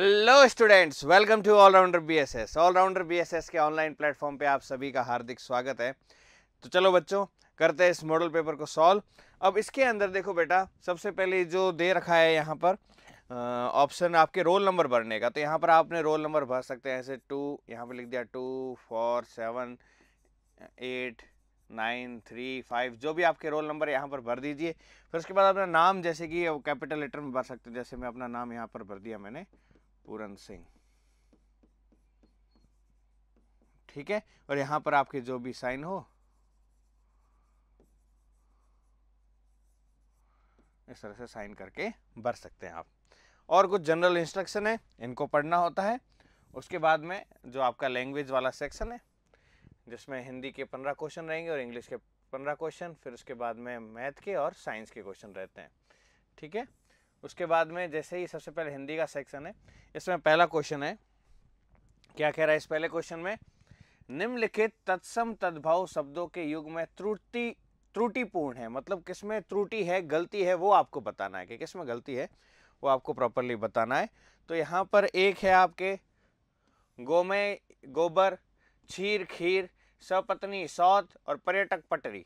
Hello students welcome to allrounder BSS allrounder BSS के online platform पे आप सभी का हार्दिक स्वागत है तो चलो बच्चों करते हैं इस मॉडल पेपर को सॉल्व अब इसके अंदर देखो बेटा सबसे पहले जो दे रखा है यहाँ पर ऑप्शन आपके रोल नंबर भरने का तो यहाँ पर आपने रोल नंबर भर सकते हैं ऐसे टू यहाँ पर लिख दिया two four seven eight nine three five जो भी आपके रोल नंबर यहाँ पर भर दीजिए फिर उसके बाद अपना नाम जैसे कि कैपिटल लेटर में भर सकते हैं जैसे मैं अपना नाम यहाँ पर भर दिया मैंने पूरन सिंह ठीक है और यहां पर आपके जो भी साइन हो इस तरह से साइन करके भर सकते हैं आप और कुछ जनरल इंस्ट्रक्शन है इनको पढ़ना होता है उसके बाद में जो आपका लैंग्वेज वाला सेक्शन है जिसमें हिंदी के पंद्रह क्वेश्चन रहेंगे और इंग्लिश के पंद्रह क्वेश्चन फिर उसके बाद में मैथ के और साइंस के क्वेश्चन रहते हैं ठीक है उसके बाद में जैसे ही सबसे पहले हिंदी का सेक्शन है इसमें पहला क्वेश्चन है क्या कह रहा है इस पहले क्वेश्चन में निम्नलिखित तत्सम तद्भाव शब्दों के युग में त्रुटि त्रुटिपूर्ण है मतलब किसमें त्रुटि है गलती है वो आपको बताना है कि किसमें गलती है वो आपको प्रॉपरली बताना है तो यहाँ पर एक है आपके गोमे गोबर छीर खीर सपत्नी सौत और पर्यटक पटरी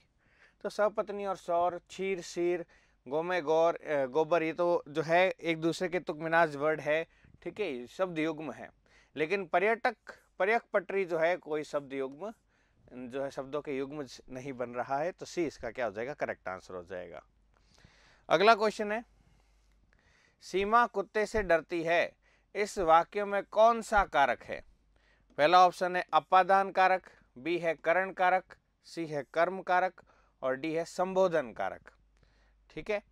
तो सपत्नी और सौर छीर शीर गोमे गौर गोबर ये तो जो है एक दूसरे के तुकमिनाज वर्ड है ठीक है शब्द युग्म है लेकिन पर्यटक पर्यक पटरी जो है कोई शब्द युग्म जो है शब्दों के युग्म नहीं बन रहा है तो सी इसका क्या हो जाएगा करेक्ट आंसर हो जाएगा अगला क्वेश्चन है सीमा कुत्ते से डरती है इस वाक्य में कौन सा कारक है पहला ऑप्शन है अपादान कारक बी है करण कारक सी है कर्म कारक और डी है संबोधन कारक ठीक है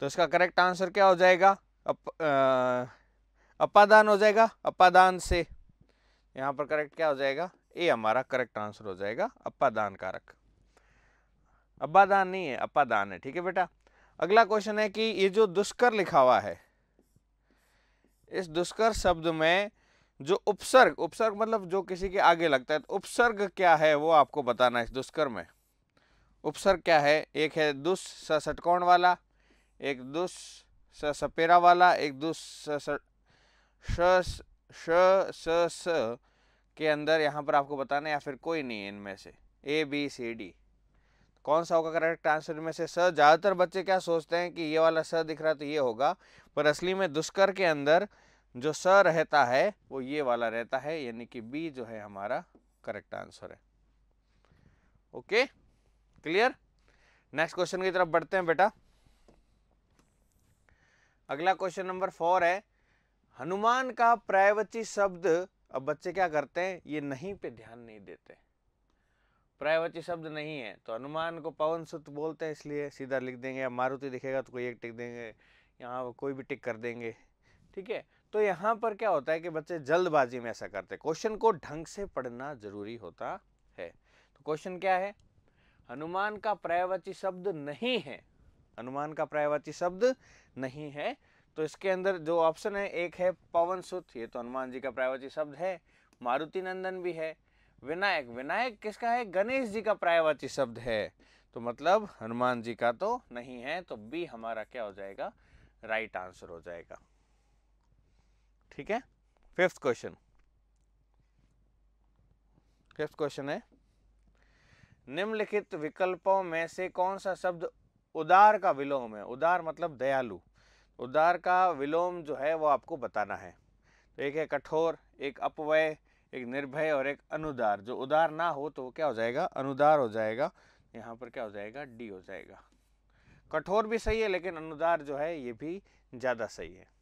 तो इसका करेक्ट आंसर क्या हो जाएगा अप, अपादान हो जाएगा अपादान से यहाँ पर करेक्ट क्या हो जाएगा ए हमारा करेक्ट आंसर हो जाएगा अपादान कारक अब्बादान नहीं है अपादान है ठीक है बेटा अगला क्वेश्चन है कि ये जो दुष्कर लिखा हुआ है इस दुष्कर शब्द में जो उपसर्ग उपसर्ग मतलब जो किसी के आगे लगता है तो उपसर्ग क्या है वो आपको बताना है इस दुष्कर में उपसर्ग क्या है एक है दुस षटकोण वाला एक दुस सपेरा वाला एक दुस स के अंदर यहाँ पर आपको बताना या फिर कोई नहीं है इनमें से ए बी सी डी कौन सा होगा करेक्ट आंसर में से स ज़्यादातर बच्चे क्या सोचते हैं कि ये वाला स दिख रहा है तो ये होगा पर असली में दुष्कर के अंदर जो स रहता है वो ये वाला रहता है यानी कि बी जो है हमारा करेक्ट आंसर है okay okay? Clear next question की तरफ बढ़ते हैं बेटा अगला क्वेश्चन नंबर फोर है हनुमान का प्रायवची शब्द अब बच्चे क्या करते हैं ये नहीं पे ध्यान नहीं देते प्रायवची शब्द नहीं है तो हनुमान को पवन सुत बोलते हैं इसलिए सीधा लिख देंगे या मारुति दिखेगा तो कोई एक टिक देंगे यहाँ कोई भी टिक कर देंगे ठीक है तो यहाँ पर क्या होता है कि बच्चे जल्दबाजी में ऐसा करते हैं क्वेश्चन को ढंग से पढ़ना जरूरी होता है तो क्वेश्चन क्या है हनुमान का पर्यायवाची शब्द नहीं है हनुमान का पर्यायवाची शब्द नहीं है तो इसके अंदर जो ऑप्शन है एक है पवन सुत ये तो हनुमान जी का पर्यायवाची शब्द है मारुति नंदन भी है विनायक विनायक किसका है गणेश जी का पर्यायवाची शब्द है तो मतलब हनुमान जी का तो नहीं है तो बी हमारा क्या हो जाएगा राइट आंसर हो जाएगा ठीक है फिफ्थ क्वेश्चन फिफ्थ क्वेश्चन है निम्नलिखित विकल्पों में से कौन सा शब्द उदार का विलोम है उदार मतलब दयालु उदार का विलोम जो है वो आपको बताना है तो एक है कठोर एक अपव्यय एक निर्भय और एक अनुदार जो उदार ना हो तो क्या हो जाएगा अनुदार हो जाएगा यहाँ पर क्या हो जाएगा डी हो जाएगा कठोर भी सही है लेकिन अनुदार जो है ये भी ज़्यादा सही है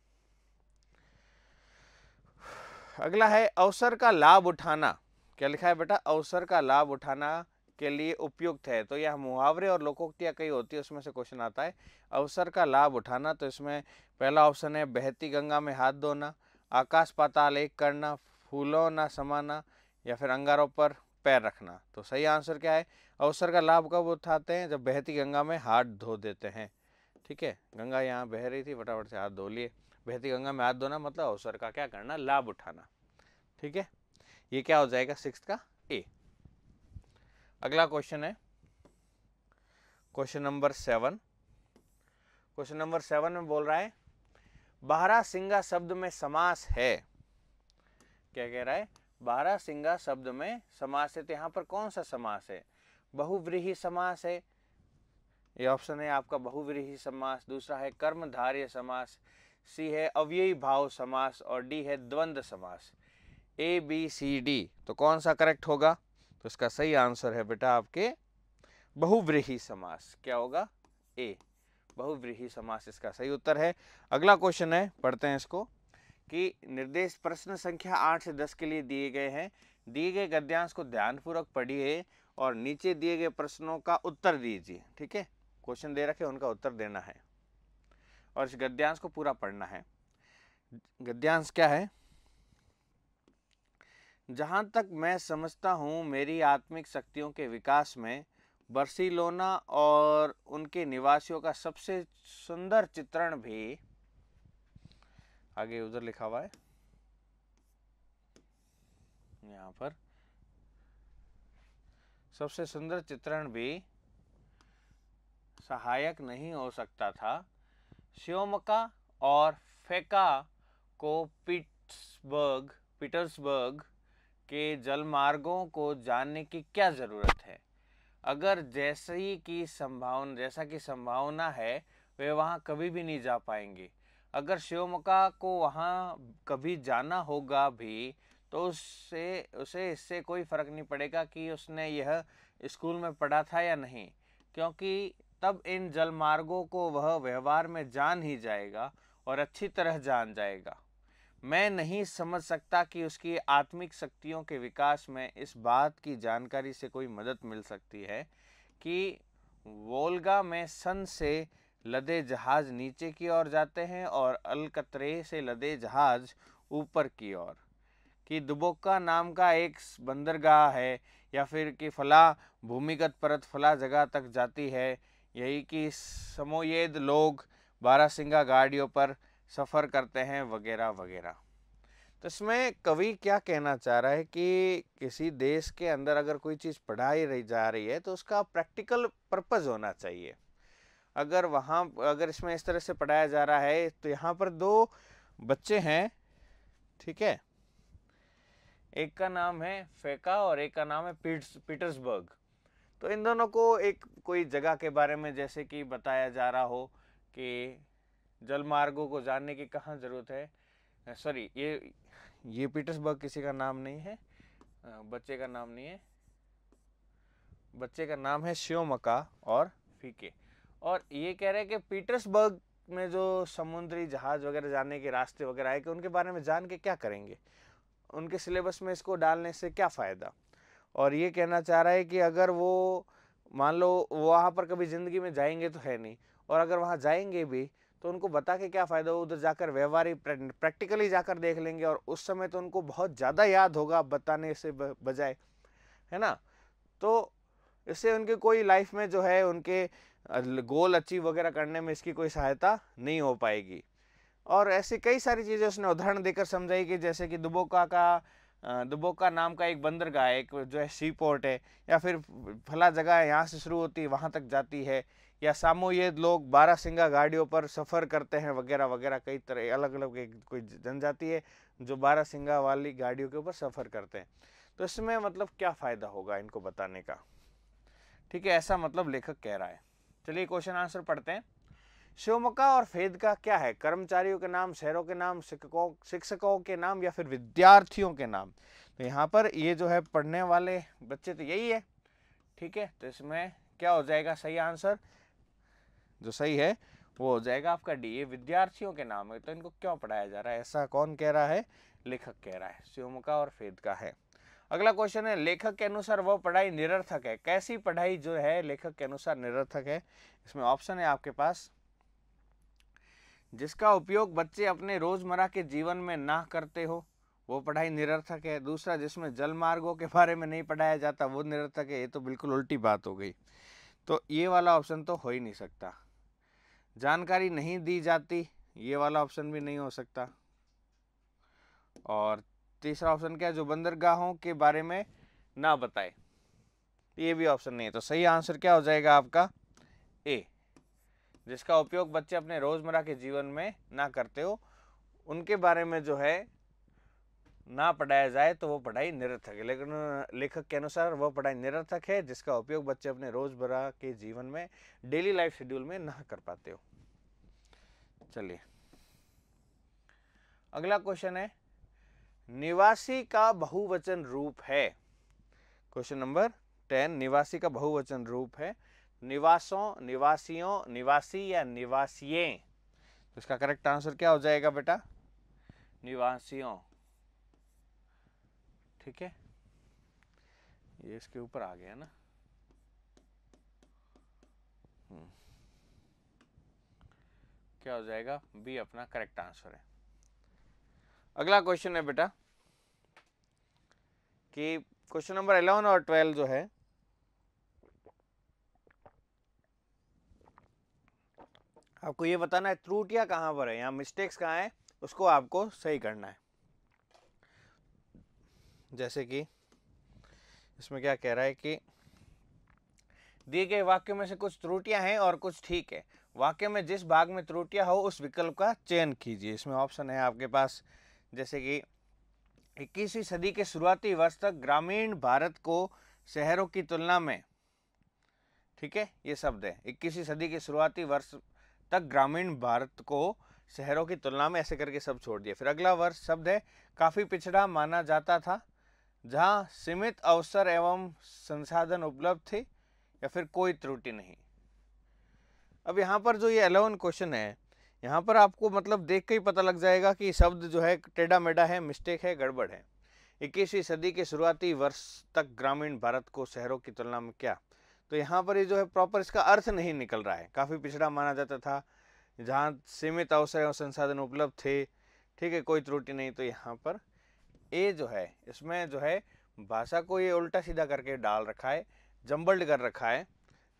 अगला है अवसर का लाभ उठाना क्या लिखा है बेटा अवसर का लाभ उठाना के लिए उपयुक्त है तो यह मुहावरे और लोकोक्तियाँ कई होती है उसमें से क्वेश्चन आता है अवसर का लाभ उठाना तो इसमें पहला ऑप्शन है बहती गंगा में हाथ धोना आकाश पाताल एक करना फूलों ना समाना या फिर अंगारों पर पैर रखना तो सही आंसर क्या है अवसर का लाभ कब उठाते हैं जब बहती गंगा में हाथ धो देते हैं ठीक है गंगा यहाँ बह रही थी फटाफट से हाथ धो लिए बहती गंगा में हाथ धोना मतलब अवसर का क्या करना लाभ उठाना ठीक है ये क्या हो जाएगा सिक्स का ए अगला क्वेश्चन है question number seven question number seven में बोल रहा है बारह सिंगा शब्द में समास है क्या कह रहा है बारह सिंगा शब्द में समास है तो यहाँ पर कौन सा समास है बहुव्रीही समास है ये ऑप्शन है आपका बहुव्रीही समास दूसरा है कर्मधार्य समास सी है अव्ययी भाव समास और डी है द्वंद्व समास ए बी सी डी तो कौन सा करेक्ट होगा तो इसका सही आंसर है बेटा आपके बहुव्रीही समास क्या होगा ए बहुव्रीही समास इसका सही उत्तर है अगला क्वेश्चन है पढ़ते हैं इसको कि निर्देश प्रश्न संख्या आठ से दस के लिए दिए गए हैं दिए गए गद्यांश को ध्यानपूर्वक पढ़िए और नीचे दिए गए प्रश्नों का उत्तर दीजिए ठीक है क्वेश्चन दे रखे उनका उत्तर देना है और इस गद्यांश को पूरा पढ़ना है गद्यांश क्या है जहाँ तक मैं समझता हूँ मेरी आत्मिक शक्तियों के विकास में बर्सिलोना और उनके निवासियों का सबसे सुंदर चित्रण भी आगे उधर लिखा हुआ है यहाँ पर सबसे सुंदर चित्रण भी सहायक नहीं हो सकता था श्योमका और फेका को पिट्सबर्ग पीटर्सबर्ग के जलमार्गों को जानने की क्या ज़रूरत है अगर जैसी की संभावना जैसा की संभावना है वे वहाँ कभी भी नहीं जा पाएंगे अगर शिवमका को वहाँ कभी जाना होगा भी तो उससे उसे इससे कोई फ़र्क नहीं पड़ेगा कि उसने यह स्कूल में पढ़ा था या नहीं क्योंकि तब इन जलमार्गों को वह व्यवहार में जान ही जाएगा और अच्छी तरह जान जाएगा मैं नहीं समझ सकता कि उसकी आत्मिक शक्तियों के विकास में इस बात की जानकारी से कोई मदद मिल सकती है कि वोल्गा में सन से लदे जहाज़ नीचे की ओर जाते हैं और अलकतरे से लदे जहाज़ ऊपर की ओर कि दुबोका नाम का एक बंदरगाह है या फिर कि फला भूमिगत परत फला जगह तक जाती है यही कि समोयेद लोग बारासिंगा गाड़ियों पर सफ़र करते हैं वगैरह वगैरह तो इसमें कवि क्या कहना चाह रहा है कि किसी देश के अंदर अगर कोई चीज़ पढ़ाई रही जा रही है तो उसका प्रैक्टिकल पर्पज़ होना चाहिए अगर वहाँ अगर इसमें इस तरह से पढ़ाया जा रहा है तो यहाँ पर दो बच्चे हैं ठीक है एक का नाम है फेका और एक का नाम है पीटर्सबर्ग तो इन दोनों को एक कोई जगह के बारे में जैसे कि बताया जा रहा हो कि जल मार्गों को जानने की कहाँ ज़रूरत है सॉरी ये ये पीटर्सबर्ग किसी का नाम नहीं है बच्चे का नाम नहीं है बच्चे का नाम है श्योमका और फीके और ये कह रहे हैं कि पीटर्सबर्ग में जो समुद्री जहाज़ वगैरह जाने के रास्ते वगैरह आए कि उनके बारे में जान के क्या करेंगे उनके सिलेबस में इसको डालने से क्या फ़ायदा और ये कहना चाह रहा है कि अगर वो मान लो वहाँ पर कभी ज़िंदगी में जाएंगे तो है नहीं और अगर वहाँ जाएंगे भी तो उनको बता के क्या फ़ायदा हो उधर जाकर व्यवहारिक प्रैक्टिकली जाकर देख लेंगे और उस समय तो उनको बहुत ज़्यादा याद होगा बताने से बजाय है ना तो इससे उनके कोई लाइफ में जो है उनके गोल अचीव वगैरह करने में इसकी कोई सहायता नहीं हो पाएगी और ऐसी कई सारी चीज़ें उसने उदाहरण देकर समझाई कि जैसे कि दुबोका का दुबोका नाम का एक बंदरगाह एक जो है सी पोर्ट है या फिर फला जगह यहाँ से शुरू होती है वहाँ तक जाती है या सामूहिक लोग बारह सिंगा गाड़ियों पर सफ़र करते हैं वगैरह वगैरह कई तरह अलग अलग एक कोई जनजाति है जो बारह सिंगा वाली गाड़ियों के ऊपर सफ़र करते हैं तो इसमें मतलब क्या फ़ायदा होगा इनको बताने का ठीक है ऐसा मतलब लेखक कह रहा है चलिए क्वेश्चन आंसर पढ़ते हैं शिवमका और फेद का क्या है कर्मचारियों के नाम शहरों के नाम शिक्षकों शिक्षकों के नाम या फिर विद्यार्थियों के नाम तो यहाँ पर ये जो है पढ़ने वाले बच्चे तो यही है ठीक है तो इसमें क्या हो जाएगा सही आंसर जो सही है वो हो जाएगा आपका डी ये विद्यार्थियों के नाम है तो इनको क्यों पढ़ाया जा रहा है ऐसा कौन कह रहा है लेखक कह रहा है स्योम का और फेद का है अगला क्वेश्चन है लेखक के अनुसार वह पढ़ाई निरर्थक है कैसी पढ़ाई जो है लेखक के अनुसार निरर्थक है इसमें ऑप्शन है आपके पास जिसका उपयोग बच्चे अपने रोजमर्रा के जीवन में ना करते हो वो पढ़ाई निरर्थक है दूसरा जिसमें जल मार्गों के बारे में नहीं पढ़ाया जाता वो निरर्थक है ये तो बिल्कुल उल्टी बात हो गई तो ये वाला ऑप्शन तो हो ही नहीं सकता जानकारी नहीं दी जाती ये वाला ऑप्शन भी नहीं हो सकता और तीसरा ऑप्शन क्या है जो बंदरगाहों के बारे में ना बताए ये भी ऑप्शन नहीं है तो सही आंसर क्या हो जाएगा आपका ए जिसका उपयोग बच्चे अपने रोज़मर्रा के जीवन में ना करते हो उनके बारे में जो है ना पढ़ाया जाए तो वो पढ़ाई निरर्थक है लेकिन लेखक के अनुसार वह पढ़ाई निरर्थक है जिसका उपयोग बच्चे अपने रोजमर्रा के जीवन में डेली लाइफ शेड्यूल में ना कर पाते हो चलिए अगला क्वेश्चन है निवासी का बहुवचन रूप है क्वेश्चन नंबर टेन निवासी का बहुवचन रूप है निवासों निवासियों निवासी या निवासिये तो इसका करेक्ट आंसर क्या हो जाएगा बेटा निवासियों ठीक है ये इसके ऊपर आ गया ना हम्म। क्या हो जाएगा बी अपना करेक्ट आंसर है अगला क्वेश्चन है बेटा कि क्वेश्चन नंबर इलेवन और ट्वेल्व जो है आपको ये बताना है त्रुटियां कहां पर है यहां मिस्टेक्स कहां है उसको आपको सही करना है जैसे कि इसमें क्या कह रहा है कि दिए गए वाक्य में से कुछ त्रुटियां हैं और कुछ ठीक है वाक्य में जिस भाग में त्रुटियां हो उस विकल्प का चयन कीजिए इसमें ऑप्शन है आपके पास जैसे कि इक्कीसवीं सदी के शुरुआती वर्ष तक ग्रामीण भारत को शहरों की तुलना में ठीक है ये शब्द है इक्कीसवीं सदी के शुरुआती वर्ष तक ग्रामीण भारत को शहरों की तुलना में ऐसे करके सब छोड़ दिया फिर अगला वर्ष शब्द है काफ़ी पिछड़ा माना जाता था जहाँ सीमित अवसर एवं संसाधन उपलब्ध थे या फिर कोई त्रुटि नहीं अब यहाँ पर जो ये अलेवन क्वेश्चन है यहाँ पर आपको मतलब देख के ही पता लग जाएगा कि शब्द जो है टेढ़ा मेढ़ा है मिस्टेक है गड़बड़ है इक्कीसवीं सदी के शुरुआती वर्ष तक ग्रामीण भारत को शहरों की तुलना में क्या तो यहाँ पर ये जो है प्रॉपर इसका अर्थ नहीं निकल रहा है काफ़ी पिछड़ा माना जाता था जहाँ सीमित अवसर एवं संसाधन उपलब्ध थे ठीक है कोई त्रुटि नहीं तो यहाँ पर ए जो है इसमें जो है भाषा को ये उल्टा सीधा करके डाल रखा है जम्बल्ड कर रखा है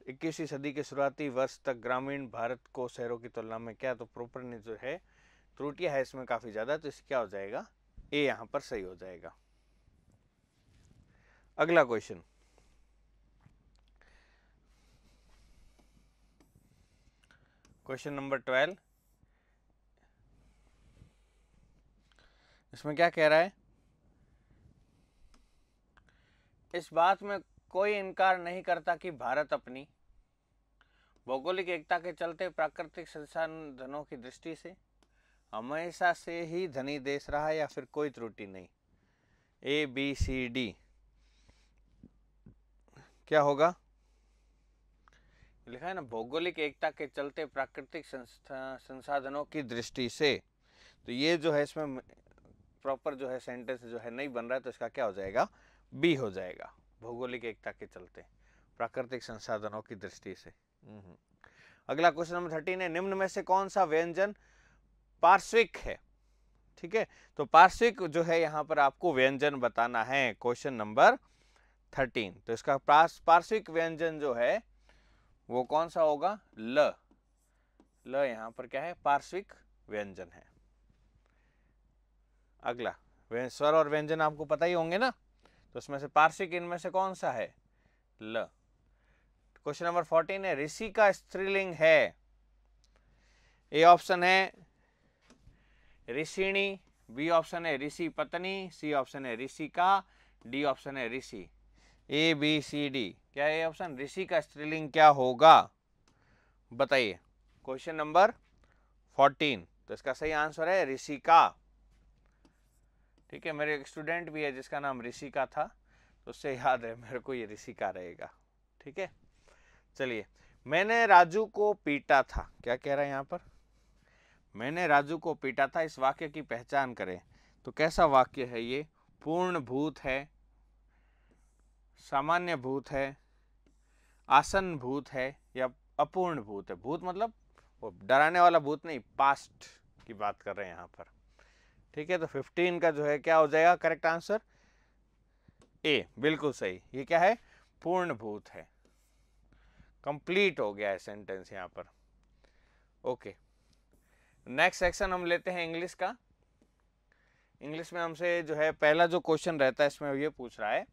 इक्कीसवीं सदी के शुरुआती वर्ष तक ग्रामीण भारत को शहरों की तुलना में क्या तो ने जो है त्रुटियाँ है इसमें काफ़ी ज़्यादा तो इस क्या हो जाएगा ए यहाँ पर सही हो जाएगा अगला क्वेश्चन क्वेश्चन नंबर ट्वेल्व इसमें क्या कह रहा है इस बात में कोई इनकार नहीं करता कि भारत अपनी भौगोलिक एकता के चलते प्राकृतिक संसाधनों की दृष्टि से हमेशा से ही धनी देश रहा या फिर कोई त्रुटि नहीं ए बी सी डी क्या होगा लिखा है ना भौगोलिक एकता के चलते प्राकृतिक संसाधनों की दृष्टि से तो ये जो है इसमें प्रॉपर जो है सेंटेंस जो है नहीं बन रहा है तो इसका क्या हो जाएगा बी हो जाएगा भौगोलिक एकता के चलते प्राकृतिक संसाधनों की दृष्टि से हम्म। अगला क्वेश्चन नंबर थर्टीन है निम्न में से कौन सा व्यंजन पार्श्विक है ठीक है तो पार्श्विक जो है यहाँ पर आपको व्यंजन बताना है क्वेश्चन नंबर थर्टीन तो इसका पार्श्विक व्यंजन जो है वो कौन सा होगा ल ल यहां पर क्या है पार्श्विक व्यंजन है अगला स्वर और व्यंजन आपको पता ही होंगे ना तो उसमें से पार्शिक इनमें से कौन सा है ल क्वेश्चन नंबर फोर्टीन है ऋषि का स्त्रीलिंग है ए ऑप्शन है ऋषिणी बी ऑप्शन है ऋषि पत्नी सी ऑप्शन है ऋषि का डी ऑप्शन है ऋषि ए बी सी डी क्या ए ऑप्शन ऋषि का स्त्रीलिंग क्या होगा बताइए क्वेश्चन नंबर फोर्टीन तो इसका सही आंसर है ऋषिका ठीक है मेरे एक स्टूडेंट भी है जिसका नाम ऋषिका था तो उससे याद है मेरे को ये ऋषिका रहेगा ठीक है चलिए मैंने राजू को पीटा था क्या कह रहा है यहाँ पर मैंने राजू को पीटा था इस वाक्य की पहचान करें तो कैसा वाक्य है ये पूर्ण भूत है सामान्य भूत है आसन भूत है या अपूर्ण भूत है भूत मतलब वो डराने वाला भूत नहीं पास्ट की बात कर रहे हैं यहाँ पर ठीक है तो 15 का जो है क्या हो जाएगा करेक्ट आंसर ए बिल्कुल सही ये क्या है पूर्ण भूत है कंप्लीट हो गया है सेंटेंस यहां पर ओके नेक्स्ट सेक्शन हम लेते हैं इंग्लिश का इंग्लिश में हमसे जो है पहला जो क्वेश्चन रहता है इसमें ये पूछ रहा है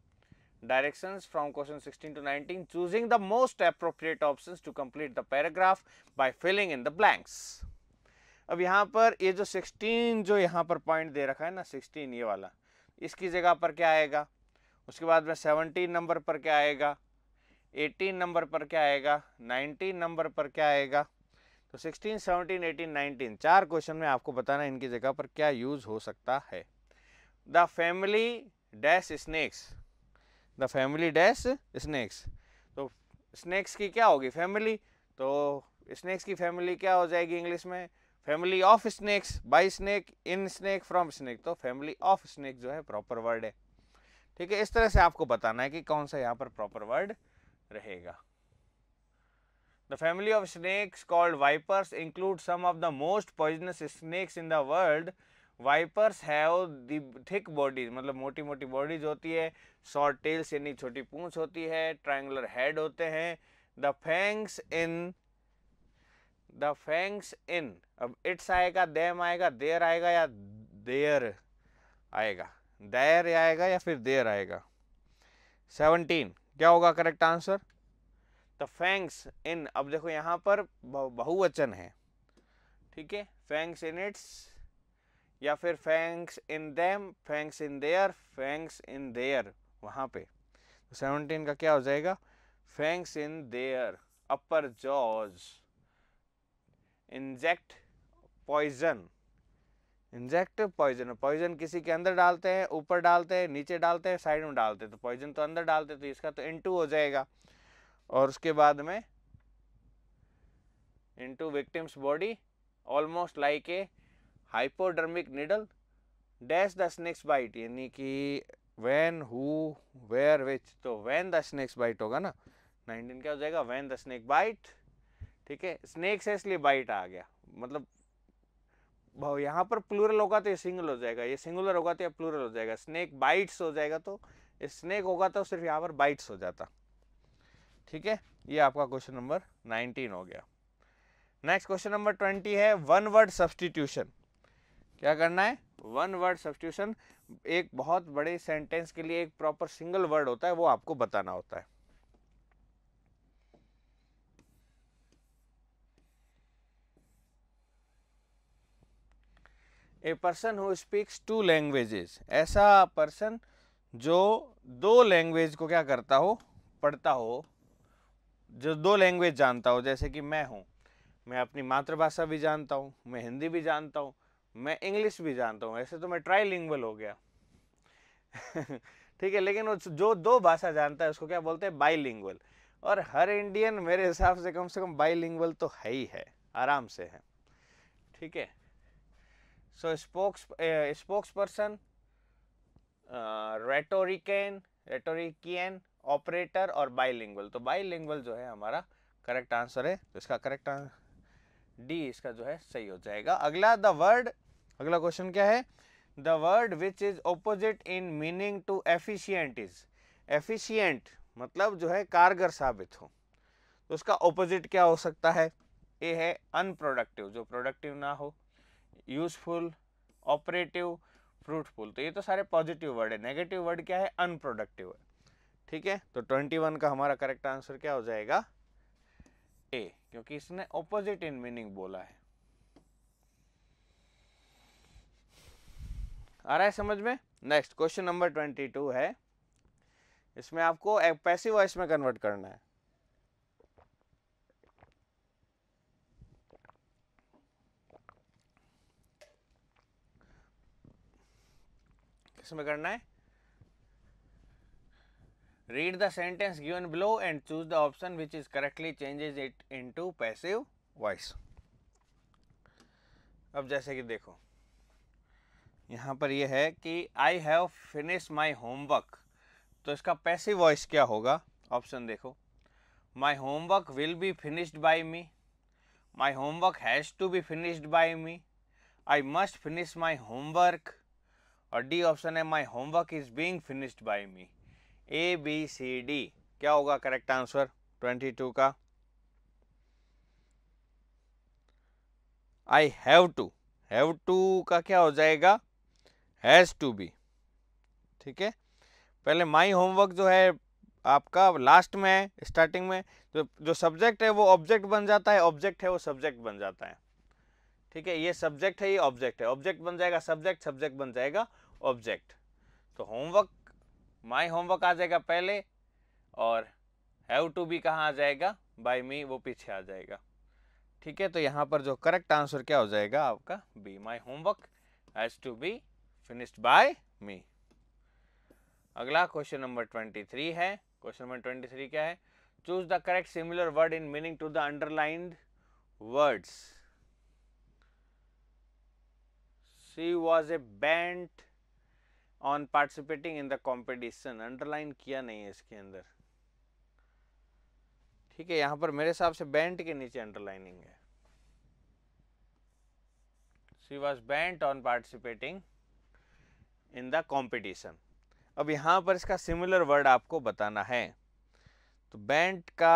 direction from question sixteen to nineteen choosing the most appropriate option to complete the paragraph by filling in the blanks अब यहाँ पर ये जो 16 जो यहाँ पर पॉइंट दे रखा है ना 16 ये वाला इसकी जगह पर क्या आएगा उसके बाद में 17 नंबर पर क्या आएगा 18 नंबर पर क्या आएगा 19 नंबर पर क्या आएगा तो 16, 17, 18, 19 चार क्वेश्चन में आपको बताना इनकी जगह पर क्या यूज हो सकता है the family dash snacks the family dash snacks तो स्नैक्स की क्या होगी फैमिली तो स्नैक्स की फैमिली क्या हो जाएगी इंग्लिश में family of snakes by snake in snake from snake तो फैमिली ऑफ स्नेक जो है प्रॉपर वर्ड है ठीक है इस तरह से आपको बताना है कि कौन सा यहाँ पर प्रॉपर वर्ड रहेगा the family of snakes called vipers include some of the most poisonous snakes in the world vipers have the thick bodies मतलब मोटी मोटी बॉडीज होती है शॉर्ट टेल्स यानी छोटी पूंछ होती है ट्राइंगुलर हेड होते हैं the fangs in the fangs in अब इट्स आएगा देम आएगा देर आएगा या देर आएगा देर आएगा या फिर देर आएगा सेवनटीन क्या होगा correct answer the fangs in अब देखो यहाँ पर बहुवचन है ठीक है फैंक्स इन इट्स या फिर fangs in them fangs in their fangs in their वहाँ पे तो सेवनटीन का क्या हो जाएगा fangs in their upper jaws inject poison inject poison poison किसी के अंदर डालते हैं ऊपर डालते हैं नीचे डालते हैं साइड में डालते हैं तो पॉइजन तो अंदर डालते तो इसका तो इनटू हो जाएगा और उसके बाद में into victim's body almost like a hypodermic needle dash the snake's bite यानी कि वैन हु वेयर विच तो वैन द स्नेक्स बाइट होगा ना नाइनटीन क्या हो जाएगा वैन द स्नेक बाइट ठीक है स्नेक्स है इसलिए बाइट आ गया मतलब यहाँ पर प्लूरल होगा तो ये सिंगल हो जाएगा ये सिंगुलर होगा तो ये प्लूरल हो जाएगा स्नेक बाइट्स हो जाएगा तो स्नेक होगा तो सिर्फ यहाँ पर बाइट्स हो जाता ठीक है ये आपका क्वेश्चन नंबर 19 हो गया नेक्स्ट क्वेश्चन नंबर 20 है वन वर्ड सब्सटीट्यूशन क्या करना है वन वर्ड सब्सटीट्यूशन एक बहुत बड़े सेंटेंस के लिए एक प्रॉपर सिंगल वर्ड होता है वो आपको बताना होता है a person who speaks two languages ऐसा पर्सन जो दो लैंग्वेज को क्या करता हो पढ़ता हो जो दो लैंग्वेज जानता हो जैसे कि मैं हूँ मैं अपनी मातृभाषा भी जानता हूँ मैं हिंदी भी जानता हूँ मैं इंग्लिश भी जानता हूँ ऐसे तो मैं ट्राई हो गया ठीक है लेकिन जो दो भाषा जानता है उसको क्या बोलते हैं बाई और हर इंडियन मेरे हिसाब से कम से कम बाई तो है ही है आराम से है ठीक है so spokes uh, person uh, rhetorician, operator operator और bilingual. तो bilingual जो है हमारा करेक्ट आंसर है तो इसका करेक्ट आंसर डी इसका जो है सही हो जाएगा अगला द वर्ड अगला क्वेश्चन क्या है the word which is opposite in meaning to efficient is efficient मतलब जो है कारगर साबित हो तो उसका ऑपोजिट क्या हो सकता है ए है अनप्रोडक्टिव जो प्रोडक्टिव ना हो यूजफुल ऑपरेटिव फ्रूटफुल तो ये तो सारे पॉजिटिव वर्ड है नेगेटिव वर्ड क्या है अनप्रोडक्टिव है ठीक है तो ट्वेंटी वन का हमारा करेक्ट आंसर क्या हो जाएगा ए क्योंकि इसने ऑपोजिट इन मीनिंग बोला है आ रहा है समझ में next question number twenty two है इसमें आपको पैसिव वॉइस में कन्वर्ट करना है बॉक्स में करना है read the sentence given below and choose the option which is correctly changes it into passive voice अब जैसे कि देखो यहां पर यह है कि I have finish my homework तो इसका पैसिव वॉइस क्या होगा ऑप्शन देखो my homework will be finished by me my homework has to be finished by me I must finish my homework और डी ऑप्शन है my homework is being finished by me A B C D क्या होगा correct answer twenty two का I have to have to का क्या हो जाएगा has to B ठीक है पहले माई होमवर्क जो है आपका लास्ट में है स्टार्टिंग में जो जो सब्जेक्ट है वो ऑब्जेक्ट बन जाता है ऑब्जेक्ट है वो सब्जेक्ट बन जाता है ठीक है ये सब्जेक्ट है ये ऑब्जेक्ट है ऑब्जेक्ट बन जाएगा सब्जेक्ट सब्जेक्ट बन जाएगा ऑब्जेक्ट तो होमवर्क माय होमवर्क आ जाएगा पहले और हैव टू बी कहाँ आ जाएगा बाय मी वो पीछे आ जाएगा ठीक है तो यहाँ पर जो करेक्ट आंसर क्या हो जाएगा आपका B my homework has to be finished by me अगला क्वेश्चन नंबर ट्वेंटी थ्री है क्वेश्चन नंबर ट्वेंटी थ्री क्या है choose the correct similar word in meaning to the underlined words she was a bent on participating in the competition underline किया नहीं है इसके अंदर ठीक है यहाँ पर मेरे हिसाब से बैंड के नीचे अंडरलाइनिंग है she was bent on participating in the competition अब यहाँ पर इसका सिमिलर वर्ड आपको बताना है तो बैंड का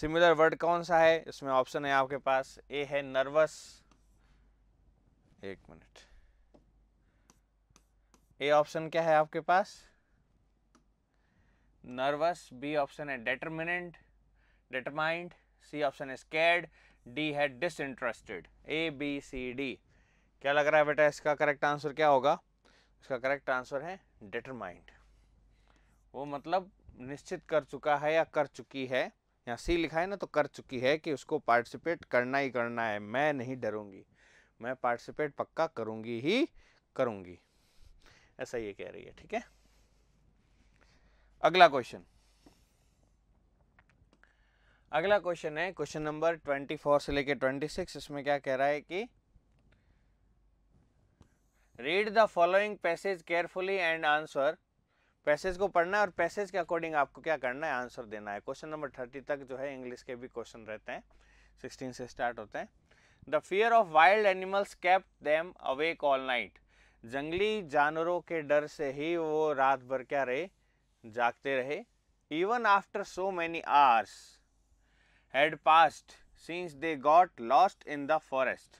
सिमिलर वर्ड कौन सा है इसमें ऑप्शन है आपके पास ए है नर्वस एक मिनट ए ऑप्शन क्या है आपके पास नर्वस बी ऑप्शन है डेटरमिनेंट डिटरमाइंड सी ऑप्शन है स्केड डी है disinterested A B C D क्या लग रहा है बेटा इसका करेक्ट आंसर क्या होगा इसका करेक्ट आंसर है डिटरमाइंड वो मतलब निश्चित कर चुका है या कर चुकी है या सी लिखा है ना तो कर चुकी है कि उसको पार्टिसिपेट करना ही करना है मैं नहीं डरूंगी मैं पार्टिसिपेट पक्का करूंगी ही करूंगी ऐसा ये कह रही है ठीक है अगला क्वेश्चन अगला क्वेश्चन है क्वेश्चन नंबर 24 से लेकर 26 इसमें क्या कह रहा है कि read the following passage carefully and answer passage को पढ़ना है और पैसेज के अकॉर्डिंग आपको क्या करना है आंसर देना है क्वेश्चन नंबर थर्टी तक जो है इंग्लिश के भी क्वेश्चन रहते हैं सिक्सटीन से स्टार्ट होते हैं the fear of wild animals kept them awake all night जंगली जानवरों के डर से ही वो रात भर क्या रहे जागते रहे even after so many hours had passed since they got lost in the forest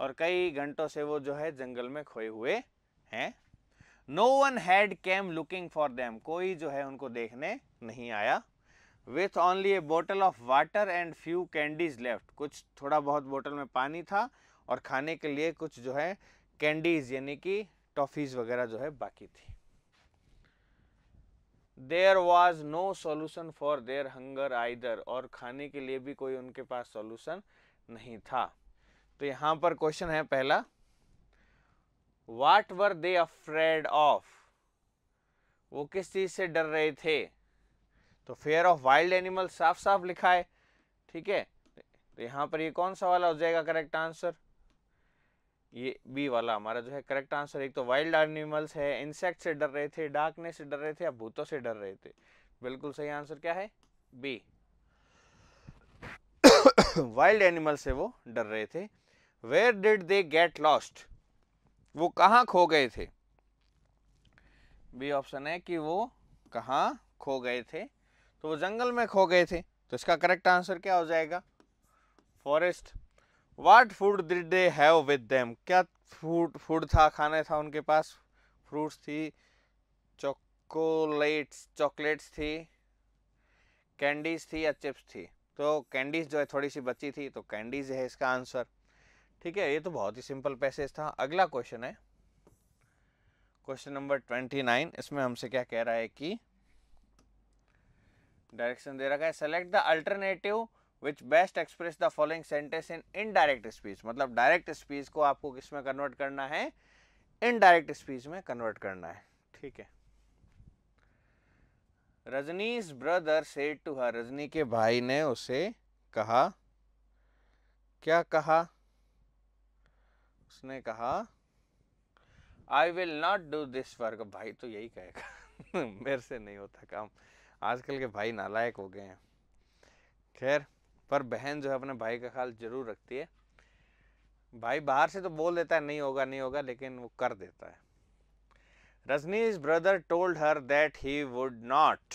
और कई घंटों से वो जो है जंगल में खोए हुए हैं no one had came looking for them कोई जो है उनको देखने नहीं आया with only a bottle of water and few candies left कुछ थोड़ा बहुत बोटल में पानी था और खाने के लिए कुछ जो है कैंडीज यानी कि टॉफीज वगैरह जो है बाकी थी there was no solution for their hunger either और खाने के लिए भी कोई उनके पास सोल्यूशन नहीं था तो यहां पर क्वेश्चन है पहला वाट वर दे अफ्रेड ऑफ वो किस चीज़ से डर रहे थे तो फेयर ऑफ वाइल्ड एनिमल साफ साफ लिखा है ठीक है तो यहाँ पर ये कौन सा वाला हो जाएगा करेक्ट आंसर ये बी वाला हमारा जो है करेक्ट आंसर एक तो वाइल्ड एनिमल्स है इंसेक्ट से डर रहे थे डार्कनेस से डर रहे थे या भूतों से डर रहे थे बिल्कुल सही आंसर क्या है बी वाइल्ड एनिमल्स से वो डर रहे थे where did they get lost वो कहाँ खो गए थे बी ऑप्शन है कि वो कहाँ खो गए थे तो वो जंगल में खो गए थे तो इसका करेक्ट आंसर क्या हो जाएगा forest what food did they have with them क्या फूड फूड था खाना था उनके पास फ्रूट्स थी चॉकलेट्स चॉकलेट्स थी कैंडीज थी या चिप्स थी तो कैंडीज जो है थोड़ी सी बची थी तो कैंडीज है इसका आंसर ठीक है ये तो बहुत ही सिंपल पैसेज था अगला क्वेश्चन है क्वेश्चन नंबर ट्वेंटी नाइन इसमें हमसे क्या कह रहा है कि डायरेक्शन दे रखा है select the alternative which best express the following sentence in indirect speech मतलब डायरेक्ट स्पीच को आपको किस में कन्वर्ट करना है इनडायरेक्ट स्पीच में कन्वर्ट करना है ठीक है Rajni's brother said to her Rajni के भाई ने उसे कहा क्या कहा उसने कहा I will not do this work भाई तो यही कहेगा मेरे से नहीं होता काम आजकल के भाई नालायक हो गए हैं खैर पर बहन जो है अपने भाई का ख्याल जरूर रखती है भाई बाहर से तो बोल देता है नहीं होगा नहीं होगा लेकिन वो कर देता है Rajnish brother told her that he would not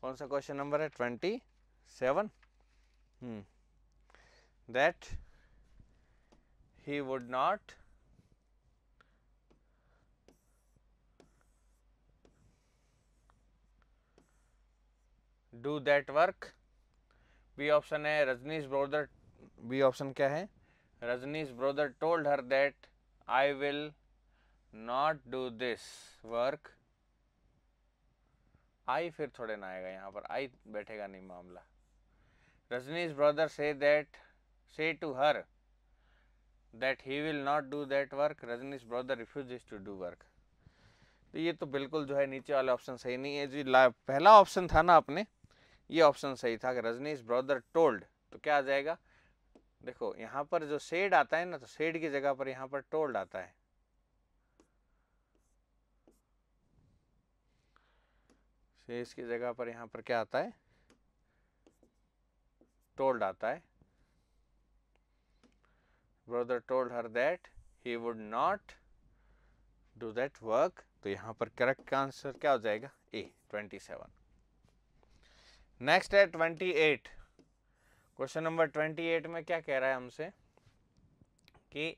कौन सा क्वेश्चन नंबर है twenty seven that he would not do that work B option है रजनीश ब्रोदर बी ऑप्शन क्या है Rajnish brother told her that I will not do this work I फिर थोड़े ना आएगा यहाँ पर आई बैठेगा नहीं मामला Rajnish brother said that said to her that he will not do that work Rajnish brother refuse to do work तो ये तो बिल्कुल जो है नीचे वाला ऑप्शन सही नहीं है जी ला पहला ऑप्शन था ना आपने ये ऑप्शन सही था कि रजनीश ब्रदर टोल्ड तो क्या आ जाएगा देखो यहाँ पर जो सेड आता है ना तो सेड की जगह पर यहाँ पर टोल्ड आता है शेष की जगह पर यहाँ पर क्या आता है टोल्ड आता है brother told her that he would not do that work तो यहाँ पर करेक्ट आंसर क्या हो जाएगा ए ट्वेंटी सेवन नेक्स्ट है twenty eight question number twenty eight में क्या कह रहा है हमसे कि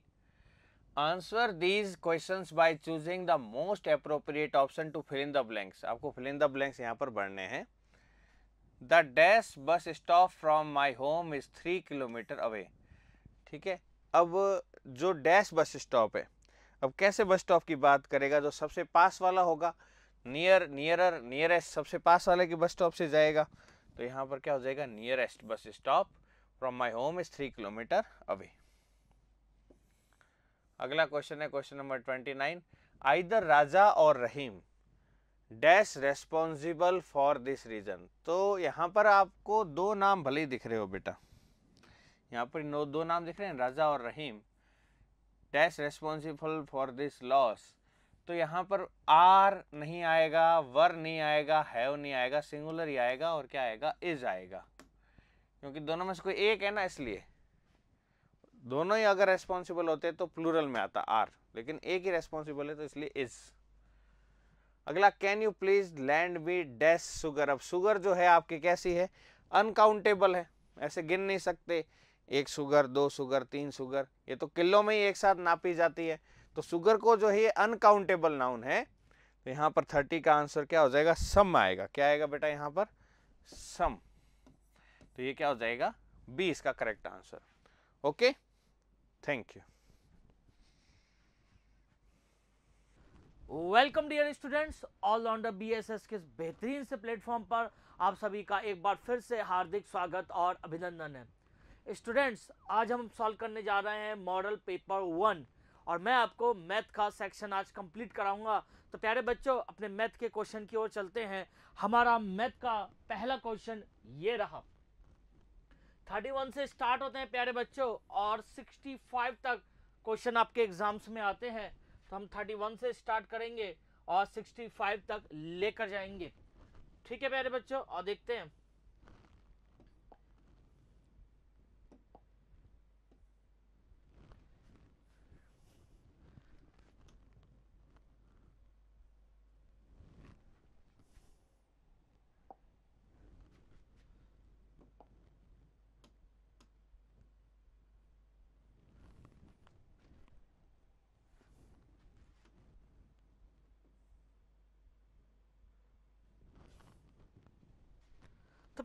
answer these question by choosing the most appropriate option to fill in the blanks आपको फिल इन द ब्लैंक्स यहाँ पर बढ़ने हैं the dash bus stop from my home is three kilometre away ठीक है अब जो डैश बस स्टॉप है अब कैसे बस स्टॉप की बात करेगा जो सबसे पास वाला होगा नियर नियरर नियरेस्ट सबसे पास वाले की बस स्टॉप से जाएगा तो यहाँ पर क्या हो जाएगा nearest bus stop from my home is three kilometre away अगला क्वेश्चन है question number twenty nine either Raja or Rahim dash responsible for this reason तो यहाँ पर आपको दो नाम भले ही दिख रहे हो बेटा यहाँ पर नो दो नाम दिख रहे हैं Raja or Rahim dash responsible for this loss तो यहाँ पर आर नहीं आएगा वर नहीं आएगा हैव नहीं आएगा सिंगुलर ही आएगा और क्या आएगा इज आएगा क्योंकि दोनों में से कोई एक है ना इसलिए दोनों ही अगर रेस्पॉन्सिबल होते तो प्लूरल में आता आर लेकिन एक ही रेस्पॉन्सिबल है तो इसलिए इज अगला can you please lend B डेस्ट सुगर अब सुगर जो है आपकी कैसी है अनकाउंटेबल है ऐसे गिन नहीं सकते एक सुगर दो सुगर तीन सुगर ये तो किलो में ही एक साथ नापी जाती है तो सुगर को जो है ये अनकाउंटेबल नाउन है तो यहाँ पर थर्टी का आंसर क्या हो जाएगा सम आएगा क्या आएगा बेटा यहाँ पर सम तो ये क्या हो जाएगा बी इसका correct answer okay thank you welcome dear students all on B S S के बेहतरीन से प्लेटफॉर्म पर आप सभी का एक बार फिर से हार्दिक स्वागत और अभिनंदन है स्टूडेंट्स आज हम सॉल्व करने जा रहे हैं मॉडल पेपर वन और मैं आपको मैथ का सेक्शन आज कंप्लीट कराऊंगा तो प्यारे बच्चों अपने मैथ के क्वेश्चन की ओर चलते हैं हमारा मैथ का पहला क्वेश्चन ये रहा 31 से स्टार्ट होते हैं प्यारे बच्चों और 65 तक क्वेश्चन आपके एग्जाम्स में आते हैं तो हम 31 से स्टार्ट करेंगे और 65 तक लेकर जाएंगे ठीक है प्यारे बच्चों और देखते हैं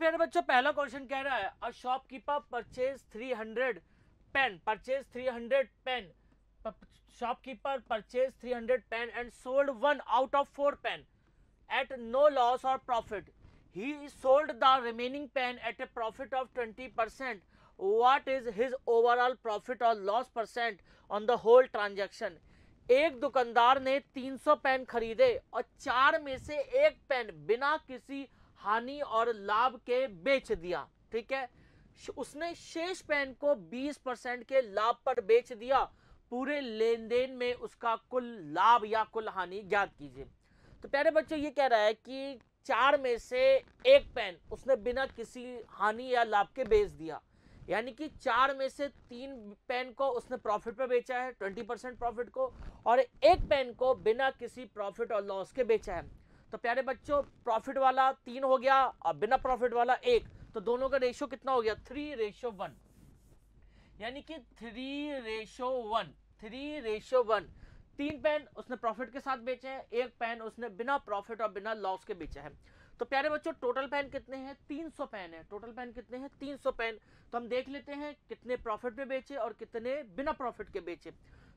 प्यारे बच्चों पहला क्वेश्चन कह रहा है a shopkeeper purchase 300 pen purchase 300 pen shopkeeper purchase 300 pen and sold one out of four pen at no loss or profit he sold the remaining pen at a profit of 20% what is his overall profit or loss percent on the whole transaction एक दुकानदार ने 300 pen खरीदे और चार में से एक pen बिना किसी हानि और लाभ के बेच दिया ठीक है उसने शेष पेन को 20 परसेंट के लाभ पर बेच दिया पूरे लेन देन में उसका कुल लाभ या कुल हानि ज्ञात कीजिए तो प्यारे बच्चों ये कह रहा है कि चार में से एक पेन उसने बिना किसी हानि या लाभ के बेच दिया यानी कि चार में से तीन पेन को उसने प्रॉफिट पर बेचा है ट्वेंटी परसेंट प्रॉफिट को और एक पेन को बिना किसी प्रॉफिट और लॉस के बेचा है तो प्यारे बच्चों प्रॉफिट वाला तीन हो गया और बिना प्रॉफिट वाला एक तो दोनों का रेशियो कितना हो गया थ्री रेशियो वन यानी कि three ratio one three ratio one तीन पेन उसने प्रॉफिट के साथ बेचे हैं एक पेन उसने बिना प्रॉफिट और बिना लॉस के बेचा है तो प्यारे बच्चों टोटल पेन कितने हैं तीन सौ पेन है टोटल पेन कितने हैं तीन सौ पेन तो हम देख लेते हैं कितने प्रॉफिट में बेचे और कितने बिना प्रॉफिट के बेचे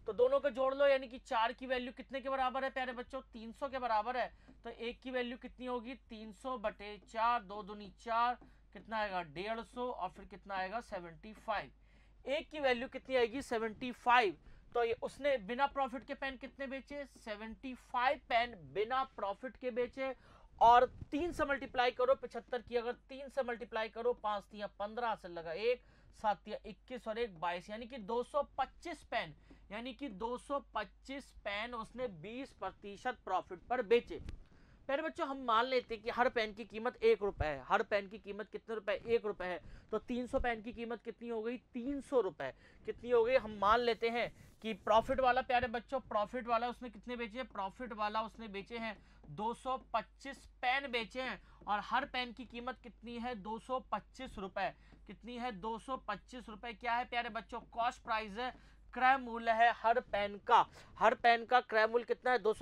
तो दोनों को जोड़ लो यानी कि चार की वैल्यू कितने के बराबर है प्यारे बच्चों 300 के बराबर है तो एक की वैल्यू कितनी होगी 300 बटे चार दो दुनी चार कितना आएगा 150 और फिर कितना आएगा 75 एक की वैल्यू कितनी आएगी 75 तो ये उसने बिना प्रॉफिट के पेन कितने बेचे 75 पेन बिना प्रॉफिट के बेचे और तीन से मल्टीप्लाई करो पचहत्तर की अगर तीन से मल्टीप्लाई करो पांच तीन पंद्रह से लगा एक सात तिया इक्कीस और एक बाईस यानी कि 225 पेन यानी कि 225 पेन उसने 20 प्रतिशत प्रॉफिट पर बेचे पहले बच्चों हम मान लेते हैं कि हर पेन की कीमत एक रुपए है हर पेन की कीमत कितने रुपए एक रुपए है तो 300 पेन की कीमत कितनी हो गई तीन सौ कितनी हो गई हम मान लेते हैं कि प्रॉफिट वाला प्यारे बच्चों प्रॉफिट वाला उसने कितने बेचे हैं प्रॉफिट वाला उसने बेचे हैं 225 पेन बेचे हैं और हर पेन की कीमत कितनी है दो रुपए कितनी है दो रुपए क्या है प्यारे बच्चों कॉस्ट प्राइस है क्रय मूल्य है हर पेन का हर पेन का क्रय मूल्य कितना है दो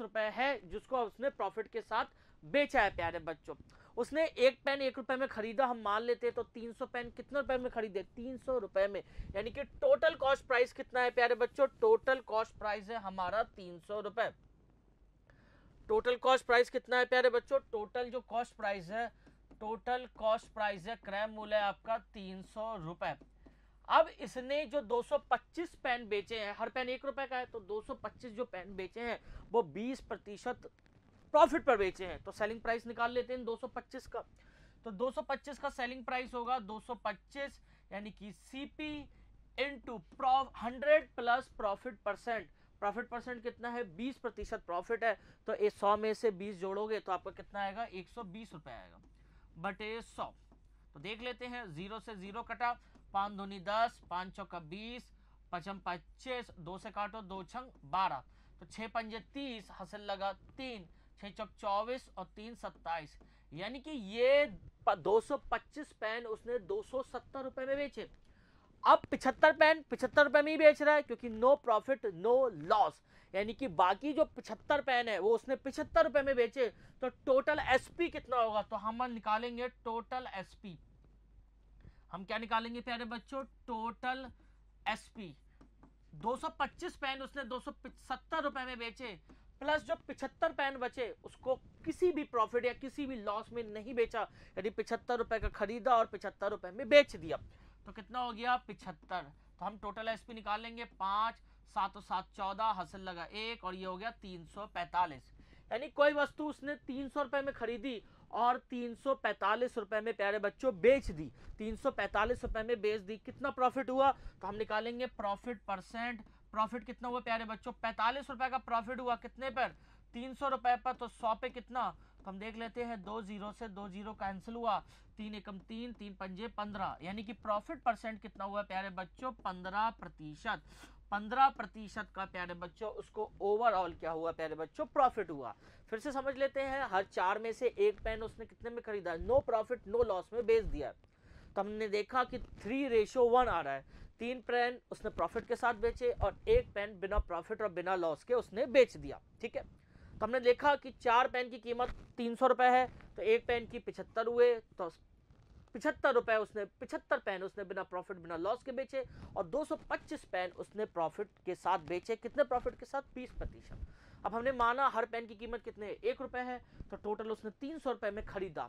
रुपए है जिसको उसने प्रॉफिट के साथ बेचा है प्यारे बच्चों उसने एक पेन एक रुपए में खरीदा हम मान लेते हैं तो 300 पेन कितने रुपए में खरीदे तीन सौ रुपए में यानी कि टोटल कॉस्ट प्राइस कितना है प्यारे बच्चों टोटल कॉस्ट प्राइस है हमारा तीन सौ रुपए टोटल कॉस्ट प्राइस कितना है प्यारे बच्चों टोटल जो कॉस्ट प्राइस है टोटल कॉस्ट प्राइस है क्रय मूल्य है आपका तीन सौ रुपए अब इसने जो 225 पेन बेचे हैं हर पेन एक रुपए का है तो 225 जो पेन बेचे हैं वो 20 प्रतिशत प्रॉफिट पर बेचे हैं तो सेलिंग प्राइस निकाल लेते हैं 225 का तो 225 का सेलिंग प्राइस होगा 225 यानी कि C P into hundred plus profit percent profit percent कितना है 20 प्रतिशत प्रॉफिट है तो ये सौ में से 20 जोड़ोगे तो आपका कितना आएगा एक सौ आएगा ए सौ तो देख लेते हैं जीरो से जीरो कटा पाँच धोनी दस पाँच चौका बीस पचम पच्चीस दो से काटो दो छंग बारह तो छः पंजे तीस हसल लगा तीन छः चौक चौबीस और तीन सत्ताईस यानी कि ये पच्चीस पेन उसने दो सौ सत्तर रुपए में बेचे अब पिछहत्तर पेन पिछहत्तर रुपए में ही बेच रहा है क्योंकि नो प्रॉफिट नो लॉस यानी कि बाकी जो पिछहत्तर पेन है वो उसने पिछहत्तर रुपए में बेचे तो टोटल एसपी कितना होगा तो हम निकालेंगे टोटल एसपी हम क्या निकालेंगे प्यारे बच्चों टोटल एसपी 225 पेन उसने दो रुपए में बेचे प्लस जो 75 पेन बचे उसको किसी भी प्रॉफिट या किसी भी लॉस में नहीं बेचा यदि पिछहत्तर रुपए का खरीदा और पिछहत्तर रुपए में बेच दिया तो कितना हो गया पिछहत्तर तो हम टोटल एसपी निकालेंगे पांच सात और सात चौदह हसल लगा एक और ये हो गया तीन सौ पैंतालीस यानी कोई वस्तु उसने तीन सौ रुपए में खरीदी और तीन रुपए में प्यारे बच्चों बेच दी तीन रुपए में बेच दी कितना प्रॉफिट हुआ तो हम निकालेंगे प्रॉफिट परसेंट प्रॉफिट कितना हुआ प्यारे बच्चों पैंतालीस रुपए का प्रॉफिट हुआ कितने पर तीन सौ रुपए पर तो सौ पे कितना तो हम देख लेते हैं दो जीरो से दो जीरो कैंसिल हुआ तीन एकम तीन तीन पंजे पंद्रह यानी कि प्रॉफिट परसेंट कितना हुआ प्यारे बच्चों पंद्रह प्रतिशत पंद्रह प्रतिशत का प्यारे बच्चों उसको ओवरऑल क्या हुआ प्यारे बच्चों प्रॉफिट हुआ फिर से समझ लेते हैं हर चार में से एक पेन उसने कितने में खरीदा नो प्रॉफिट नो लॉस में बेच दिया तो हमने देखा कि थ्री रेशो वन आ रहा है तीन पेन उसने प्रॉफिट के साथ बेचे और एक पेन बिना प्रॉफिट और बिना लॉस के उसने बेच दिया ठीक है तो हमने देखा कि चार पेन की कीमत तीन सौ रुपये है तो एक पेन की पिछहत्तर हुए तो पिछहत्तर रुपए उसने पिछहत्तर पेन उसने बिना प्रॉफिट बिना लॉस के बेचे और 225 पेन उसने प्रॉफिट के साथ बेचे कितने प्रॉफिट के साथ 20 प्रतिशत अब हमने माना हर पेन की कीमत कितने एक रुपए है तो टोटल उसने तीन सौ रुपए में खरीदा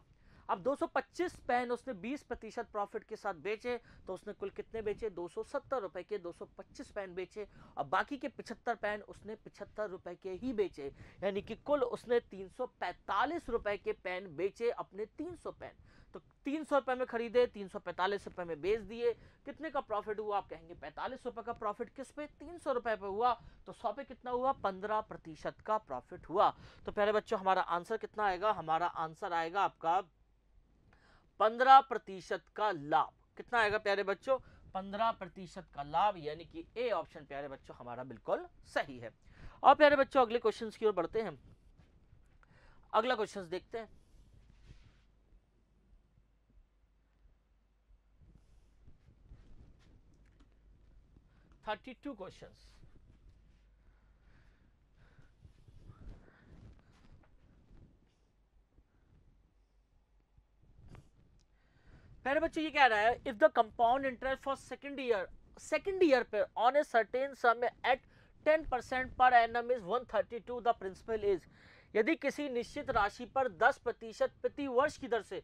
अब 225 पेन उसने 20 प्रतिशत प्रॉफिट के साथ बेचे तो उसने कुल कितने बेचे दो रुपए के 225 पेन बेचे और बाकी के 75 पेन उसने पिछहत्तर रुपए के ही बेचे यानी कि कुल उसने 345 रुपए के पेन बेचे अपने 300 पेन तो तीन सौ रुपये में खरीदे तीन सौ पैंतालीस रुपये में बेच दिए कितने का प्रॉफिट हुआ आप कहेंगे पैंतालीस रुपए का प्रॉफिट किस पे तीन सौ रुपए पे हुआ तो सौ पे कितना हुआ पंद्रह प्रतिशत का प्रॉफिट हुआ तो प्यारे बच्चों हमारा आंसर कितना आएगा हमारा आंसर आएगा आपका पंद्रह प्रतिशत का लाभ कितना आएगा प्यारे बच्चों पंद्रह प्रतिशत का लाभ यानी कि ए ऑप्शन प्यारे बच्चों हमारा बिल्कुल सही है और प्यारे बच्चों अगले क्वेश्चन की ओर बढ़ते हैं अगला क्वेश्चन देखते हैं 32 questions. पहले बच्चे ये कह रहा है if the compound interest for second year second year पे on a certain sum at 10 percent per annum is 132 the principal is यदि किसी निश्चित राशि पर 10 प्रतिशत प्रति वर्ष की दर से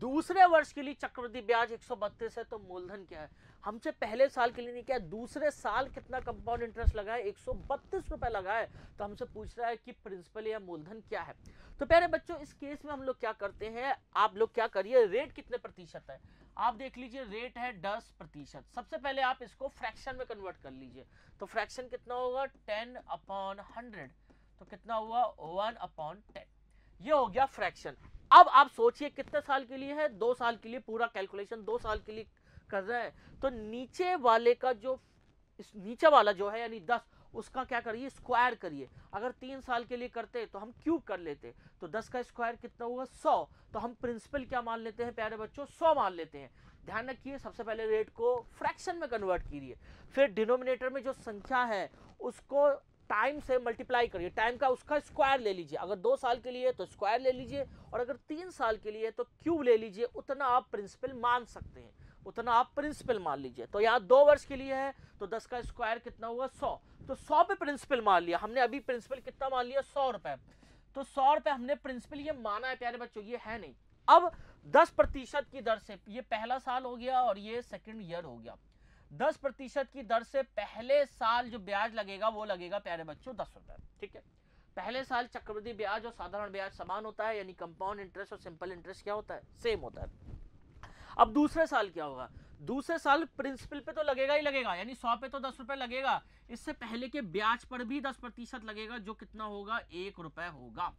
दूसरे वर्ष के लिए चक्रवृद्धि ब्याज एक है तो मूलधन क्या है हमसे पहले साल के लिए नहीं क्या दूसरे साल कितना कंपाउंड इंटरेस्ट लगा है एक सौ लगा है तो हमसे पूछ रहा है कि प्रिंसिपल या मूलधन क्या है तो प्यारे बच्चों इस केस में हम लोग क्या करते हैं आप लोग क्या करिए रेट कितने प्रतिशत है आप देख लीजिए रेट है दस प्रतिशत सबसे पहले आप इसको फ्रैक्शन में कन्वर्ट कर लीजिए तो फ्रैक्शन कितना होगा टेन अपॉन हंड्रेड तो कितना हुआ वन अपॉन टेन ये हो गया फ्रैक्शन अब आप सोचिए कितने साल के लिए है दो साल के लिए पूरा कैलकुलेशन दो साल के लिए कर रहे हैं तो नीचे वाले का जो इस नीचे वाला जो है यानी दस उसका क्या करिए स्क्वायर करिए अगर तीन साल के लिए करते तो हम क्यूब कर लेते तो दस का स्क्वायर कितना हुआ सौ तो हम प्रिंसिपल क्या मान लेते हैं प्यारे बच्चों सौ मान लेते हैं ध्यान रखिए सबसे पहले रेट को फ्रैक्शन में कन्वर्ट कीजिए फिर डिनोमिनेटर में जो संख्या है उसको टाइम से मल्टीप्लाई करिए टाइम का उसका स्क्वायर ले लीजिए अगर दो साल के लिए तो स्क्वायर ले लीजिए और अगर तीन साल के लिए तो क्यूब ले लीजिए उतना आप प्रिंसिपल मान सकते हैं उतना आप प्रिंसिपल मान लीजिए तो यहाँ दो वर्ष के लिए है तो दस का स्क्वायर कितना हुआ सौ तो सौ पे प्रिंसिपल मान लिया हमने अभी प्रिंसिपल कितना मान लिया सौ रुपए तो सौ रुपए हमने प्रिंसिपल ये माना है प्यारे बच्चों ये है नहीं अब दस प्रतिशत की दर से ये पहला साल हो गया और ये सेकेंड ईयर हो गया दस प्रतिशत की दर से पहले साल जो ब्याज लगेगा वो लगेगा प्यारे बच्चों दस रुपए ठीक है पहले साल चक्रवृद्धि ब्याज और साधारण ब्याज समान होता है यानी कंपाउंड इंटरेस्ट और सिंपल इंटरेस्ट क्या होता है सेम होता है अब दूसरे साल क्या होगा दूसरे साल प्रिंसिपल पे तो लगेगा ही लगेगा यानी सौ पे तो दस रुपए लगेगा इससे पहले के ब्याज पर भी दस प्रतिशत लगेगा जो कितना होगा एक रुपए होगा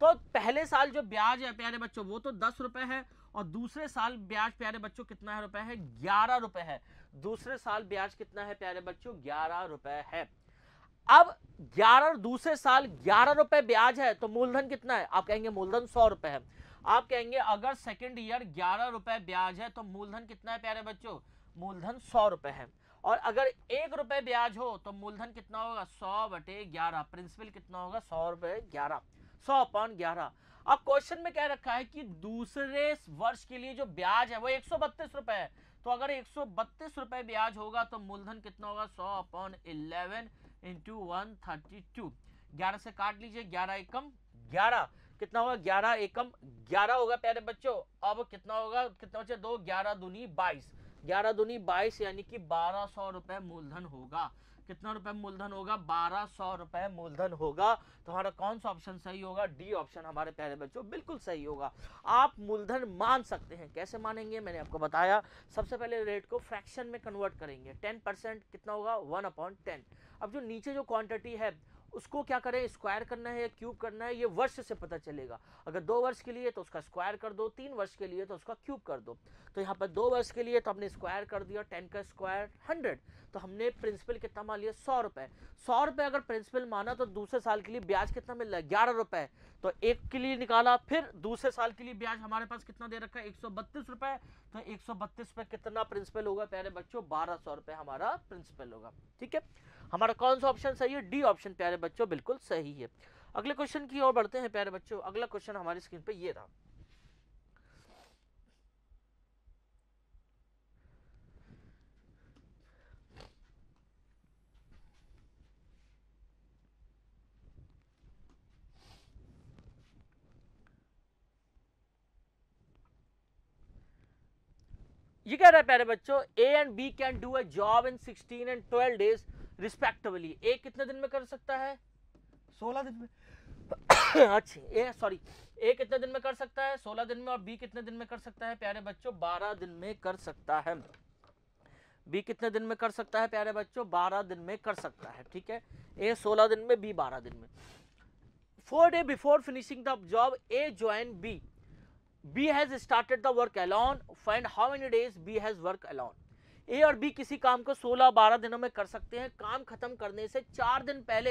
तो पहले साल जो ब्याज है प्यारे बच्चों वो तो दस रुपए है और दूसरे साल ब्याज प्यारे बच्चों कितना है रुपए है ग्यारह रुपए है दूसरे साल ब्याज कितना है प्यारे बच्चों ग्यारह रुपए है अब ग्यारह दूसरे साल ग्यारह रुपए ब्याज है तो मूलधन कितना है आप कहेंगे मूलधन सौ रुपए है आप कहेंगे अगर सेकेंड ईयर ग्यारह रुपए ब्याज है तो मूलधन कितना है प्यारे बच्चों मूलधन सौ रुपए है और अगर एक रुपए ब्याज हो तो मूलधन कितना होगा सौ बटे ग्यारह प्रिंसिपल कितना होगा सौ रुपए ग्यारह सौ अपॉन ग्यारह अब क्वेश्चन में क्या रखा है कि दूसरे वर्ष के लिए जो ब्याज है वो एक रुपए है तो अगर एक रुपए ब्याज होगा तो मूलधन कितना होगा सौ upon eleven into one thirty two ग्यारह से काट लीजिए ग्यारह एकम ग्यारह कितना होगा ग्यारह एकम ग्यारह होगा प्यारे बच्चों अब कितना होगा कितना बच्चे दो ग्यारह दूनी बाईस ग्यारह दूनी बाईस यानी कि बारह सौ रुपए मूलधन होगा कितना रुपए मूलधन होगा बारह सौ रुपए मूलधन होगा तो हमारा कौन सा ऑप्शन सही होगा डी ऑप्शन हमारे प्यारे बच्चों बिल्कुल सही होगा आप मूलधन मान सकते हैं कैसे मानेंगे मैंने आपको बताया सबसे पहले रेट को फ्रैक्शन में कन्वर्ट करेंगे टेन परसेंट कितना होगा वन अपॉइंट टेन अब जो नीचे जो क्वान्टिटी है उसको क्या करें स्क्वायर करना है या क्यूब करना है ये वर्ष से पता चलेगा अगर दो वर्ष के लिए तो उसका स्क्वायर कर दो तीन वर्ष के लिए तो उसका क्यूब कर दो तो यहाँ पर दो वर्ष के लिए तो हमने स्क्वायर कर दिया टेन का स्क्वायर हंड्रेड तो हमने प्रिंसिपल कितना मान लिया सौ रुपये सौ रुपये अगर प्रिंसिपल माना तो दूसरे साल के लिए ब्याज कितना मिल रहा है ग्यारह रुपये तो एक के लिए निकाला फिर दूसरे साल के लिए ब्याज हमारे पास कितना दे रखा है एक सौ बत्तीस रुपये तो एक सौ बत्तीस पे कितना प्रिंसिपल होगा प्यारे बच्चों बारह सौ रुपये हमारा प्रिंसिपल होगा ठीक है हमारा कौन सा ऑप्शन सही है डी ऑप्शन प्यारे बच्चों बिल्कुल सही है अगले क्वेश्चन की ओर बढ़ते हैं प्यारे बच्चों अगला क्वेश्चन हमारी स्क्रीन पर यह रहा ये कह रहा है प्यारे बच्चों A and B can do a job in 16 and 12 days respectively A कितने दिन में कर सकता है सोलह दिन में अच्छा ए सॉरी ए कितने दिन में कर सकता है सोलह दिन में और बी कितने दिन में कर सकता है प्यारे बच्चों बारह दिन में कर सकता है बी कितने दिन में कर सकता है प्यारे बच्चों बारह दिन में कर सकता है ठीक है ए सोलह दिन में बी बारह दिन में four day before finishing the job A join B B has started the work alone find how many days B has work alone A और बी किसी काम को 16-12 दिनों में कर सकते हैं काम खत्म करने से चार दिन पहले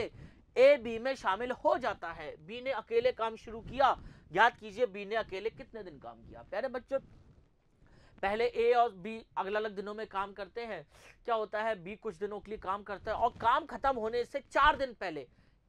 ए बी में शामिल हो जाता है बी ने अकेले काम शुरू किया याद कीजिए बी ने अकेले कितने दिन काम किया प्यारे बच्चों पहले ए और बी अगला अलग दिनों में काम करते हैं क्या होता है बी कुछ दिनों के लिए काम करता है और काम खत्म होने से चार दिन पहले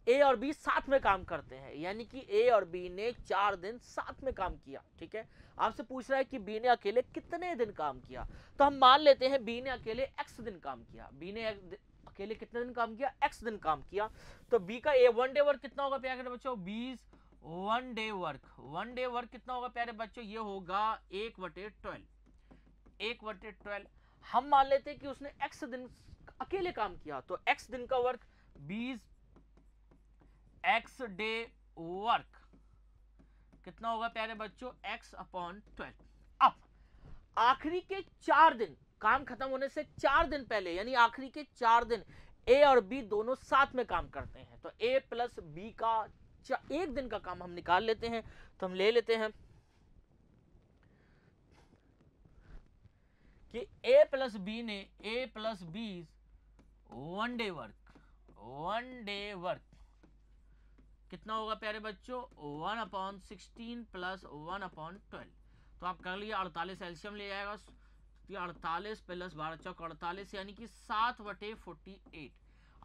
ए और बी साथ में काम करते हैं यानी कि ए और बी ने चार दिन साथ में काम किया ठीक है आपसे पूछ रहा है कि बी ने अकेले कितने दिन काम किया तो हम मान लेते हैं बी ने अकेले एक्स दिन काम किया बी ने अकेले कितने दिन काम किया एक्स दिन काम किया तो बी का ए वन डे वर्क कितना होगा प्यारे बच्चों बीस one day work one day work कितना होगा प्यारे बच्चों ये होगा एक वटे ट्वेल्व एक बटे ट्वेल्व हम मान लेते हैं कि उसने एक्स दिन अकेले काम किया तो एक्स दिन का वर्क बीस एक्स डे वर्क कितना होगा प्यारे बच्चों एक्स अपॉन ट्वेल्व अब आखिरी के चार दिन काम खत्म होने से चार दिन पहले यानी आखिरी के चार दिन ए और बी दोनों साथ में काम करते हैं तो ए प्लस बी का एक दिन का काम हम निकाल लेते हैं तो हम ले लेते हैं कि ए प्लस बी ने A plus B one day work one day work कितना होगा प्यारे बच्चों one upon sixteen plus one upon twelve तो आप कर लिए अड़तालीस एल्शियम ले जाएगा तो अड़तालीस प्लस बारह चौक अड़तालीस यानी कि सात बटे फोर्टी एट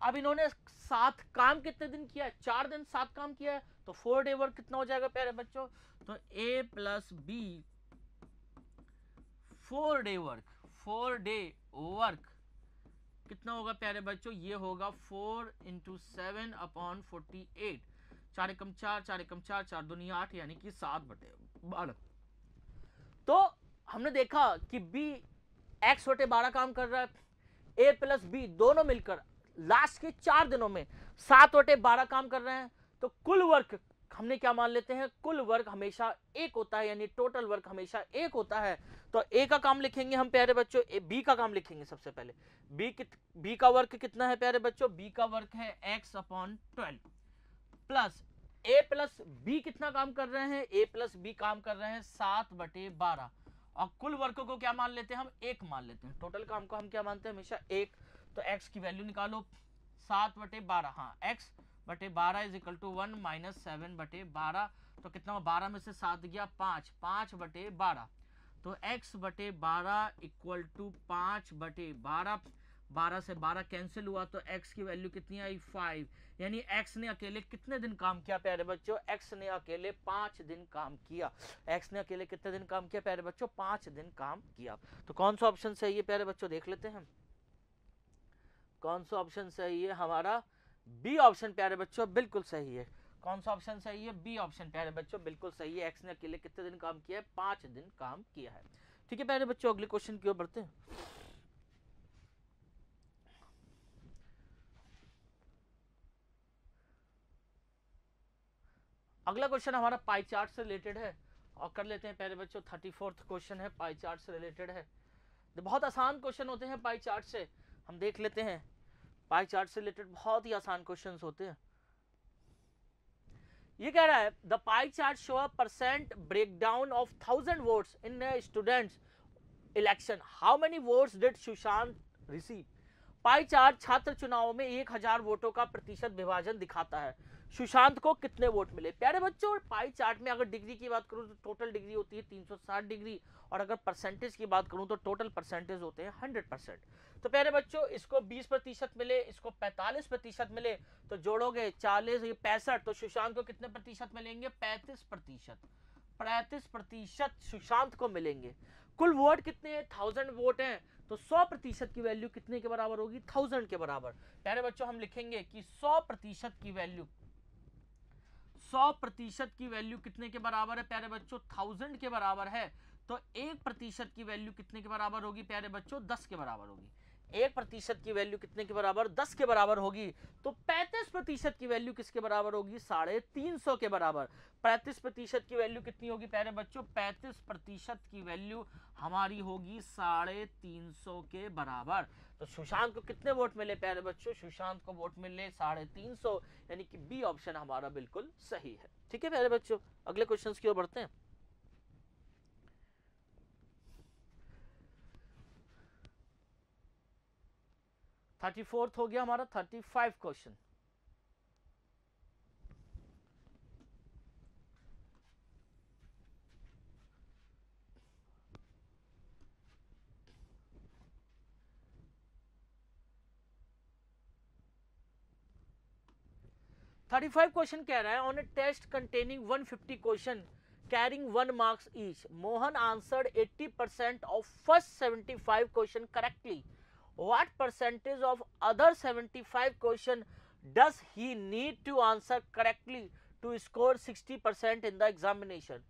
अब इन्होंने सात काम कितने दिन किया है चार दिन सात काम किया है तो फोर डे वर्क कितना हो जाएगा प्यारे बच्चों तो A plus B four day work four day work कितना होगा प्यारे बच्चों ये होगा four into seven upon forty eight चार एकम चार चार एकम चार चार दुनिया आठ यानी कि सात बटे बारह तो हमने देखा कि बी एक्स बटे बारह काम कर रहा है ए प्लस बी दोनों मिलकर लास्ट के चार दिनों में सात बटे बारह काम कर रहे हैं तो कुल वर्क हमने क्या मान लेते हैं कुल वर्क हमेशा एक होता है यानी टोटल वर्क हमेशा एक होता है तो ए का काम लिखेंगे हम प्यारे बच्चों बी का काम लिखेंगे सबसे पहले बी बी का वर्क कितना है प्यारे बच्चों बी का वर्क है X upon twelve plus A plus B कितना काम कर रहे हैं ए प्लस बी काम कर रहे हैं सात बटे बारह और कुल वर्कों को क्या मान लेते हैं हम एक मान लेते हैं टोटल काम को हम क्या मानते हैं हमेशा एक तो एक्स की वैल्यू निकालो सात बटे बारह हाँ एक्स बटे बारह is equal to one minus seven बटे बारह तो कितना बारह में से सात गया पाँच पाँच बटे बारह तो एक्स बटे बारह इक्वल टू पाँच बटे बारह बारह से बारह कैंसिल हुआ तो एक्स की वैल्यू कितनी आई फाइव यानी एक्स ने अकेले कितने दिन काम किया प्यारे बच्चों एक्स ने अकेले पांच दिन काम किया एक्स ने अकेले कितने दिन काम किया प्यारे बच्चों पांच दिन काम किया तो कौन सा ऑप्शन सही है प्यारे बच्चों देख लेते हैं कौन सा ऑप्शन सही है हमारा बी ऑप्शन प्यारे बच्चों बिल्कुल सही है कौन सा ऑप्शन सही है बी ऑप्शन प्यारे बच्चों बिल्कुल सही है एक्स ने अकेले कितने दिन काम किया है पांच दिन काम किया है ठीक है प्यारे बच्चों अगले क्वेश्चन की ओर बढ़ते हैं अगला क्वेश्चन हमारा पाई चार्ट से रिलेटेड है और कर लेते हैं पहले बच्चों थर्टी फोर्थ क्वेश्चन है पाई चार्ट से रिलेटेड है तो बहुत आसान क्वेश्चन होते हैं पाई चार्ट से हम देख लेते हैं पाई चार्ट से रिलेटेड बहुत ही आसान क्वेश्चन होते हैं ये कह रहा है the pie chart show a percent breakdown of thousand votes in students election how many votes did Sushant receive pie chart छात्र चुनावों में एक हजार वोटों का प्रतिशत विभाजन दिखाता है सुशांत को कितने वोट मिले प्यारे बच्चों और पाई चार्ट में अगर डिग्री की बात करूँ तो टोटल डिग्री होती है 360 डिग्री और अगर परसेंटेज की बात करूँ तो टोटल परसेंटेज होते हैं 100 परसेंट तो प्यारे बच्चों इसको 20 प्रतिशत मिले इसको 45 प्रतिशत मिले तो जोड़ोगे 40 ये पैंसठ तो सुशांत को कितने प्रतिशत मिलेंगे पैंतीस प्रतिशत पैंतीस प्रतिशत सुशांत को मिलेंगे कुल वोट कितने हैं थाउजेंड वोट हैं तो सौ प्रतिशत की वैल्यू कितने के बराबर होगी थाउजेंड के बराबर प्यारे बच्चों हम लिखेंगे कि सौ प्रतिशत की वैल्यू सौ प्रतिशत की वैल्यू कितने के बराबर है प्यारे बच्चों थाउजेंड के बराबर है तो एक प्रतिशत की वैल्यू कितने के बराबर होगी प्यारे बच्चों दस के बराबर होगी एक प्रतिशत की वैल्यू कितने के बराबर दस के बराबर होगी तो पैंतीस प्रतिशत की वैल्यू किसके बराबर होगी साढ़े तीन सौ के बराबर पैंतीस प्रतिशत की वैल्यू कितनी होगी प्यारे बच्चों पैंतीस प्रतिशत की वैल्यू हमारी होगी साढ़े तीन सौ के बराबर तो सुशांत को कितने वोट मिले प्यारे बच्चों सुशांत को वोट मिले साढ़े तीन सौ यानी कि बी ऑप्शन हमारा बिल्कुल सही है ठीक है प्यारे बच्चों अगले क्वेश्चन की ओर बढ़ते हैं थर्टी फोर्थ हो गया हमारा thirty five question thirty five question कह रहा है on a test containing one fifty question carrying one marks each Mohan answer eighty percent of first seventy five question correctly what percentage of other seventy five question question he need to answer correctly to score sixty percent in the examination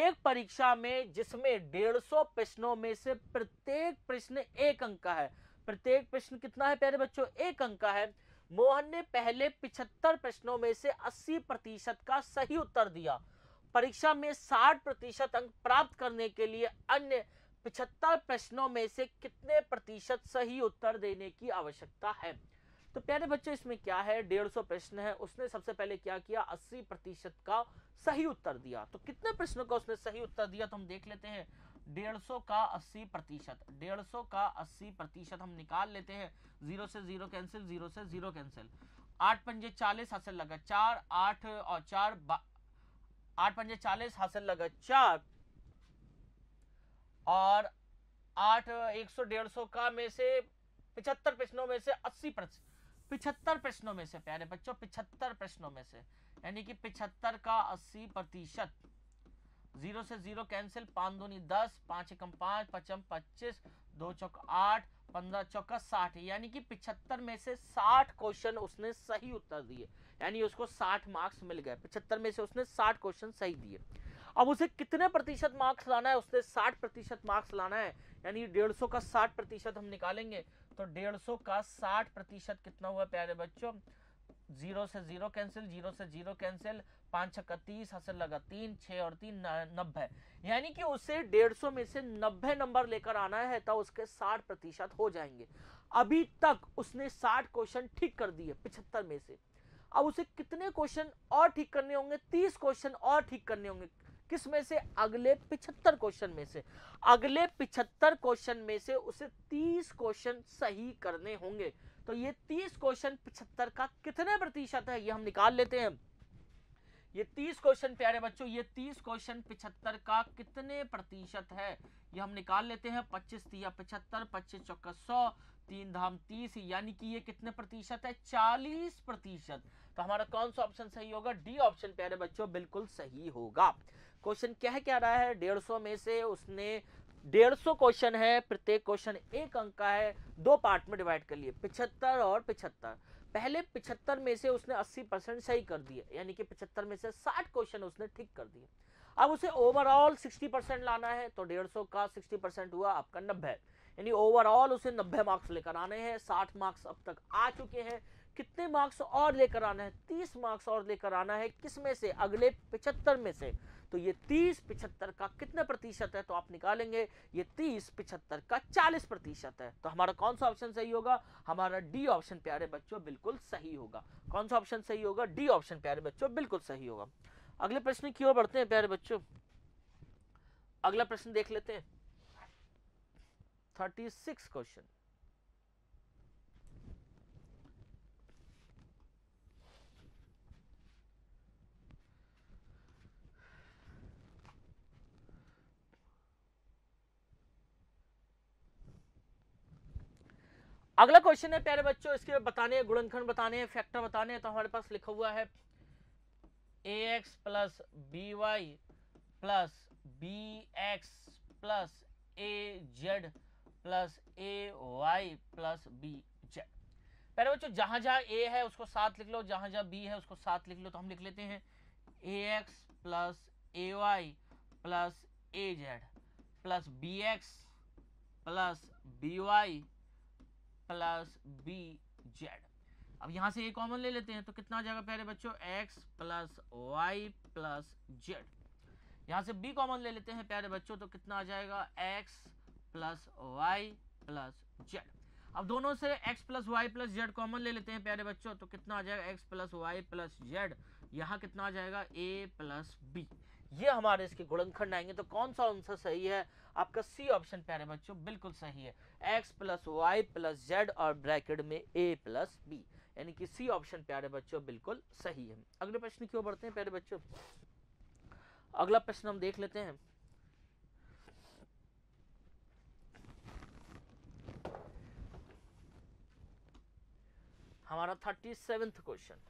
एक परीक्षा में जिसमें डेढ़ सौ प्रश्नों में से प्रत्येक प्रश्न एक अंक का है प्रत्येक प्रश्न कितना है प्यारे बच्चों एक अंक का है मोहन ने पहले 75 प्रश्नों में से 80 प्रतिशत का सही उत्तर दिया परीक्षा में 60 प्रतिशत अंक प्राप्त करने के लिए अन्य 75 प्रश्नों में से कितने प्रतिशत सही उत्तर देने की आवश्यकता है तो प्यारे बच्चों इसमें क्या है डेढ़ सौ प्रश्न है उसने सबसे पहले क्या किया अस्सी प्रतिशत का सही उत्तर दिया तो कितने प्रश्नों का उसने सही उत्तर दिया तो हम देख लेते हैं डेढ़ सौ का अस्सी प्रतिशत डेढ़ सौ का अस्सी प्रतिशत हम निकाल लेते हैं जीरो से जीरो कैंसिल जीरो से जीरो कैंसिल आठ पंजे चालीस हासिल लगा चार आठ और चार आठ पंजे चालीस हासिल लगा चार और आठ एक सौ डेढ़ सौ का में से पिछहत्तर प्रश्नों में से अस्सी पिछहत्तर प्रश्नों में से प्यारे बच्चों पिछहत्तर प्रश्नों में से यानी कि पिछहत्तर का अस्सी प्रतिशत जीरो से जीरो कैंसिल पाँच दूनी दस पाँच एकम पाँच पचम पच्चीस दो चौक आठ पंद्रह चौका साठ यानी कि पिछहत्तर में से साठ क्वेश्चन उसने सही उत्तर दिए यानी उसको साठ मार्क्स मिल गए पिछहत्तर में से उसने साठ क्वेश्चन सही दिए अब उसे कितने प्रतिशत मार्क्स लाना है उसने साठ प्रतिशत मार्क्स लाना है यानी डेढ़ सौ का साठ प्रतिशत हम निकालेंगे तो डेढ़ सौ का साठ प्रतिशत कितना हुआ प्यारे बच्चों जीरो से जीरो कैंसिल जीरो से जीरो कैंसिल पांच छक्का तीस हासिल लगा तीन छः और तीन नब्बे यानी कि उसे डेढ़ सौ में से नब्बे नंबर लेकर आना है तो उसके साठ प्रतिशत हो जाएंगे अभी तक उसने साठ क्वेश्चन ठीक कर दिए पिछहत्तर में से अब उसे कितने क्वेश्चन और ठीक करने होंगे तीस क्वेश्चन और ठीक करने होंगे किस में से अगले पिछहत्तर क्वेश्चन में से अगले पिछहत्तर क्वेश्चन में से उसे तीस क्वेश्चन सही करने होंगे तो ये तीस क्वेश्चन पिछहत्तर का कितने प्रतिशत है ये हम निकाल लेते हैं ये तीस क्वेश्चन प्यारे बच्चों ये तीस क्वेश्चन पिछहत्तर का कितने प्रतिशत है ये हम निकाल लेते हैं पच्चीस तीया पिछहत्तर पच्चीस चौका सौ तीन धाम तीस यानी कि ये कितने प्रतिशत है चालीस प्रतिशत तो हमारा कौन सा ऑप्शन सही होगा डी ऑप्शन प्यारे बच्चों बिल्कुल सही होगा क्वेश्चन क्या है क्या रहा है डेढ़ सौ में से उसने डेढ़ सौ क्वेश्चन है प्रत्येक क्वेश्चन एक अंक का है दो पार्ट में डिवाइड कर लिए पिछहत्तर और पिछहत्तर पहले पिछहत्तर में से उसने अस्सी परसेंट सही कर दिए यानी कि पिछहत्तर में से साठ क्वेश्चन उसने ठीक कर दिए अब उसे ओवरऑल सिक्सटी परसेंट लाना है तो डेढ़ सौ का सिक्सटी परसेंट हुआ आपका नब्बे यानी ओवरऑल उसे नब्बे मार्क्स लेकर आने हैं साठ मार्क्स अब तक आ चुके हैं कितने मार्क्स और लेकर आना है तीस मार्क्स और लेकर आना है किस में से अगले पिछहत्तर में से तो ये तीस पिछहत्तर का कितना प्रतिशत है तो आप निकालेंगे ये तीस पिछहत्तर का चालीस प्रतिशत है तो हमारा कौन सा ऑप्शन सही होगा हमारा डी ऑप्शन प्यारे बच्चों बिल्कुल सही होगा कौन सा ऑप्शन सही होगा डी ऑप्शन प्यारे बच्चों बिल्कुल सही होगा अगले प्रश्न की ओर बढ़ते हैं प्यारे बच्चों अगला प्रश्न देख लेते हैं थर्टी सिक्स क्वेश्चन अगला क्वेश्चन है प्यारे बच्चों इसके बताने हैं गुणनखंड बताने हैं फैक्टर बताने हैं तो हमारे पास लिखा हुआ है A X plus B Y plus B X plus A Z plus A Y plus B Z पहले बच्चों जहां जहाँ ए है उसको साथ लिख लो जहां जहाँ बी है उसको साथ लिख लो तो हम लिख लेते हैं A X plus A Y plus A Z plus B X plus B Y plus B Z अब यहाँ से ये कॉमन ले लेते हैं तो कितना जाएगा प्यारे बच्चों X plus Y plus Z यहाँ से बी कॉमन ले लेते हैं प्यारे बच्चों तो कितना आ जाएगा X plus Y plus Z अब दोनों से x plus Y plus Z common ले लेते हैं प्यारे बच्चों तो कितना आ जाएगा x plus Y plus Z यहाँ कितना आ जाएगा a प्लस बी ये हमारे इसके गुणनखंड आएंगे तो कौन सा आंसर सही है आपका सी ऑप्शन प्यारे बच्चों बिल्कुल सही है X plus Y plus Z और ब्रैकेट में ए प्लस बी यानी कि सी ऑप्शन प्यारे बच्चों बिल्कुल सही है अगले प्रश्न क्यों बढ़ते हैं प्यारे बच्चों अगला प्रश्न हम देख लेते हैं हमारा thirty seventh question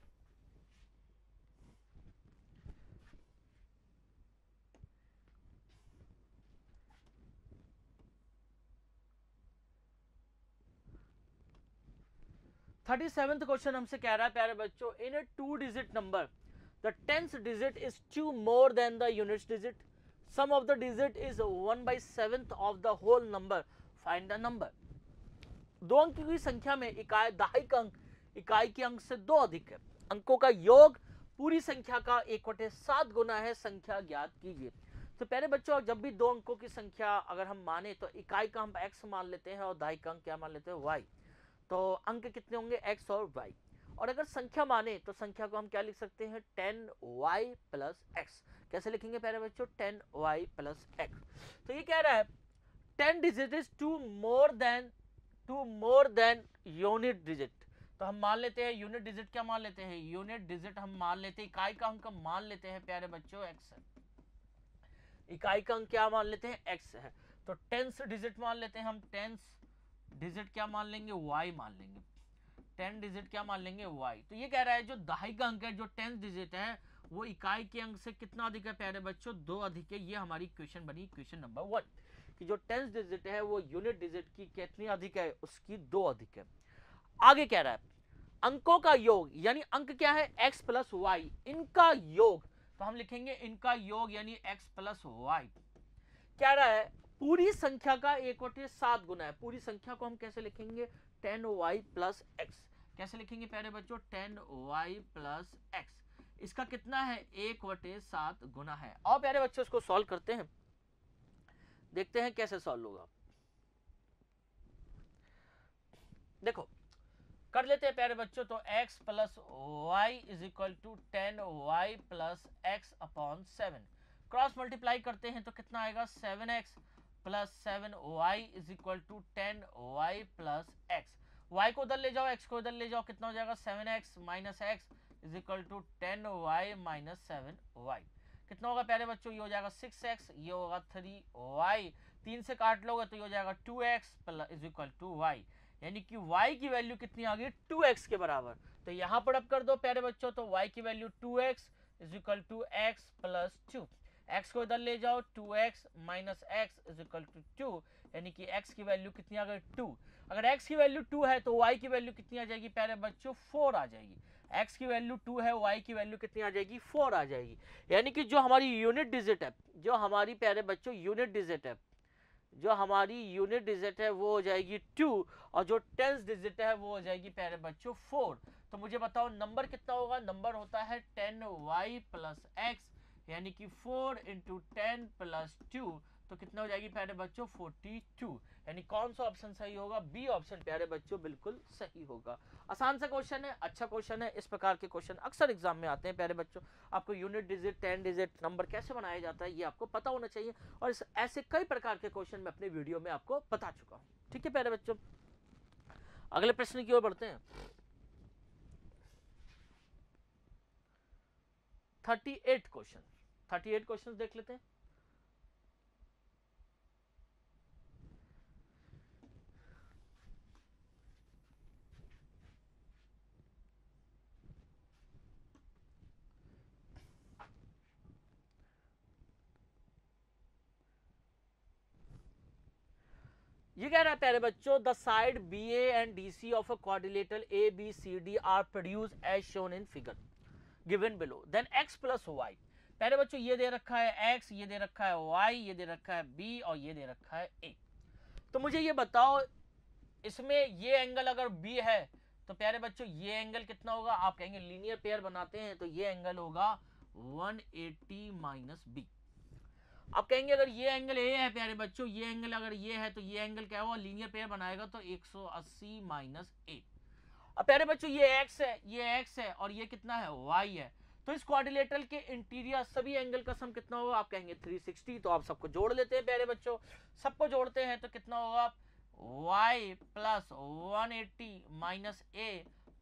thirty seventh question हमसे कह रहा है प्यारे बच्चों in a two digit number the tenth digit is two more than the units digit sum of the digit is one by seventh of the whole number find the number दो अंक की संख्या में इकाई दाहिक अंक इकाई के अंक से दो अधिक है अंकों का योग पूरी संख्या का एक बटे सात गुना है संख्या ज्ञात कीजिए तो पहले बच्चों जब भी दो अंकों की संख्या अगर हम माने तो इकाई का हम एक्स मान लेते हैं और दाहिक अंक क्या मान लेते हैं वाई तो अंक कितने होंगे x और y और अगर संख्या माने तो संख्या को हम क्या लिख सकते हैं टेन वाई प्लस एक्स कैसे लिखेंगे प्यारे बच्चों टेन वाई प्लस एक्स तो ये कह रहा है ten digit is two more than two more than unit digit तो हम मान लेते हैं यूनिट डिजिट क्या मान लेते हैं यूनिट डिजिट हम मान लेते हैं इकाई का अंक मान लेते हैं प्यारे बच्चों एक्स है इकाई का अंक क्या मान लेते हैं एक्स है तो टेंस डिजिट मान लेते हैं हम टेंस डिजिट क्या मान लेंगे वाई मान लेंगे टेन डिजिट क्या मान लेंगे वाई तो ये कह रहा है जो दहाई का अंक है जो टेंथ डिजिट है वो इकाई के अंक से कितना अधिक है प्यारे बच्चों दो अधिक है ये हमारी क्वेश्चन बनी क्वेश्चन नंबर वन कि जो टेंथ डिजिट है वो यूनिट डिजिट की कितनी अधिक है उसकी दो अधिक है आगे कह रहा है अंकों का योग यानी अंक क्या है x प्लस वाई इनका योग तो हम लिखेंगे इनका योग यानी x प्लस वाई कह रहा है पूरी संख्या का एक बटे सात गुना है पूरी संख्या को हम कैसे लिखेंगे टेन वाई प्लस एक्स कैसे लिखेंगे प्यारे बच्चों टेन वाई प्लस एक्स इसका कितना है एक बटे सात गुना है और प्यारे बच्चों इसको सॉल्व करते हैं देखते हैं कैसे सॉल्व होगा देखो कर लेते हैं प्यारे बच्चों तो x plus Y is equal to ten Y plus X upon seven cross multiply करते हैं तो कितना आएगा seven X plus seven Y is equal to ten Y plus X Y को उधर ले जाओ एक्स को उधर ले जाओ कितना हो जाएगा seven X minus X is equal to ten Y minus seven Y कितना होगा प्यारे बच्चों ये हो जाएगा सिक्स एक्स ये होगा थ्री वाई तीन से काट लोगे तो ये हो जाएगा two X plus is equal to Y यानी कि y की वैल्यू कितनी आ गई 2x के बराबर तो यहाँ पर अब कर दो प्यारे बच्चों तो y की value 2x X is equal to X plus two X को इधर ले जाओ two X minus X is equal to two two कि एक्स की वैल्यू कितनी आ गई टू अगर एक्स की वैल्यू टू है तो वाई की वैल्यू कितनी आ जाएगी प्यारे बच्चों फोर आ जाएगी एक्स की वैल्यू टू है वाई की वैल्यू कितनी आ जाएगी फोर आ जाएगी यानी कि जो हमारी यूनिट डिजिट है जो हमारी प्यारे बच्चों यूनिट डिजिट है जो हमारी यूनिट डिजिट है वो हो जाएगी टू और जो टेंस डिजिट है वो हो जाएगी प्यारे बच्चों फोर तो मुझे बताओ नंबर कितना होगा नंबर होता है टेन वाई प्लस एक्स यानी कि four into ten plus two तो कितना हो जाएगी प्यारे बच्चों 42 यानी कौन सा ऑप्शन सही होगा बी ऑप्शन प्यारे बच्चों बिल्कुल सही होगा आसान सा क्वेश्चन है अच्छा क्वेश्चन है इस प्रकार के क्वेश्चन अक्सर एग्जाम में आते हैं प्यारे बच्चों आपको unit digit ten digit number कैसे बनाया जाता है ये आपको पता होना चाहिए और ऐसे कई प्रकार के क्वेश्चन में अपने वीडियो में आपको बता चुका हूँ ठीक है प्यारे बच्चों अगले प्रश्न की ओर बढ़ते हैं 38 क्वेश्चन थर्टी एट क्वेश्चन देख लेते हैं ये कह रहा है प्यारे बच्चों the side B A and D C of a quadrilateral A B C D are produce as shown in figure given below then X plus Y पहले बच्चों ये दे रखा है एक्स ये दे रखा है वाई ये दे रखा है बी और ये दे रखा है ए तो मुझे ये बताओ इसमें ये एंगल अगर बी है तो प्यारे बच्चों ये एंगल कितना होगा आप कहेंगे लीनियर पेयर बनाते हैं तो ये एंगल होगा 180 एट्टी माइनस बी आप कहेंगे अगर ये एंगल ए है प्यारे बच्चों ये एंगल अगर ये है तो ये एंगल क्या होगा लीनियर पेयर बनाएगा तो 180 सौ अस्सी माइनस ए अब प्यारे बच्चों ये एक्स है ये एक्स है और ये कितना है वाई है तो इस क्वारिलेटर के इंटीरियर सभी एंगल का सम कितना होगा आप कहेंगे 360 तो आप सबको जोड़ लेते हैं प्यारे बच्चों सबको जोड़ते हैं तो कितना होगा आप Y plus one eighty minus A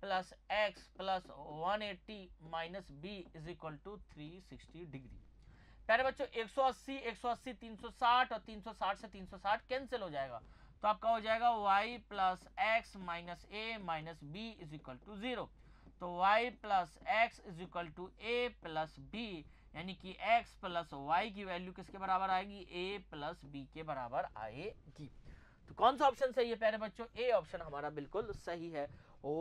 plus X plus one eighty minus B is equal to three sixty degree प्यारे बच्चों 180, 180, 360 और 360 से 360 कैंसिल हो जाएगा तो आपका हो जाएगा Y plus X minus A minus B is equal to zero तो y plus X is equal to A plus B यानी कि x प्लस वाई की वैल्यू किसके बराबर आएगी a प्लस बी के बराबर आएगी तो कौन सा ऑप्शन सही है प्यारे बच्चों ए ऑप्शन हमारा बिल्कुल सही है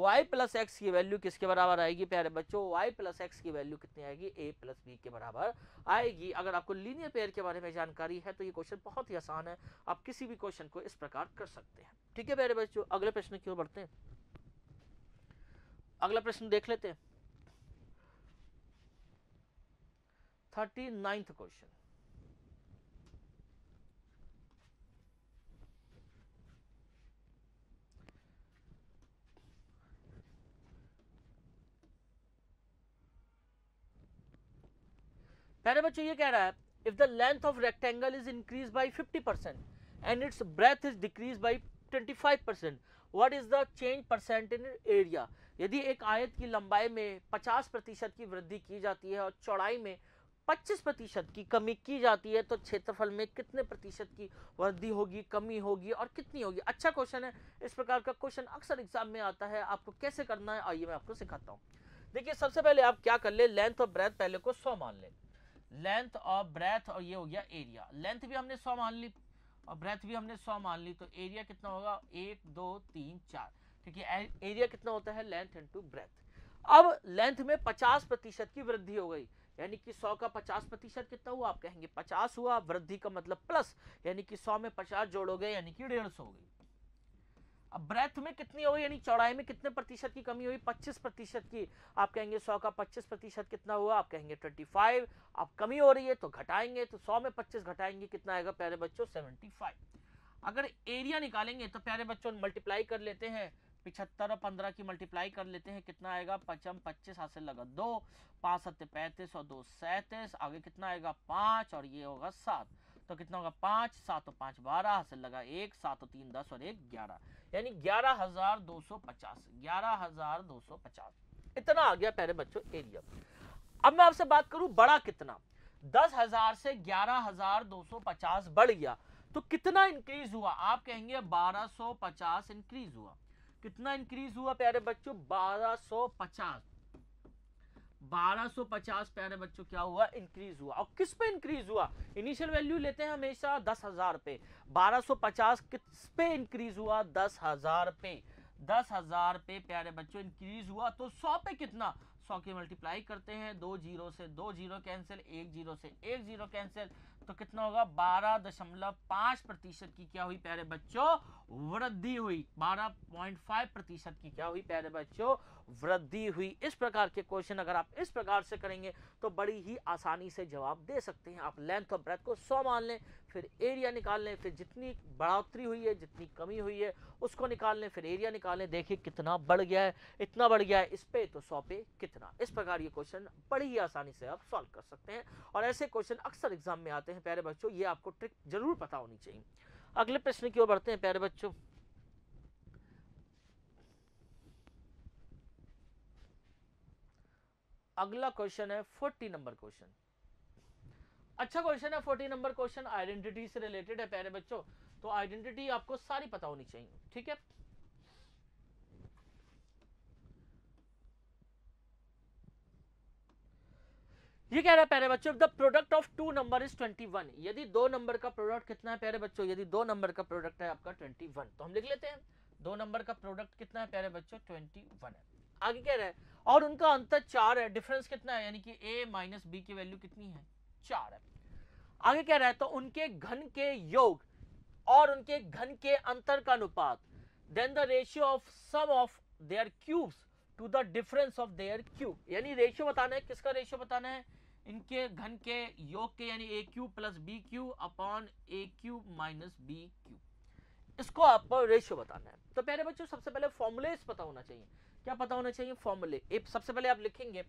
y प्लस एक्स की वैल्यू किसके बराबर आएगी प्यारे बच्चों y प्लस एक्स की वैल्यू कितनी आएगी a प्लस बी के बराबर आएगी अगर आपको लीनियर पेयर के बारे में जानकारी है तो ये क्वेश्चन बहुत ही आसान है आप किसी भी क्वेश्चन को इस प्रकार कर सकते हैं ठीक है प्यारे बच्चों अगले प्रश्न की ओर बढ़ते हैं अगला प्रश्न देख लेते हैं थर्टी नाइन्थ क्वेश्चन पहले बच्चों ये कह रहा है if the length of rectangle is increase by fifty percent and its breadth is decrease by twenty five percent what is the change percent in area यदि एक आयत की लंबाई में 50 प्रतिशत की वृद्धि की जाती है और चौड़ाई में 25 प्रतिशत की कमी की जाती है तो क्षेत्रफल में कितने प्रतिशत की वृद्धि होगी कमी होगी और कितनी होगी अच्छा क्वेश्चन है इस प्रकार का क्वेश्चन अक्सर एग्जाम में आता है आपको कैसे करना है आइए मैं आपको सिखाता हूँ देखिए सबसे पहले आप क्या कर ले लेंथ और ब्रेथ पहले को सौ मान लें लेंथ और ब्रेथ और ये हो गया एरिया लेंथ भी हमने सौ मान ली और ब्रेथ भी हमने सौ मान ली तो एरिया कितना होगा एक दो तीन चार क्योंकि एरिया कितना होता है लेंथ इंटू ब्रेथ अब लेंथ में 50 प्रतिशत की वृद्धि हो गई यानी कि 100 का 50 प्रतिशत कितना हुआ आप कहेंगे 50 हुआ वृद्धि का मतलब प्लस यानी कि 100 में 50 जोड़ोगे यानी कि डेढ़ सौ हो गई अब ब्रेथ में कितनी हो गई यानी चौड़ाई में कितने प्रतिशत की कमी हुई 25 प्रतिशत की आप कहेंगे 100 का 25 प्रतिशत कितना हुआ आप कहेंगे 25 अब कमी हो रही है तो घटाएंगे तो 100 में 25 घटाएंगे कितना आएगा प्यारे बच्चों 75 अगर एरिया निकालेंगे तो प्यारे बच्चों मल्टीप्लाई कर लेते हैं पिछहत्तर और पंद्रह की मल्टीप्लाई कर लेते हैं कितना आएगा पचम पच्चीस हाथ से लगा दो पाँच सत्य पैंतीस और दो सैंतीस आगे कितना आएगा पाँच और ये होगा सात तो कितना होगा पाँच सात और पाँच बारह हाथ से लगा एक सात और तीन दस और एक ग्यारह यानी ग्यारह हजार दो सौ पचास ग्यारह हजार दो सौ पचास इतना आ गया पहले बच्चों एरिया अब मैं आपसे बात करूँ बड़ा कितना दस हजार से ग्यारह हजार दो सौ पचास बढ़ गया तो कितना इंक्रीज हुआ आप कहेंगे बारह सौ पचास इंक्रीज हुआ कितना इंक्रीज हुआ प्यारे बच्चों 1250 1250 प्यारे बच्चों क्या हुआ इंक्रीज हुआ और किस पे इंक्रीज हुआ इनिशियल वैल्यू लेते हैं हमेशा दस हजार पे 1250 किस पे इंक्रीज हुआ दस हजार पे दस हजार पे प्यारे बच्चों इंक्रीज हुआ तो सौ पे कितना सौ की मल्टीप्लाई करते हैं दो जीरो से दो जीरो कैंसिल एक जीरो से एक जीरो कैंसिल तो कितना होगा बारह दशमलव पांच प्रतिशत की क्या हुई प्यारे बच्चों वृद्धि हुई बारह पॉइंट फाइव प्रतिशत की क्या हुई प्यारे बच्चों वृद्धि हुई इस प्रकार के क्वेश्चन अगर आप इस प्रकार से करेंगे तो बड़ी ही आसानी से जवाब दे सकते हैं आप लेंथ ऑफ ब्रेथ को सौ मान लें फिर एरिया निकाल लें फिर जितनी बढ़ोतरी हुई है जितनी कमी हुई है उसको निकाल लें फिर एरिया निकाल लें देखिए कितना बढ़ गया है इतना बढ़ गया है इस पर तो सौ पे कितना इस प्रकार ये क्वेश्चन बड़ी ही आसानी से आप सॉल्व कर सकते हैं और ऐसे क्वेश्चन अक्सर एग्जाम में आते हैं प्यारे बच्चों ये आपको ट्रिक जरूर पता होनी चाहिए अगले प्रश्न की ओर बढ़ते हैं प्यारे बच्चों अगला क्वेश्चन है फोर्टी नंबर क्वेश्चन अच्छा क्वेश्चन है फोर्टी नंबर क्वेश्चन आइडेंटिटी से रिलेटेड है प्यारे बच्चों तो आइडेंटिटी आपको सारी पता होनी चाहिए ठीक है ये कह रहा है प्यारे बच्चों the product of two number is 21 यदि दो नंबर का प्रोडक्ट कितना है प्यारे बच्चों यदि दो नंबर का प्रोडक्ट है आपका 21 तो हम लिख लेते हैं दो नंबर का प्रोडक्ट कितना है प्यारे बच्चों 21 है आगे कह रहा है और उनका अंतर चार है डिफरेंस कितना है यानी कि ए माइनस बी की वैल्यू कितनी है चार है आगे कह रहा है तो उनके घन के योग और उनके घन के अंतर का अनुपात then the ratio of sum of their cubes to the difference of their cube यानी रेशियो बताना है किसका रेशियो बताना है इनके घन के योग के यानी A cube plus B cube upon A cube minus B cube इसको आपको रेशियो बताना है तो प्यारे बच्चों सबसे पहले फॉर्मूलेस पता होना चाहिए क्या पता होना चाहिए फॉर्मूले सबसे पहले आप लिखेंगे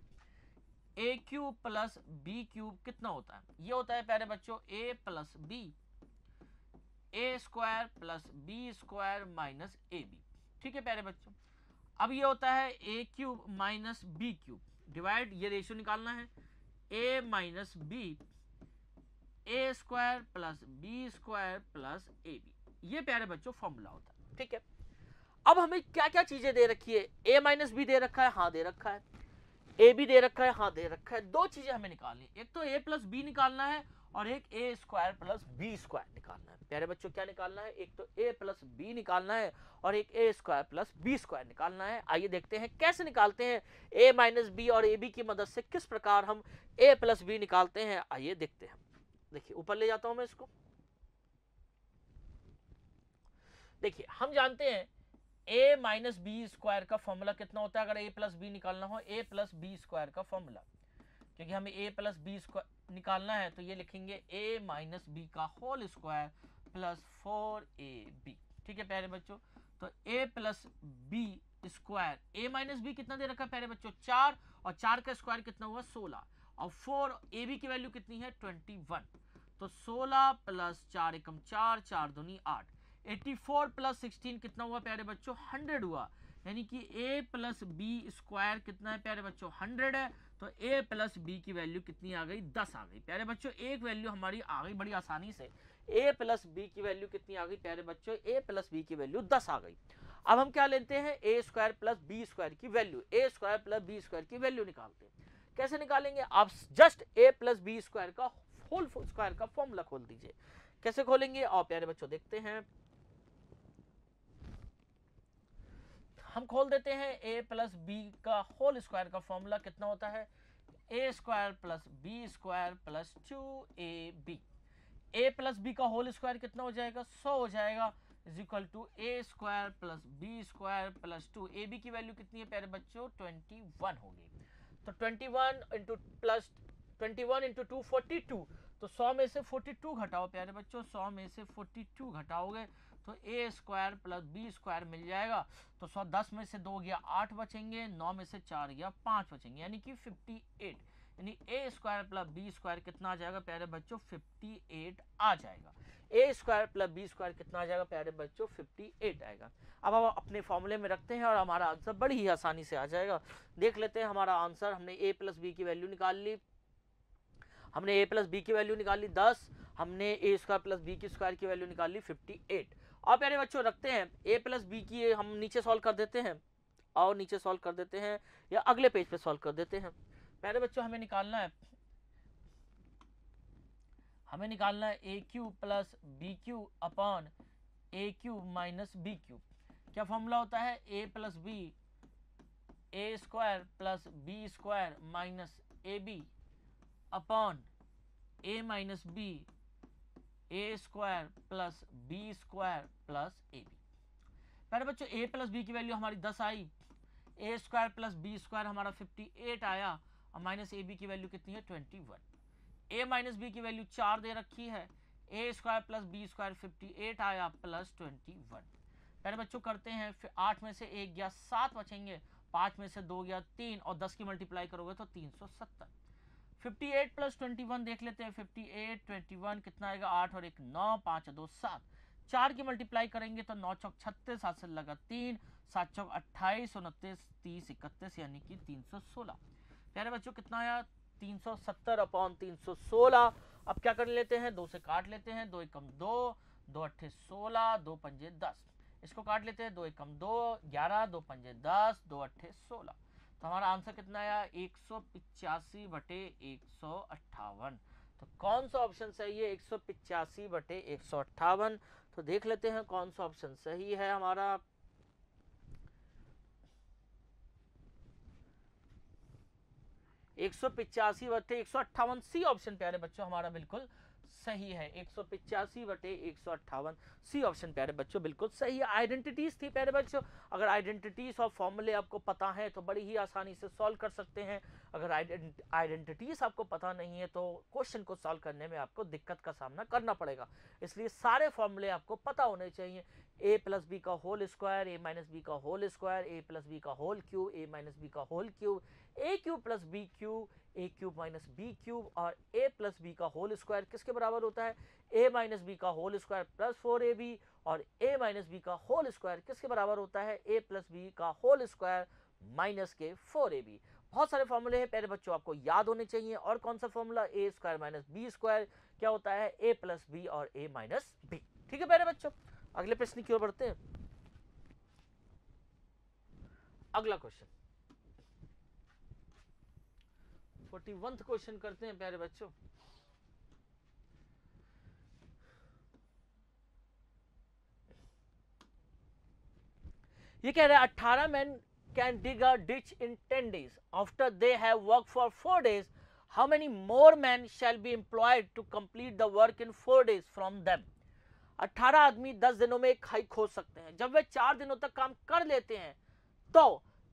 A cube plus B cube कितना होता है ये होता है प्यारे बच्चों A plus B A square plus B square minus A B ठीक है प्यारे बच्चों अब ये होता है A cube minus B cube divide ये रेशो निकालना है A minus B A square plus B square plus A B ये प्यारे बच्चों फॉर्मूला होता है ठीक है अब हमें क्या क्या चीज़ें दे रखी है ए माइनस बी दे रखा है हाँ दे रखा है ए बी दे रखा है हाँ दे रखा है दो चीज़ें हमें निकालनी एक तो ए प्लस बी निकालना है और एक A square plus B square निकालना है प्यारे बच्चों क्या निकालना है एक तो ए प्लस बी निकालना है और एक A square plus B square निकालना है आइए देखते हैं कैसे निकालते हैं ए माइनस बी और ए बी की मदद से किस प्रकार हम ए प्लस बी निकालते हैं आइए देखते हैं देखिए ऊपर ले जाता हूं मैं इसको देखिए हम जानते हैं ए माइनस बी स्क्वायर का फॉर्मूला कितना होता है अगर ए प्लस बी निकालना हो ए प्लस बी स्क्वायर का फॉर्मूला क्योंकि हमें ए प्लस बी स्क्वायर निकालना है तो ये लिखेंगे ए माइनस बी का whole square plus four A B ठीक है प्यारे बच्चों तो A plus B square A minus B कितना दे रखा है प्यारे बच्चों चार और चार का स्क्वायर कितना हुआ सोलह और फोर ए बी की वैल्यू कितनी है ट्वेंटी वन तो सोलह प्लस चार एकम चार चार दूनी आठ एट्टी फोर प्लस सिक्सटीन कितना हुआ प्यारे बच्चों हंड्रेड हुआ यानी कि ए प्लस बी स्क्वायर कितना है प्यारे बच्चों हंड्रेड है तो ए प्लस बी की वैल्यू कितनी आ गई दस आ गई प्यारे बच्चों एक वैल्यू हमारी आ गई बड़ी आसानी से ए प्लस बी की वैल्यू कितनी आ गई प्यारे बच्चों ए प्लस बी की वैल्यू दस आ गई अब हम क्या लेते हैं A square plus B square की value A square plus B square की वैल्यू निकालते हैं कैसे निकालेंगे आप just A plus B square का होल स्क्वायर का फॉर्मूला खोल दीजिए कैसे खोलेंगे और प्यारे बच्चों देखते हैं हम खोल देते हैं ए प्लस बी का होल स्क्वायर का फॉर्मूला कितना होता है A square plus B square plus two A B A plus B का होल स्क्वायर कितना हो जाएगा सौ हो जाएगा is equal to A square plus B square plus two A B की वैल्यू कितनी है प्यारे बच्चों ट्वेंटी वन होगी तो twenty one into plus twenty one into two forty two तो सौ में से फोर्टी टू घटाओ प्यारे बच्चों सौ में से फोर्टी टू घटाओगे तो A square plus B square मिल जाएगा तो सौ दस में से दो गया आठ बचेंगे नौ में से चार गया पाँच बचेंगे यानी कि फिफ्टी एट यानी A square plus B square कितना आ जाएगा प्यारे बच्चों फिफ्टी एट आ जाएगा A square plus B square कितना आ जाएगा प्यारे बच्चों फिफ्टी एट आएगा अब हम अपने फॉर्मूले में रखते हैं और हमारा आंसर बड़ी ही आसानी से आ जाएगा देख लेते हैं हमारा आंसर हमने ए प्लस बी की वैल्यू निकाल ली हमने ए प्लस बी की वैल्यू निकाली दस हमने ए स्क्वायर प्लस बी की स्क्वायर की वैल्यू निकाल ली फिफ्टी एट और प्यारे बच्चों रखते हैं ए प्लस बी की हम नीचे सॉल्व कर देते हैं और नीचे सॉल्व कर देते हैं या अगले पेज पे सॉल्व कर देते हैं प्यारे बच्चों हमें निकालना है हमें निकालना है A cube plus B cube upon A cube minus B cube क्या फॉर्मूला होता है A plus B A square plus B square minus A B upon A minus B A square plus B square plus A B पहले बच्चों A plus B की value हमारी दस आई A square plus B square हमारा fifty eight आया और minus A B की वैल्यू कितनी है twenty one A minus B की वैल्यू चार दे रखी है A square plus B square fifty eight आया प्लस ट्वेंटी वन पहले बच्चों करते हैं फिर आठ में से एक गया सात बचेंगे पाँच में से दो गया तीन और दस की मल्टीप्लाई करोगे तो तीन सौ सत्तर फिफ्टी प्लस देख लेते हैं 58 21 कितना आएगा आठ और एक नौ पांच दो सात चार की मल्टीप्लाई करेंगे तो नौ चौक छत्तीस सात से लगा तीन सात चौक अट्ठाईस उनतीस तीस इकतीस यानी कि तीन सौ सोलह प्यारे बच्चों कितना आया तीन सौ सत्तर अपॉन तीन सौ सोलह अब क्या कर लेते हैं दो से काट लेते हैं दो एकम दो दो अट्ठे सोलह दो पंजे दस इसको काट लेते हैं दो एकम दो ग्यारह दो पंजे दस दो अट्ठे सोलह तो हमारा आंसर कितना आया एक सौ पिचासी बटे एक सौ अट्ठावन तो कौन सा ऑप्शन सही है एक सौ पिचासी बटे एक सौ अट्ठावन तो देख लेते हैं कौन सा ऑप्शन सही है हमारा एक सौ पिचासी बटे एक सौ अट्ठावन सी ऑप्शन प्यारे बच्चों हमारा बिल्कुल सही है एक सौ पिचासी बटे एक सौ अट्ठावन सी ऑप्शन प्यारे बच्चों बिल्कुल सही आइडेंटिटीज थी प्यारे बच्चों अगर आइडेंटिटीज और फॉर्मूले आपको पता है तो बड़ी ही आसानी से सॉल्व कर सकते हैं अगर आइडेंटिटीज आपको पता नहीं है तो क्वेश्चन को सॉल्व करने में आपको दिक्कत का सामना करना पड़ेगा इसलिए सारे फॉर्मूले आपको पता होने चाहिए ए प्लस बी का whole square A minus B का whole square A plus B का whole cube A minus B का whole cube A cube plus B cube A cube minus B cube और ए प्लस बी का whole square किसके बराबर होता है A minus B का whole square plus four A B और A minus B का होल स्क्वायर किसके बराबर होता है ए प्लस बी का होल स्क्वायर माइनस के फोर ए बी बहुत सारे फॉर्मूले हैं पहले बच्चों आपको याद होने चाहिए और कौन सा formula A square minus B square क्या होता है ए प्लस बी और ए माइनस बी ठीक है पहले बच्चों अगले प्रश्न की ओर बढ़ते हैं अगला क्वेश्चन फोर्टी फोर्टीवंथ क्वेश्चन करते हैं प्यारे बच्चों ये कह रहा है अट्ठारह man can dig a ditch in ten days after they have work for four days how many more man shall be employed to complete the work in four days from them अट्ठारह आदमी दस दिनों में एक खाई खोज सकते हैं जब वे चार दिनों तक काम कर लेते हैं तो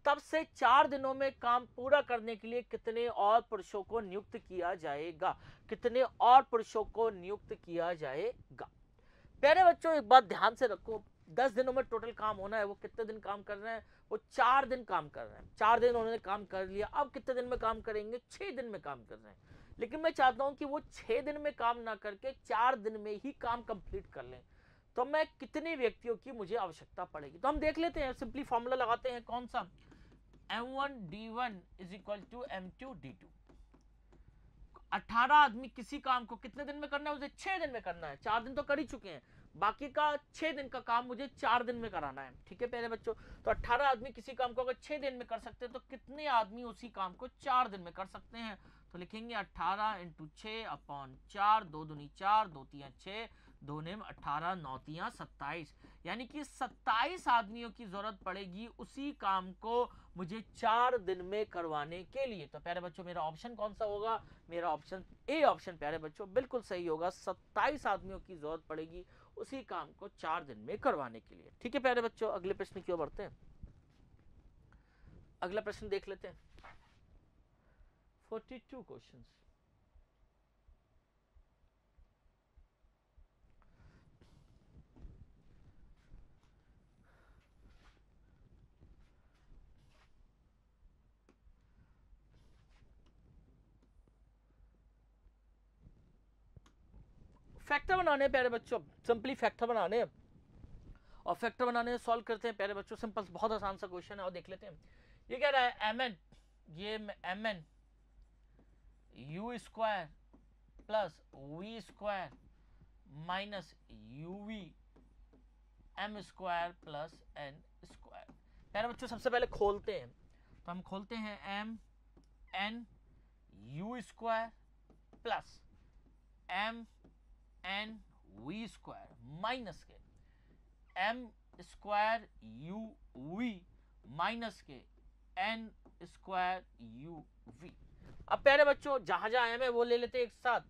तब से चार दिनों में काम पूरा करने के लिए कितने और पुरुषों को नियुक्त किया जाएगा कितने और पुरुषों को नियुक्त किया जाएगा प्यारे बच्चों एक बात ध्यान से रखो दस दिनों में टोटल काम होना है वो कितने दिन काम कर रहे हैं वो चार दिन काम कर रहे हैं चार दिन उन्होंने काम कर लिया अब कितने दिन में काम करेंगे छह दिन में काम कर रहे हैं लेकिन मैं चाहता हूँ कि वो छह दिन में काम ना करके चार दिन में ही काम कंप्लीट कर लें तो मैं कितने व्यक्तियों की मुझे आवश्यकता पड़ेगी तो हम देख लेते हैं सिंपली फॉर्मूला लगाते हैं कौन सा M one D one is equal to M two D two अठारह आदमी किसी काम को कितने दिन में करना है उसे छह दिन में करना है चार दिन तो कर ही चुके हैं बाकी का छह दिन का काम मुझे चार दिन में कराना है ठीक है पहले बच्चों तो अट्ठारह आदमी किसी काम को अगर छह दिन में कर सकते हैं तो कितने आदमी उसी काम को चार दिन में कर सकते हैं तो लिखेंगे अट्ठारह इंटू छ अपॉन चार दो दुनी चार दो तियाँ छः दो ने अट्ठारह नौ तियाँ सत्ताईस यानी कि सत्ताईस आदमियों की ज़रूरत पड़ेगी उसी काम को मुझे चार दिन में करवाने के लिए तो प्यारे बच्चों मेरा ऑप्शन कौन सा होगा मेरा ऑप्शन ए ऑप्शन प्यारे बच्चों बिल्कुल सही होगा सत्ताईस आदमियों की जरूरत पड़ेगी उसी काम को चार दिन में करवाने के लिए ठीक है प्यारे बच्चों अगले प्रश्न क्यों बढ़ते हैं अगला प्रश्न देख लेते हैं क्वेश्चंस फैक्टर बनाने हैं प्यारे बच्चों सिंपली फैक्टर बनाने हैं और फैक्टर बनाने सॉल्व करते हैं प्यारे बच्चों सिंपल बहुत आसान सा क्वेश्चन है और देख लेते हैं ये कह रहा है एम एन ये M N U square plus V square minus U V M square plus N square प्यारे बच्चों सबसे पहले खोलते हैं तो हम खोलते हैं M N U square plus M N V square minus के M square U V minus के एन स्क्वायर यू वी अब प्यारे बच्चों जहां जहां एम है वो ले लेते हैं एक साथ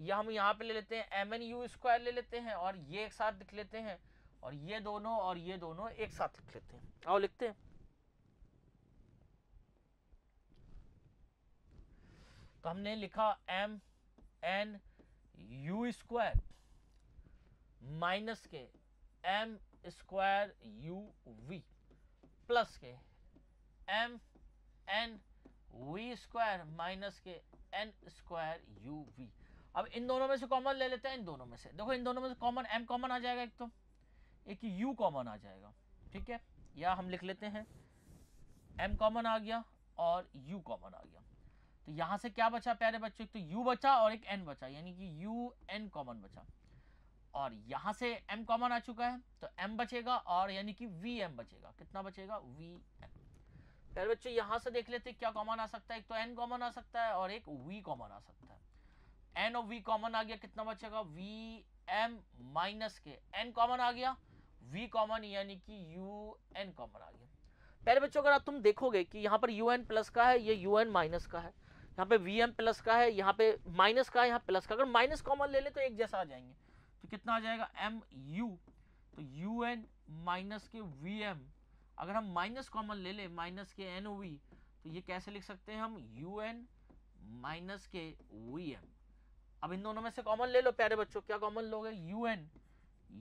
ये हम यहाँ पे ले लेते हैं एम एन यू स्क्वायर ले लेते हैं और ये एक साथ लिख लेते हैं और ये दोनों और ये दोनों एक साथ लिख लेते हैं आओ लिखते हैं तो हमने लिखा M N U square minus के M square U V plus के M N V square minus के एन स्क्वायर यू वी अब इन दोनों में से कॉमन ले लेते हैं इन दोनों में से देखो इन दोनों में से कॉमन एम कॉमन आ जाएगा एक तो एक यू कॉमन आ जाएगा ठीक है या हम लिख लेते हैं एम कॉमन आ गया और यू कॉमन आ गया तो यहाँ से क्या बचा प्यारे बच्चों एक तो u बचा और एक n बचा यानी कि u n कॉमन बचा और यहाँ से m कॉमन आ चुका है तो m बचेगा और यानी कि वी एम बचेगा कितना बचेगा वी एम प्यारे बच्चों यहाँ से देख लेते क्या कॉमन आ सकता है एक तो n कॉमन आ सकता है और एक v कॉमन आ सकता है n और v कॉमन आ गया कितना बचेगा वी एम माइनस के n कॉमन आ गया v कॉमन यानी कि यू एन कॉमन आ गया पहले बच्चों अगर आप तुम देखोगे कि यहाँ पर यू एन प्लस का है ये यू एन माइनस का है यहाँ पे वी एम प्लस का है यहाँ पे माइनस का है यहाँ प्लस का अगर माइनस कॉमन ले लें तो एक जैसा आ जाएंगे तो कितना आ जाएगा एम यू तो यू एन माइनस के वी एम अगर हम माइनस कॉमन ले लें माइनस के एन वी तो ये कैसे लिख सकते हैं हम यू एन माइनस के वी एम अब इन दोनों में से कॉमन ले लो प्यारे बच्चों क्या कॉमन लोगे U N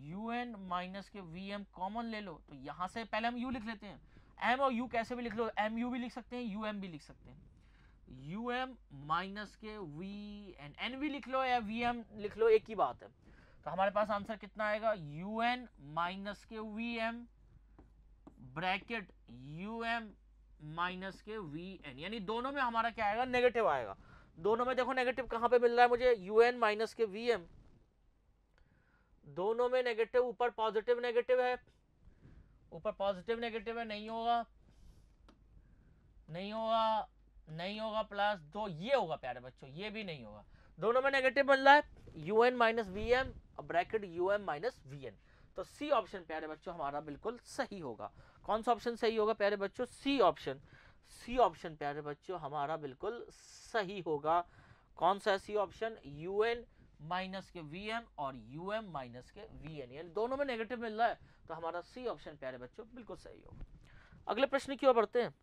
U N minus के वी एम कॉमन ले लो तो यहाँ से पहले हम यू लिख लेते हैं एम और यू कैसे भी लिख लो एम यू भी लिख सकते हैं यू एम भी लिख सकते हैं यू एम माइनस के वी एन एन भी लिख लो या वी एम लिख लो एक ही बात है तो हमारे पास आंसर कितना आएगा यू एन माइनस के V M bracket U M minus के वी एन यानी दोनों में हमारा क्या आएगा नेगेटिव आएगा दोनों में देखो नेगेटिव कहां पे मिल रहा है मुझे यू एन माइनस के वी एम दोनों में नेगेटिव ऊपर पॉजिटिव नेगेटिव है ऊपर पॉजिटिव नेगेटिव है नहीं होगा नहीं होगा नहीं होगा प्लस दो ये होगा प्यारे बच्चों ये भी नहीं होगा दोनों में नेगेटिव बन रहा है U N minus V M bracket U M minus V N तो सी ऑप्शन प्यारे बच्चों हमारा बिल्कुल सही होगा कौन सा ऑप्शन सही होगा प्यारे बच्चों सी ऑप्शन सी ऑप्शन प्यारे बच्चों हमारा बिल्कुल सही होगा कौन सा है C option U N minus के वी एम और यू एम माइनस के वी एन यानी दोनों में नेगेटिव मिल रहा है तो हमारा सी ऑप्शन प्यारे बच्चों बिल्कुल सही होगा अगले प्रश्न की ओर बढ़ते हैं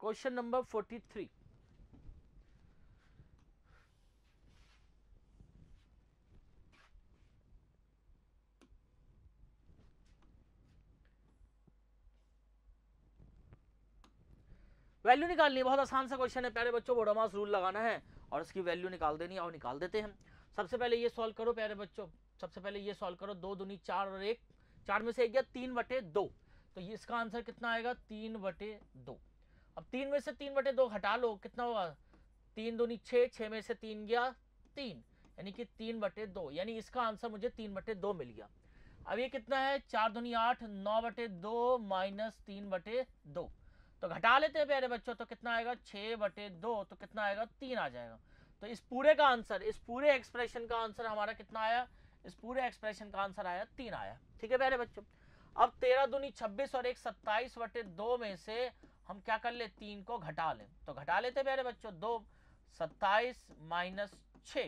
question number forty three value निकालनी बहुत आसान सा क्वेश्चन है प्यारे बच्चों वोडोमास रूल लगाना है और इसकी वैल्यू निकाल देनी है और निकाल देते हैं सबसे पहले ये सॉल्व करो प्यारे बच्चों सबसे पहले ये सॉल्व करो दो दुनी चार और एक चार में से एक गया तीन बटे दो तो ये इसका आंसर कितना आएगा तीन बटे दो अब तीन में से तीन बटे दो हटा लो कितना होगा तीन दूनी छः छः में से तीन गया तीन यानी कि तीन बटे दो यानी इसका आंसर मुझे तीन बटे दो मिल गया अब ये कितना है चार दूनी आठ नौ बटे दो माइनस तीन बटे दो तो घटा लेते हैं प्यारे बच्चों तो कितना आएगा छः बटे दो तो कितना आएगा तीन आ जाएगा तो इस पूरे का आंसर इस पूरे एक्सप्रेशन का आंसर हमारा कितना आया इस पूरे एक्सप्रेशन का आंसर आया तीन आया ठीक है प्यारे बच्चों अब तेरह दूनी छब्बीस और एक सत्ताईस बटे दो में से हम क्या कर ले तीन को घटा लें तो घटा लेते मेरे बच्चों दो सत्ताईस माइनस छ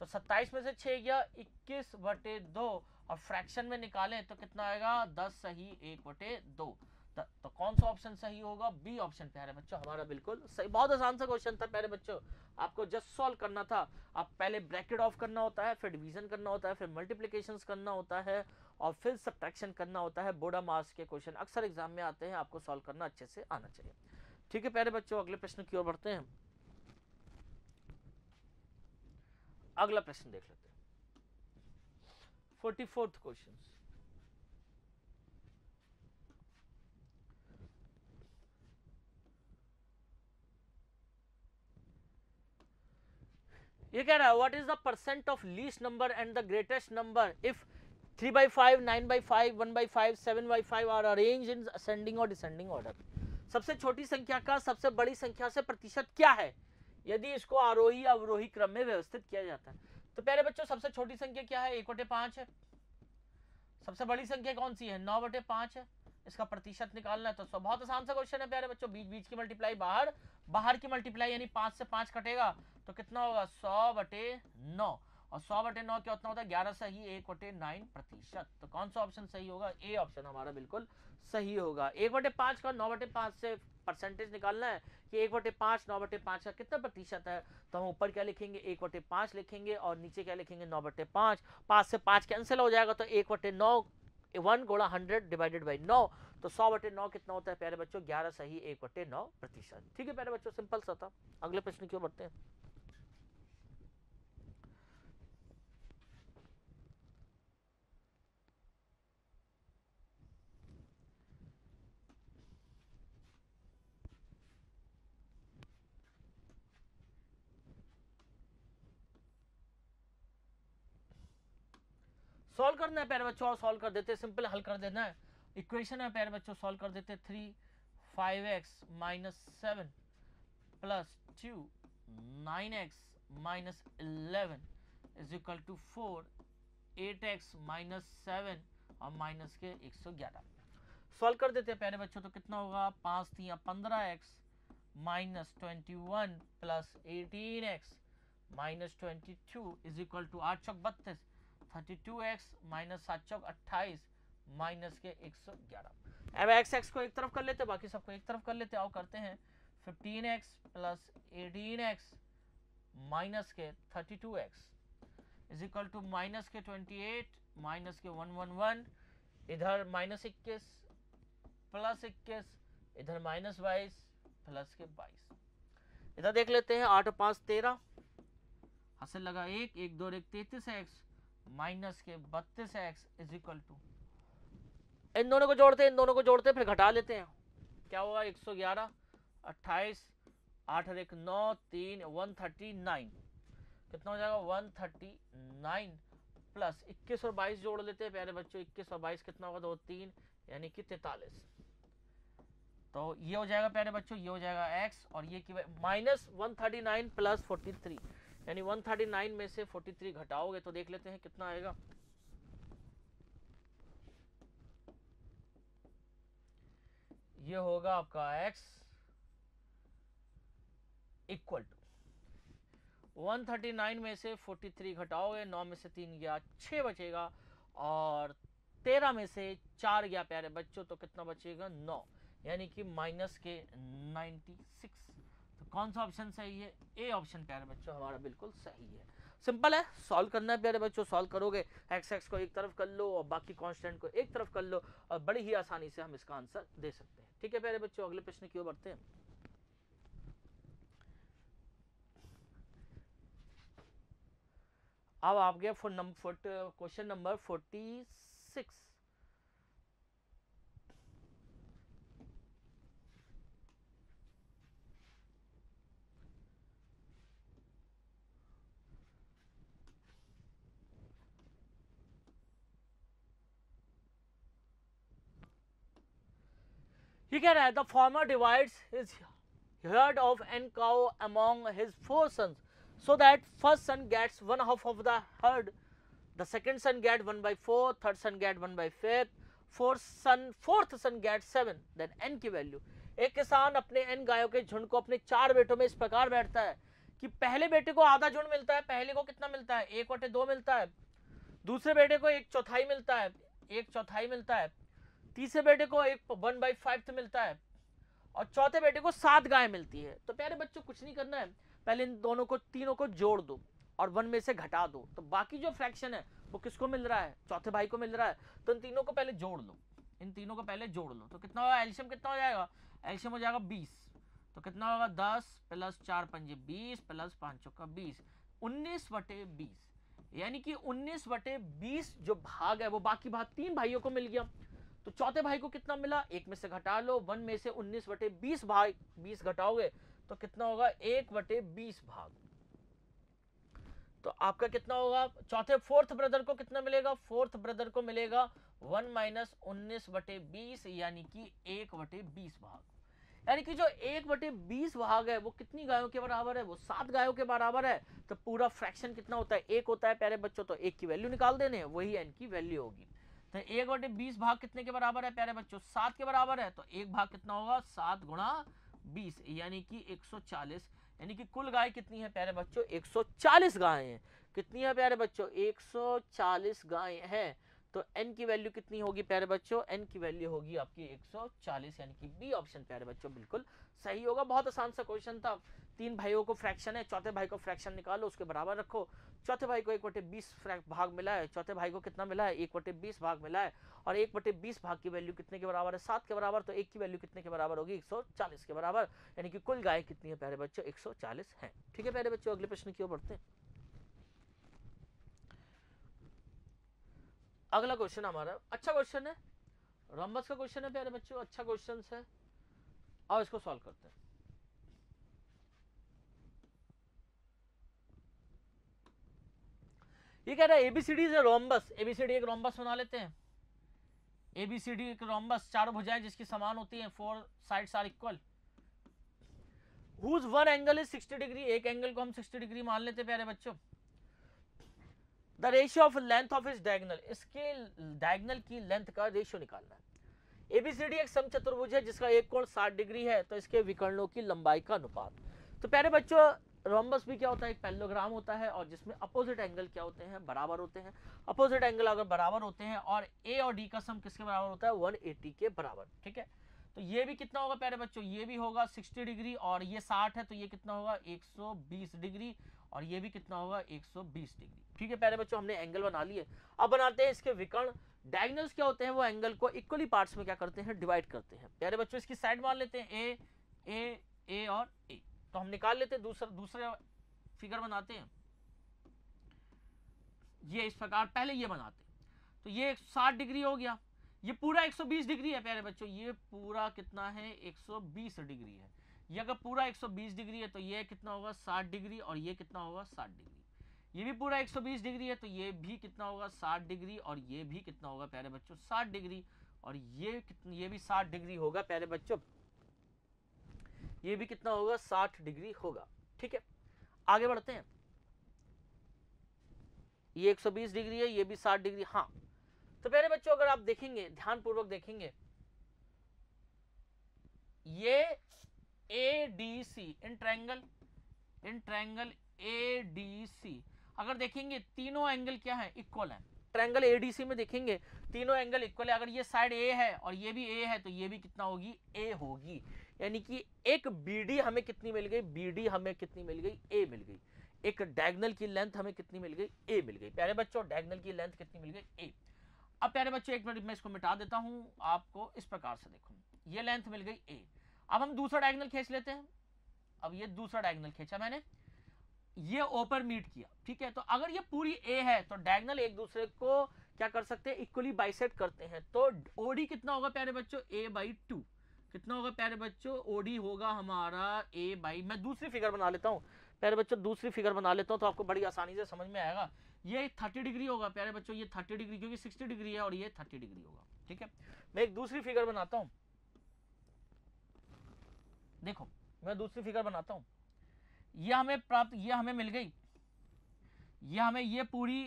तो सत्ताईस में से छ गया इक्कीस बटे दो और फ्रैक्शन में निकालें तो कितना आएगा दस सही एक बटे दो तो, तो कौन सा ऑप्शन सही होगा बी ऑप्शन प्यारे बच्चों हमारा बिल्कुल सही बहुत आसान सा क्वेश्चन था प्यारे बच्चों आपको जस्ट सॉल्व करना था आप पहले ब्रैकेट ऑफ करना होता है फिर डिवीजन करना होता है फिर मल्टीप्लीकेशन करना होता है और फिर सब्ट्रैक्शन करना होता है बोडा मार्क्स के क्वेश्चन अक्सर एग्जाम में आते हैं आपको सॉल्व करना अच्छे से आना चाहिए ठीक है प्यारे बच्चों अगले प्रश्न की ओर बढ़ते हैं अगला प्रश्न देख लेते हैं फोर्टी फोर्थ क्वेश्चन ये कह रहा है what is the percent of least number and the greatest number if 3 by 5, 9 by 5, 1 by 5, 7 by 5 are arranged in ascending or descending order. सबसे छोटी संख्या का सबसे बड़ी संख्या से प्रतिशत क्या है यदि इसको आरोही अवरोही क्रम में व्यवस्थित किया जाता है तो प्यारे बच्चों सबसे छोटी संख्या क्या है एक बटे पांच है सबसे बड़ी संख्या कौन सी है नौ बटे पांच है इसका प्रतिशत निकालना है तो बहुत आसान सा क्वेश्चन है प्यारे बच्चों बीच बीच की मल्टीप्लाई बाहर बाहर की मल्टीप्लाई यानी पांच से पांच कटेगा तो कितना होगा सौ बटे नौ और सौ बटे नौ क्या होता है ग्यारह सही एक बटे नाइन प्रतिशत तो कौन सा ऑप्शन सही होगा ए ऑप्शन हमारा बिल्कुल सही होगा एक बटे पांच का नौ बटे पांच से परसेंटेज निकालना है कि एक बटे पांच नौ बटे पांच का कितना प्रतिशत है तो हम ऊपर क्या लिखेंगे एक बटे पांच लिखेंगे और नीचे क्या लिखेंगे नौ बटे पांच पांच से पांच कैंसिल हो जाएगा तो एक बटे नौ वन गोड़ा हंड्रेड डिवाइडेड बाई नौ तो सौ बटे नौ कितना होता है प्यारे बच्चों ग्यारह सही एक बटे नौ प्रतिशत ठीक है प्यारे बच्चों सिंपल सा था अगले प्रश्न क्यों बढ़ते हैं सॉल्व करना है प्यारे बच्चों और सॉल्व कर देते सिंपल हल कर देना है इक्वेशन है प्यारे बच्चों सॉल्व कर देते three five X minus seven plus two nine X minus eleven is equal to four eight X minus seven और माइनस के एक सौ ग्यारह सॉल्व कर देते हैं प्यारे बच्चों तो कितना होगा पाँच तीन पंद्रह X minus twenty one plus eighteen X minus twenty two is equal to आठ सौ बत्तीस थर्टी टू एक्स माइनस सात चौक अट्ठाईस माइनस के एक सौ ग्यारह अब एक्स एक्स को एक तरफ कर लेते बाकी सबको एक तरफ कर लेते करते हैं fifteen X plus eighteen X minus के thirty two X is equal to minus के ट्वेंटी एट माइनस के वन वन वन इधर माइनस इक्कीस प्लस इक्कीस इधर माइनस बाईस प्लस के बाईस इधर देख लेते हैं आठ पाँच तेरह हासिल लगा एक एक दो एक तैतीस एक्स माइनस के बत्तीस एक्स इज इक्वल टू इन दोनों को जोड़ते हैं इन दोनों को जोड़ते हैं फिर घटा लेते हैं क्या होगा एक सौ ग्यारह अट्ठाईस आठ और एक नौ तीन वन थर्टी नाइन कितना हो जाएगा वन थर्टी नाइन प्लस इक्कीस और बाईस जोड़ लेते हैं प्यारे बच्चों इक्कीस और बाईस कितना होगा दो तीन यानी कि तैतालीस तो ये हो जाएगा प्यारे बच्चों ये हो जाएगा एक्स और ये minus one thirty nine plus forty three यानी 139 में से 43 घटाओगे तो देख लेते हैं कितना आएगा ये होगा आपका x इक्वल टू 139 में से 43 घटाओगे 9 में से 3 गया 6 बचेगा और 13 में से 4 गया प्यारे बच्चों तो कितना बचेगा 9 यानी कि माइनस के 96 कौन सा ऑप्शन सही है ए ऑप्शन प्यारे बच्चों हमारा बिल्कुल सही है सिंपल है सॉल्व करना है प्यारे बच्चों सॉल्व करोगे एक्स एक्स को एक तरफ कर लो और बाकी कांस्टेंट को एक तरफ कर लो और बड़ी ही आसानी से हम इसका आंसर दे सकते हैं ठीक है प्यारे बच्चों अगले प्रश्न की ओर बढ़ते हैं अब आप गए four number question number forty six ही कह रहा है the farmer divides his herd of an cow among his four sons so that first son gets one half of the herd the second son get one by four third son get one by fifth four son fourth son get seven then N की value एक किसान अपने N गायों के झुंड को अपने चार बेटों में इस प्रकार बैठता है कि पहले बेटे को आधा झुंड मिलता है पहले को कितना मिलता है एक बटे दो मिलता है दूसरे बेटे को एक चौथाई मिलता है एक चौथाई मिलता है तीसरे बेटे को एक वन बाई फाइव मिलता है और चौथे बेटे को सात गाय मिलती है तो प्यारे बच्चों कुछ नहीं करना है पहले इन दोनों को तीनों को जोड़ दो और वन में से घटा दो तो बाकी जो फ्रैक्शन है वो किसको मिल रहा है चौथे भाई को मिल रहा है तो इन तीनों को पहले जोड़ लो इन तीनों को पहले जोड़ लो तो कितना होगा एल्शियम कितना हो जाएगा एल्शियम हो जाएगा बीस तो कितना होगा दस प्लस चार पंजे बीस प्लस पाँच का बीस उन्नीस बटे बीस यानी कि उन्नीस बटे बीस जो भाग है वो बाकी भाग तीन भाइयों को मिल गया तो चौथे भाई को कितना मिला एक में से घटा लो वन में से उन्नीस बटे बीस भाग बीस घटाओगे तो कितना होगा एक बटे बीस भाग तो आपका कितना होगा चौथे फोर्थ ब्रदर को कितना मिलेगा फोर्थ ब्रदर को मिलेगा वन माइनस उन्नीस बटे बीस यानी कि एक बटे बीस भाग यानी कि जो एक बटे बीस भाग है वो कितनी गायों के बराबर है वो सात गायों के बराबर है तो पूरा फ्रैक्शन कितना होता है एक होता है प्यारे बच्चों तो एक की वैल्यू निकाल देने वही एन की वैल्यू होगी तो एक बटे बीस भाग कितने के बराबर है प्यारे बच्चों सात के बराबर है तो एक भाग कितना होगा सात गुणा बीस यानी कि एक सौ चालीस यानी कि कुल गाय कितनी है प्यारे बच्चों एक सौ चालीस गाय है कितनी है प्यारे बच्चों एक सौ चालीस गाय है तो एन की वैल्यू कितनी होगी प्यारे बच्चों एन की वैल्यू होगी आपकी 140 यानी कि बी ऑप्शन प्यारे बच्चों बिल्कुल सही होगा बहुत आसान सा क्वेश्चन था तीन भाइयों को फ्रैक्शन है चौथे भाई को फ्रैक्शन निकालो उसके बराबर रखो चौथे भाई को एक बटे बीस भाग मिला है चौथे भाई को कितना मिला है एक बटे बीस भाग मिला है और एक बटे बीस भाग की वैल्यू कितने के बराबर है सात के बराबर तो एक की वैल्यू कितने के बराबर होगी एक सौ चालीस के बराबर यानी कि कुल गाय कितनी है प्यारे बच्चों एक सौ चालीस है ठीक है प्यारे बच्चों अगले प्रश्न की ओर बढ़ते हैं अगला क्वेश्चन हमारा अच्छा क्वेश्चन है रोमबस का क्वेश्चन है प्यारे बच्चों अच्छा क्वेश्चन है और इसको सॉल्व करते हैं ये कह रहा है ABCD is a rhombus ABCD एक रोमबस बना लेते हैं एबीसीडी एक रोमबस चार भुजाएं जिसकी समान होती हैं four sides are equal whose one angle is 60 degree एक एंगल को हम 60 डिग्री मान लेते हैं प्यारे बच्चों the ratio of length of is diagonal इसके डायगनल की लेंथ का रेशियो निकालना है एबीसीडी एक समचतुर्भुज है जिसका एक कोण 60 डिग्री है तो इसके विकर्णों की लंबाई का अनुपात तो प्यारे बच्चों रोम्बस भी क्या होता है एक पेलोग्राम होता है और जिसमें अपोजिट एंगल क्या होते हैं बराबर होते हैं अपोजिट एंगल अगर बराबर होते हैं और ए और डी का सम किसके बराबर होता है एटी के बराबर ठीक है तो ये भी कितना होगा प्यारे बच्चों ये भी होगा 60 डिग्री और ये 60 है तो ये कितना होगा 120 डिग्री और ये भी कितना होगा 120 डिग्री ठीक है प्यारे बच्चों हमने एंगल बना लिए अब बनाते हैं इसके विकर्ण डायगनल्स क्या होते हैं वो एंगल को इक्वली पार्ट्स में क्या करते हैं डिवाइड करते हैं प्यारे बच्चों इसकी साइड मान लेते हैं ए ए ए और ए तो हम निकाल लेते दूसरा दूसरा फिगर बनाते हैं ये इस प्रकार पहले ये बनाते तो ये एक साठ डिग्री हो गया ये पूरा 120 डिग्री है प्यारे बच्चों ये पूरा कितना है 120 डिग्री है ये अगर पूरा 120 डिग्री है तो ये कितना होगा 60 डिग्री और ये कितना होगा 60 डिग्री ये भी पूरा 120 डिग्री है तो ये भी कितना होगा 60 डिग्री और ये भी कितना होगा प्यारे बच्चों 60 डिग्री और ये कितना ये भी 60 डिग्री होगा प्यारे बच्चों ये भी कितना होगा साठ डिग्री होगा ठीक है आगे बढ़ते हैं ये 120 डिग्री है ये भी 60 डिग्री हाँ तो पहले बच्चों अगर आप देखेंगे ध्यानपूर्वक देखेंगे ये A D C in triangle in triangle A D C अगर देखेंगे तीनों एंगल क्या है इक्वल है ट्रैंगल ए डी सी में देखेंगे तीनों एंगल इक्वल है अगर ये साइड ए है और ये भी ए है तो ये भी कितना होगी ए होगी यानी कि एक बी हमें कितनी मिल गई बी हमें कितनी मिल गई ए मिल गई एक डायगनल की लेंथ हमें कितनी मिल गई ए मिल गई प्यारे बच्चों डायगनल की लेंथ कितनी मिल गई ए अब प्यारे बच्चों एक मिनट मैं इसको मिटा देता हूँ आपको इस प्रकार से देखो ये लेंथ मिल गई ए अब हम दूसरा डायगनल खींच लेते हैं अब ये दूसरा डायगनल खींचा मैंने ये ओपर मीट किया ठीक है तो अगर ये पूरी ए है तो डायगनल एक दूसरे को क्या कर सकते हैं इक्वली बाइसेट करते हैं तो ओडी कितना होगा प्यारे बच्चों ए बाई टू कितना होगा प्यारे बच्चों ओडी होगा हमारा ए बाई मैं दूसरी फिगर बना लेता हूँ प्यारे बच्चों दूसरी फिगर बना लेता हूँ तो आपको बड़ी आसानी से समझ में आएगा ये थर्टी डिग्री होगा प्यारे बच्चों ये थर्टी डिग्री क्योंकि सिक्सटी डिग्री है और ये थर्टी डिग्री होगा ठीक है मैं एक दूसरी फिगर बनाता हूँ देखो मैं दूसरी फिगर बनाता हूँ यह हमें प्राप्त यह हमें मिल गई यह हमें ये पूरी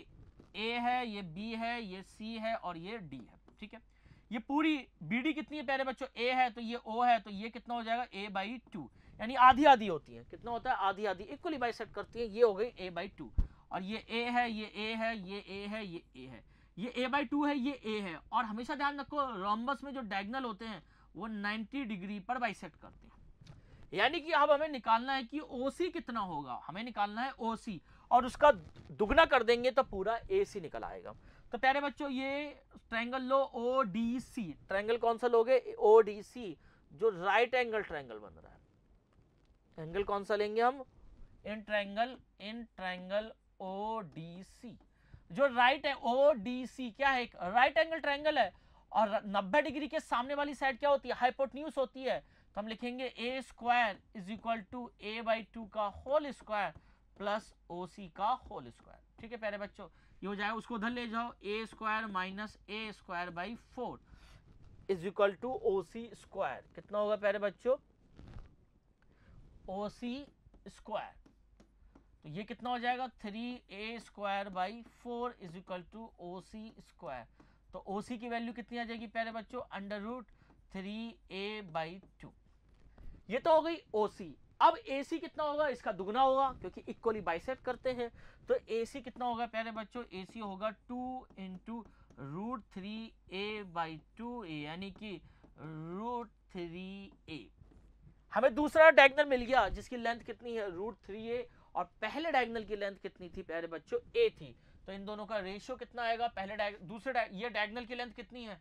ए है ये बी है ये सी है और ये डी है ठीक है ये पूरी बी डी कितनी है प्यारे बच्चों ए है तो ये ओ है तो ये कितना हो जाएगा ए बाई टू यानी आधी आधी होती है कितना होता है आधी आधी इक्वली बाई सेट करती है ये हो गई ए बाई टू और ये ए है ये ए है ये ए है ये ए है ये ए बाई टू है ये ए है और हमेशा ध्यान रखो रोम्बस में जो डायगनल होते हैं वो 90 डिग्री पर बाइसेक्ट करते हैं यानी कि अब हमें निकालना है कि ओ कितना होगा हमें निकालना है ओ और उसका दुगना कर देंगे तो पूरा ए निकल आएगा तो प्यारे बच्चों ये ट्रायंगल लो ओ डी सी ट्रायंगल कौन सा लोगे ओ डी सी जो राइट एंगल ट्रायंगल बन रहा है एंगल कौन सा लेंगे हम in triangle in triangle O D C जो राइट है ओ डी सी क्या है एक राइट एंगल ट्रायंगल है और 90 डिग्री के सामने वाली साइड क्या होती है हाइपोटन्यूज होती है तो हम लिखेंगे A square is equal to A by two का whole square plus O C का होल स्क्वायर ठीक है प्यारे बच्चों ये हो जाएगा उसको उधर ले जाओ A square minus A square by four is equal to O C square कितना होगा प्यारे बच्चों ओ सी स्क्वायर तो ये कितना हो जाएगा three A square by four is equal to O C square तो ओ सी की वैल्यू कितनी आ जाएगी प्यारे बच्चों under root three A by two ये तो हो गई ओ सी अब सी कितना होगा इसका दुगना होगा क्योंकि इक्वली बाइसेप करते हैं तो AC कितना होगा प्यारे बच्चों AC होगा two into root three A by two A यानी कि रूट थ्री ए हमें दूसरा डायगनल मिल गया जिसकी लेंथ कितनी है रूट थ्री ए और पहले डायगनल की लेंथ कितनी थी प्यारे बच्चों ए थी तो इन दोनों का रेशियो कितना आएगा पहले डायग दूसरे ये डायगनल की लेंथ कितनी है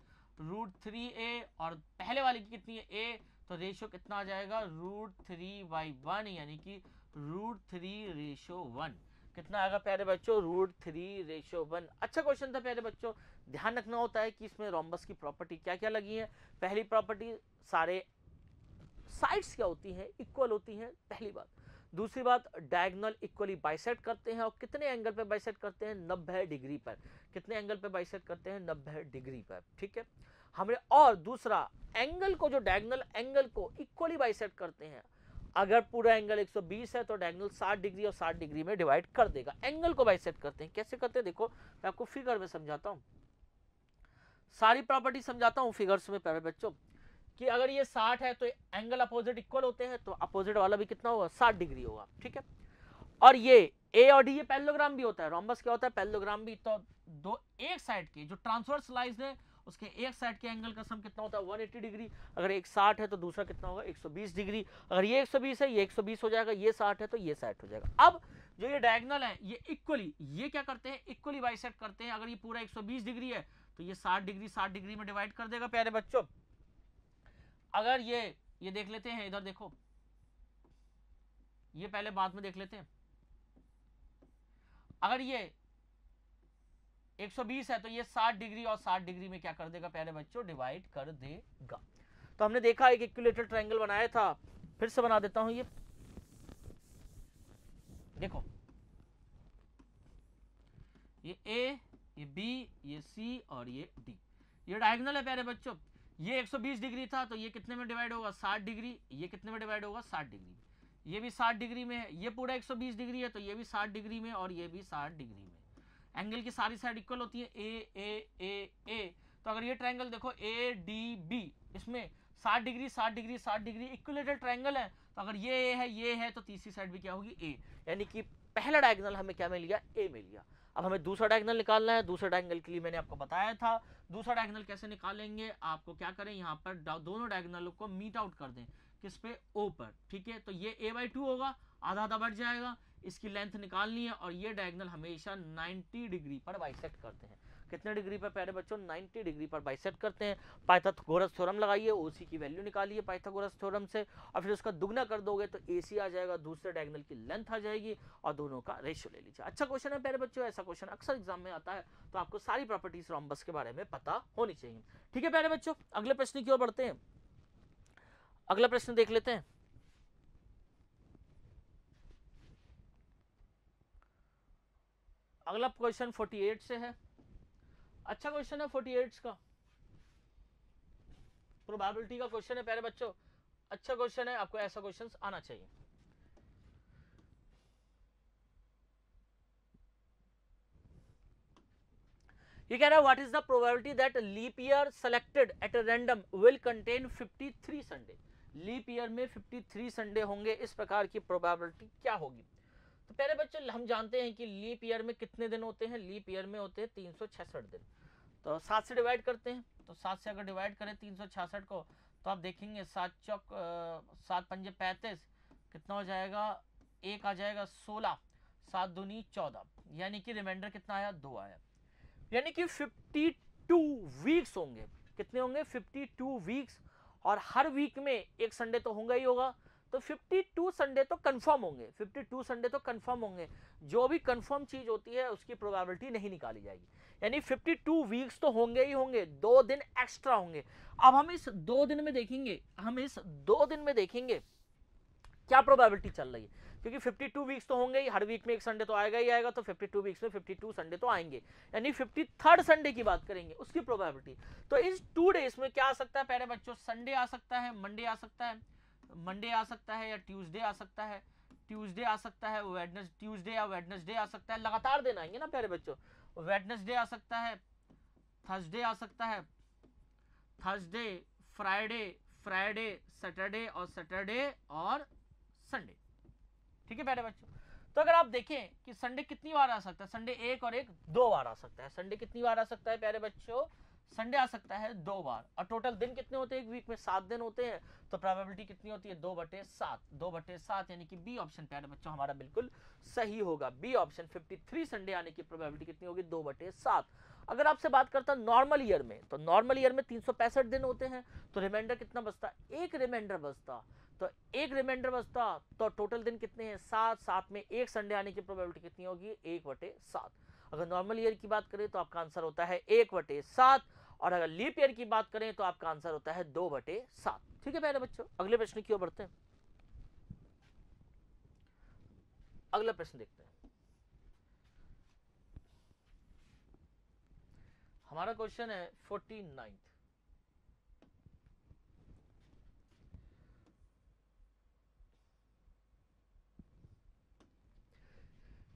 रूट थ्री ए और पहले वाले की कितनी है ए तो रेशो कितना आ जाएगा रूट थ्री बाई वन यानी कि रूट थ्री रेशो वन कितना आएगा प्यारे बच्चों रूट थ्री रेशो वन अच्छा क्वेश्चन था प्यारे बच्चों ध्यान रखना होता है कि इसमें रोमबस की प्रॉपर्टी क्या क्या लगी है पहली प्रॉपर्टी सारे साइड्स क्या होती हैं इक्वल होती हैं पहली बात दूसरी बात डायगोनल इक्वली बाइसेट करते हैं और कितने एंगल पर बाइसेट करते हैं नब्बे डिग्री पर कितने एंगल पर बाइसेट करते हैं नब्बे डिग्री पर ठीक है हमने और दूसरा एंगल को जो डायगनल एंगल को इक्वली बाइसेट करते हैं अगर पूरा एंगल 120 है तो डायगनल 60 डिग्री और 60 डिग्री में डिवाइड कर देगा एंगल को बाइसेट करते हैं कैसे करते हैं देखो मैं आपको फिगर में समझाता हूँ सारी प्रॉपर्टी समझाता हूँ फिगर्स में प्यारे बच्चों कि अगर ये 60 है तो एंगल अपोजिट इक्वल होते हैं तो अपोजिट वाला भी कितना होगा साठ डिग्री होगा ठीक है और ये ए और डी ये पेलोग्राम भी होता है रॉम्बस क्या होता है पेलोग्राम भी तो दो एक साइड की जो ट्रांसवर्स लाइज है उसके एक साइड के एंगल का सम कितना होता है 180 डिग्री अगर एक साठ है तो दूसरा कितना होगा 120 डिग्री अगर ये 120 है ये 120 हो जाएगा ये साठ है तो ये साठ हो जाएगा अब जो ये डायगनल है ये इक्वली ये क्या करते हैं इक्वली बाई करते हैं अगर ये पूरा एक डिग्री है तो ये साठ डिग्री साठ डिग्री में डिवाइड कर देगा प्यारे बच्चों अगर ये ये देख लेते हैं इधर देखो ये पहले बाद में देख लेते हैं अगर ये 120 है तो ये 60 डिग्री और 60 डिग्री में क्या कर देगा प्यारे बच्चों डिवाइड कर देगा तो हमने देखा एक इक्विलेटर ट्रायंगल बनाया था फिर से बना देता हूं ये देखो ये ए ये बी ये सी और ये डी ये डायगनल है प्यारे बच्चों ये 120 डिग्री था तो ये कितने में डिवाइड होगा 60 डिग्री ये कितने में डिवाइड होगा 60 डिग्री ये भी 60 डिग्री में है ये पूरा 120 डिग्री है तो ये भी 60 डिग्री में और ये भी 60 डिग्री में एंगल की सारी साइड इक्वल होती है ए ए ए ए तो अगर ये ट्रायंगल देखो ए डी बी इसमें 60 degree 60 degree 60 degree equilateral triangle है तो अगर ये ए है ये है तो तीसरी साइड भी क्या होगी ए यानी कि पहला डायगनल हमें क्या मिल गया ए मिल गया अब हमें दूसरा डायगनल निकालना है दूसरा डायगनल के लिए मैंने आपको बताया था दूसरा डायगनल कैसे निकालेंगे आपको क्या करें यहाँ पर दोनों डायगनलों को मीट आउट कर दें किस पे ओ पर ठीक है तो ये ए बाई टू होगा आधा आधा बढ़ जाएगा इसकी लेंथ निकालनी है और ये डायगनल हमेशा 90 डिग्री पर बाइसेक्ट करते हैं कितने डिग्री पर प्यारे बच्चों 90 डिग्री पर बाइसेक्ट करते हैं पाइथागोरस थ्योरम लगाइए ओसी की वैल्यू निकालिए पाइथागोरस थ्योरम से और फिर उसका दुगना कर दोगे तो ए आ जाएगा दूसरे डायगनल की लेंथ आ जाएगी और दोनों का रेशियो ले लीजिए अच्छा क्वेश्चन है प्यारे बच्चों ऐसा क्वेश्चन अक्सर एग्जाम में आता है तो आपको सारी प्रॉपर्टीज रॉम्बस के बारे में पता होनी चाहिए ठीक है प्यारे बच्चों अगले प्रश्न की ओर बढ़ते हैं अगला प्रश्न देख लेते हैं अगला क्वेश्चन 48 से है अच्छा क्वेश्चन है 48 का प्रोबेबिलिटी का क्वेश्चन है प्यारे बच्चों अच्छा क्वेश्चन है आपको ऐसा क्वेश्चन आना चाहिए ये कह रहा है what is the probability that leap year selected at random will contain 53 Sunday leap year में 53 संडे होंगे इस प्रकार की प्रोबेबिलिटी क्या होगी तो प्यारे बच्चों हम जानते हैं कि लीप ईयर में कितने दिन होते हैं लीप ईयर में होते हैं तीन दिन तो सात से डिवाइड करते हैं तो सात से अगर डिवाइड करें तीन को तो आप देखेंगे सात चौक सात पंजे पैंतीस कितना हो जाएगा एक आ जाएगा सोलह सात दूनी चौदह यानी कि रिमाइंडर कितना आया दो आया यानी कि टू वीक्स होंगे कितने होंगे फिफ्टी टू वीक्स और हर वीक में एक संडे तो होगा ही होगा तो 52 संडे तो कंफर्म होंगे 52 संडे तो कंफर्म होंगे जो भी कंफर्म चीज़ होती है उसकी प्रोबेबिलिटी नहीं निकाली जाएगी यानी 52 वीक्स तो होंगे ही होंगे दो दिन एक्स्ट्रा होंगे अब हम इस दो दिन में देखेंगे हम इस दो दिन में देखेंगे क्या प्रोबेबिलिटी चल रही है क्योंकि 52 वीक्स तो होंगे ही हर वीक में एक संडे तो आएगा ही आएगा तो 52 वीक्स में 52 संडे तो आएंगे यानी 53 संडे की बात करेंगे उसकी प्रोबेबिलिटी तो इस टू डेज में क्या आ सकता है पहले बच्चों संडे आ सकता है मंडे आ सकता है मंडे आ सकता है या ट्यूसडे आ सकता है ट्यूसडे आ सकता है वेडनेस ट्यूसडे या वेडनेसडे आ सकता है लगातार दिन आएंगे ना प्यारे बच्चों वेडनेसडे आ सकता है थर्सडे आ सकता है थर्सडे फ्राइडे फ्राइडे सैटरडे और सैटरडे और संडे ठीक है प्यारे बच्चों तो अगर आप देखें कि संडे कितनी बार आ सकता है संडे एक और एक दो बार आ सकता है संडे कितनी बार आ सकता है प्यारे बच्चों संडे आ सकता है दो बार और टोटल दिन कितने होते हैं एक वीक में सात दिन होते हैं तो प्रोबेबिलिटी कितनी होती है दो बटे सात दो बटे सात यानी कि बी ऑप्शन प्यारे बच्चों हमारा बिल्कुल सही होगा बी ऑप्शन 53 संडे आने की प्रोबेबिलिटी कितनी होगी दो बटे सात अगर आपसे बात करता नॉर्मल ईयर में तो नॉर्मल ईयर में तीन दिन होते हैं तो रिमाइंडर कितना बचता एक रिमाइंडर बचता तो एक रिमाइंडर बचता तो टोटल दिन कितने हैं सात सात में एक संडे आने की प्रोबेबिलिटी कितनी होगी एक बटे सात अगर नॉर्मल ईयर की बात करें तो आपका आंसर होता है एक बटे सात और अगर लीप ईयर की बात करें तो आपका आंसर होता है दो बटे सात ठीक है मेरे बच्चों अगले प्रश्न की ओर बढ़ते हैं अगला प्रश्न देखते हैं हमारा क्वेश्चन है फोर्टी नाइन्थ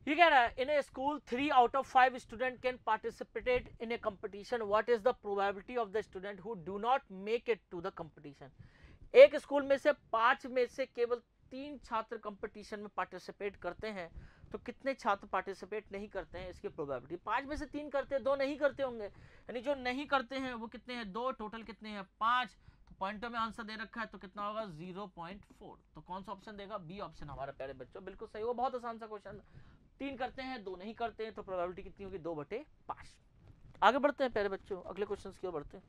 ये कह रहा है in a school three out of five student can participated in a competition what is the probability of the student who do not make it to the competition एक school में से पांच में से केवल तीन छात्र कंपटीशन में पार्टिसिपेट करते हैं तो कितने छात्र पार्टिसिपेट नहीं करते हैं इसकी प्रोबेबिलिटी पांच में से तीन करते हैं दो नहीं करते होंगे यानी जो नहीं करते हैं वो कितने हैं दो टोटल कितने हैं पांच तो पॉइंटों में आंसर दे रखा है तो कितना होगा जीरो पॉइंट फोर तो कौन सा ऑप्शन देगा बी ऑप्शन हमारा प्यारे बच्चों बिल्कुल सही वो बहुत आसान सा क्वेश्चन तीन करते हैं दो नहीं करते हैं तो प्रोबेबिलिटी कितनी होगी दो बटे पांच आगे बढ़ते हैं पहले बच्चों अगले क्वेश्चन की ओर बढ़ते हैं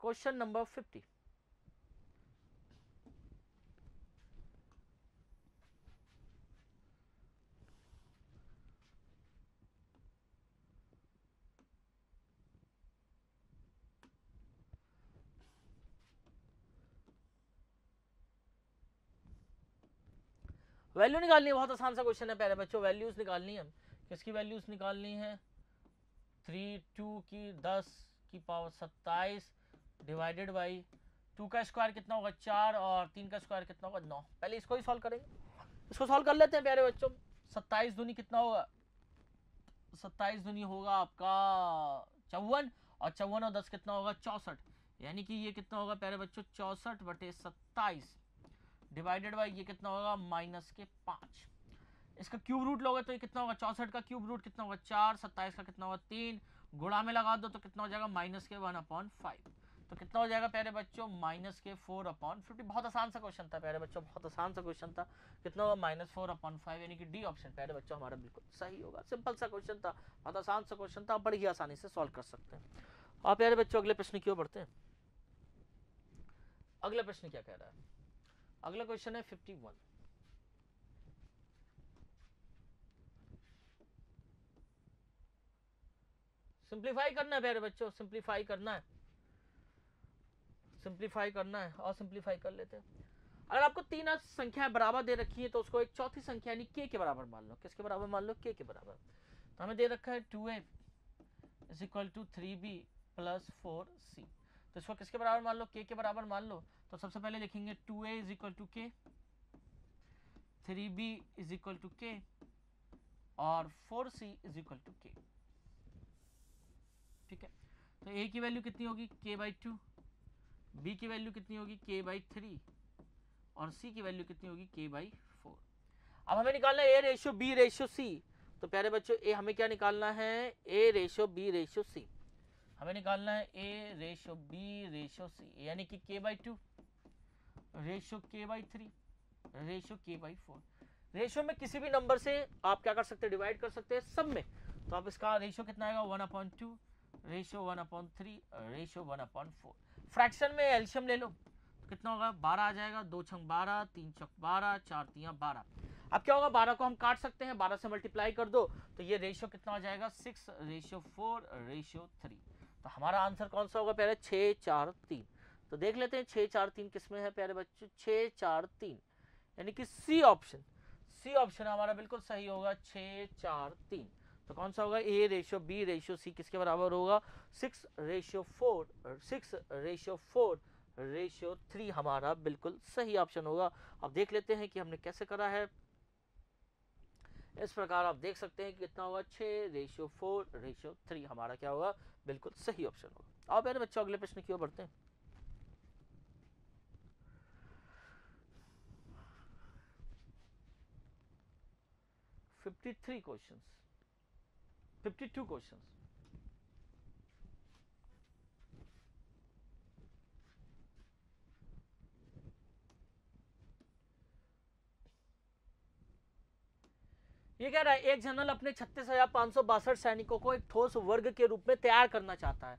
क्वेश्चन नंबर फिफ्टी वैल्यू निकालनी है बहुत आसान सा क्वेश्चन है पहले बच्चों वैल्यूज़ निकालनी है किसकी वैल्यूज़ निकालनी है थ्री टू की दस की पावर सत्ताईस डिवाइडेड बाई टू का स्क्वायर कितना होगा चार और तीन का स्क्वायर कितना होगा नौ पहले इसको ही सॉल्व करेंगे इसको सॉल्व कर लेते हैं प्यारे बच्चों सत्ताईस दूनी कितना होगा सत्ताईस दूनी होगा आपका चौवन और चौवन और दस कितना होगा चौंसठ यानी कि ये कितना होगा प्यारे बच्चों चौंसठ बटे सत्ताईस डिवाइडेड बाई ये कितना होगा माइनस के पाँच इसका क्यूब रूट लोगे तो ये कितना होगा चौसठ का क्यूब रूट कितना होगा चार सत्ताईस का कितना होगा तीन गुड़ा में लगा दो तो कितना हो जाएगा माइनस के वन अपॉन फाइव तो कितना हो जाएगा प्यारे बच्चों माइनस के फोर अपॉन फिफ्टी बहुत आसान सा क्वेश्चन था प्यारे बच्चों बहुत आसान सा क्वेश्चन था कितना होगा माइनस फोर अपॉन फाइव यानी कि डी ऑप्शन प्यारे बच्चों हमारा बिल्कुल सही होगा सिंपल सा क्वेश्चन था बहुत आसान सा क्वेश्चन था बड़ी ही आसानी से सॉल्व कर सकते हैं और प्यारे बच्चों अगले प्रश्न क्यों बढ़ते हैं अगला प्रश्न क्या कह रहा है अगला क्वेश्चन है फिफ्टी वन सिंप्लीफाई करना है प्यारे बच्चों सिंप्लीफाई करना है सिंप्लीफाई करना है और सिंप्लीफाई कर लेते हैं अगर आपको तीन संख्या बराबर दे रखी है तो उसको एक चौथी संख्या यानी के के बराबर मान लो किसके बराबर मान लो के के बराबर तो हमें दे रखा है two A is equal to three B plus four C तो इसको किसके बराबर मान लो के के बराबर मान लो तो सबसे पहले लिखेंगे two A is equal to K three B is equal to K और four C is equal to K ठीक है तो ए की वैल्यू कितनी होगी के बाई टू बी की वैल्यू कितनी होगी के बाई थ्री और सी की वैल्यू कितनी होगी के बाई फोर अब हमें निकालना है A ratio B ratio C तो प्यारे बच्चों ए हमें क्या निकालना है A ratio B ratio C हमें निकालना है A ratio B ratio C यानी कि K by two ratio K by three ratio K by four ratio में किसी भी नंबर से आप क्या कर सकते हैं डिवाइड कर सकते हैं सब में तो आप इसका रेशो कितना आएगा one upon two ratio one upon three ratio one upon four fraction में एल्शियम ले लो तो कितना होगा बारह आ जाएगा दो छंग बारह तीन चक बारह चार तिया बारह अब क्या होगा बारह को हम काट सकते हैं बारह से मल्टीप्लाई कर दो तो ये रेशियो कितना हो जाएगा six ratio four ratio three तो हमारा आंसर कौन सा होगा पहले छः चार तीन तो देख लेते हैं छः चार तीन किसमें हैं प्यारे बच्चों छः चार तीन यानी कि सी ऑप्शन सी ऑप्शन हमारा बिल्कुल सही होगा छः चार तीन तो कौन सा होगा A ratio B ratio C किसके बराबर होगा six ratio four six ratio four ratio three हमारा बिल्कुल सही ऑप्शन होगा अब देख लेते हैं कि हमने कैसे करा है इस प्रकार आप देख सकते हैं कि कितना होगा छः रेशियो फोर रेशियो थ्री हमारा क्या होगा बिल्कुल सही ऑप्शन होगा आप यार बच्चों अगले प्रश्न की ओर बढ़ते हैं 53 questions 52 questions ये कह रहा है एक जनरल अपने छत्तीस हजार पांच सौ बासठ सैनिकों को एक ठोस वर्ग के रूप में तैयार करना चाहता है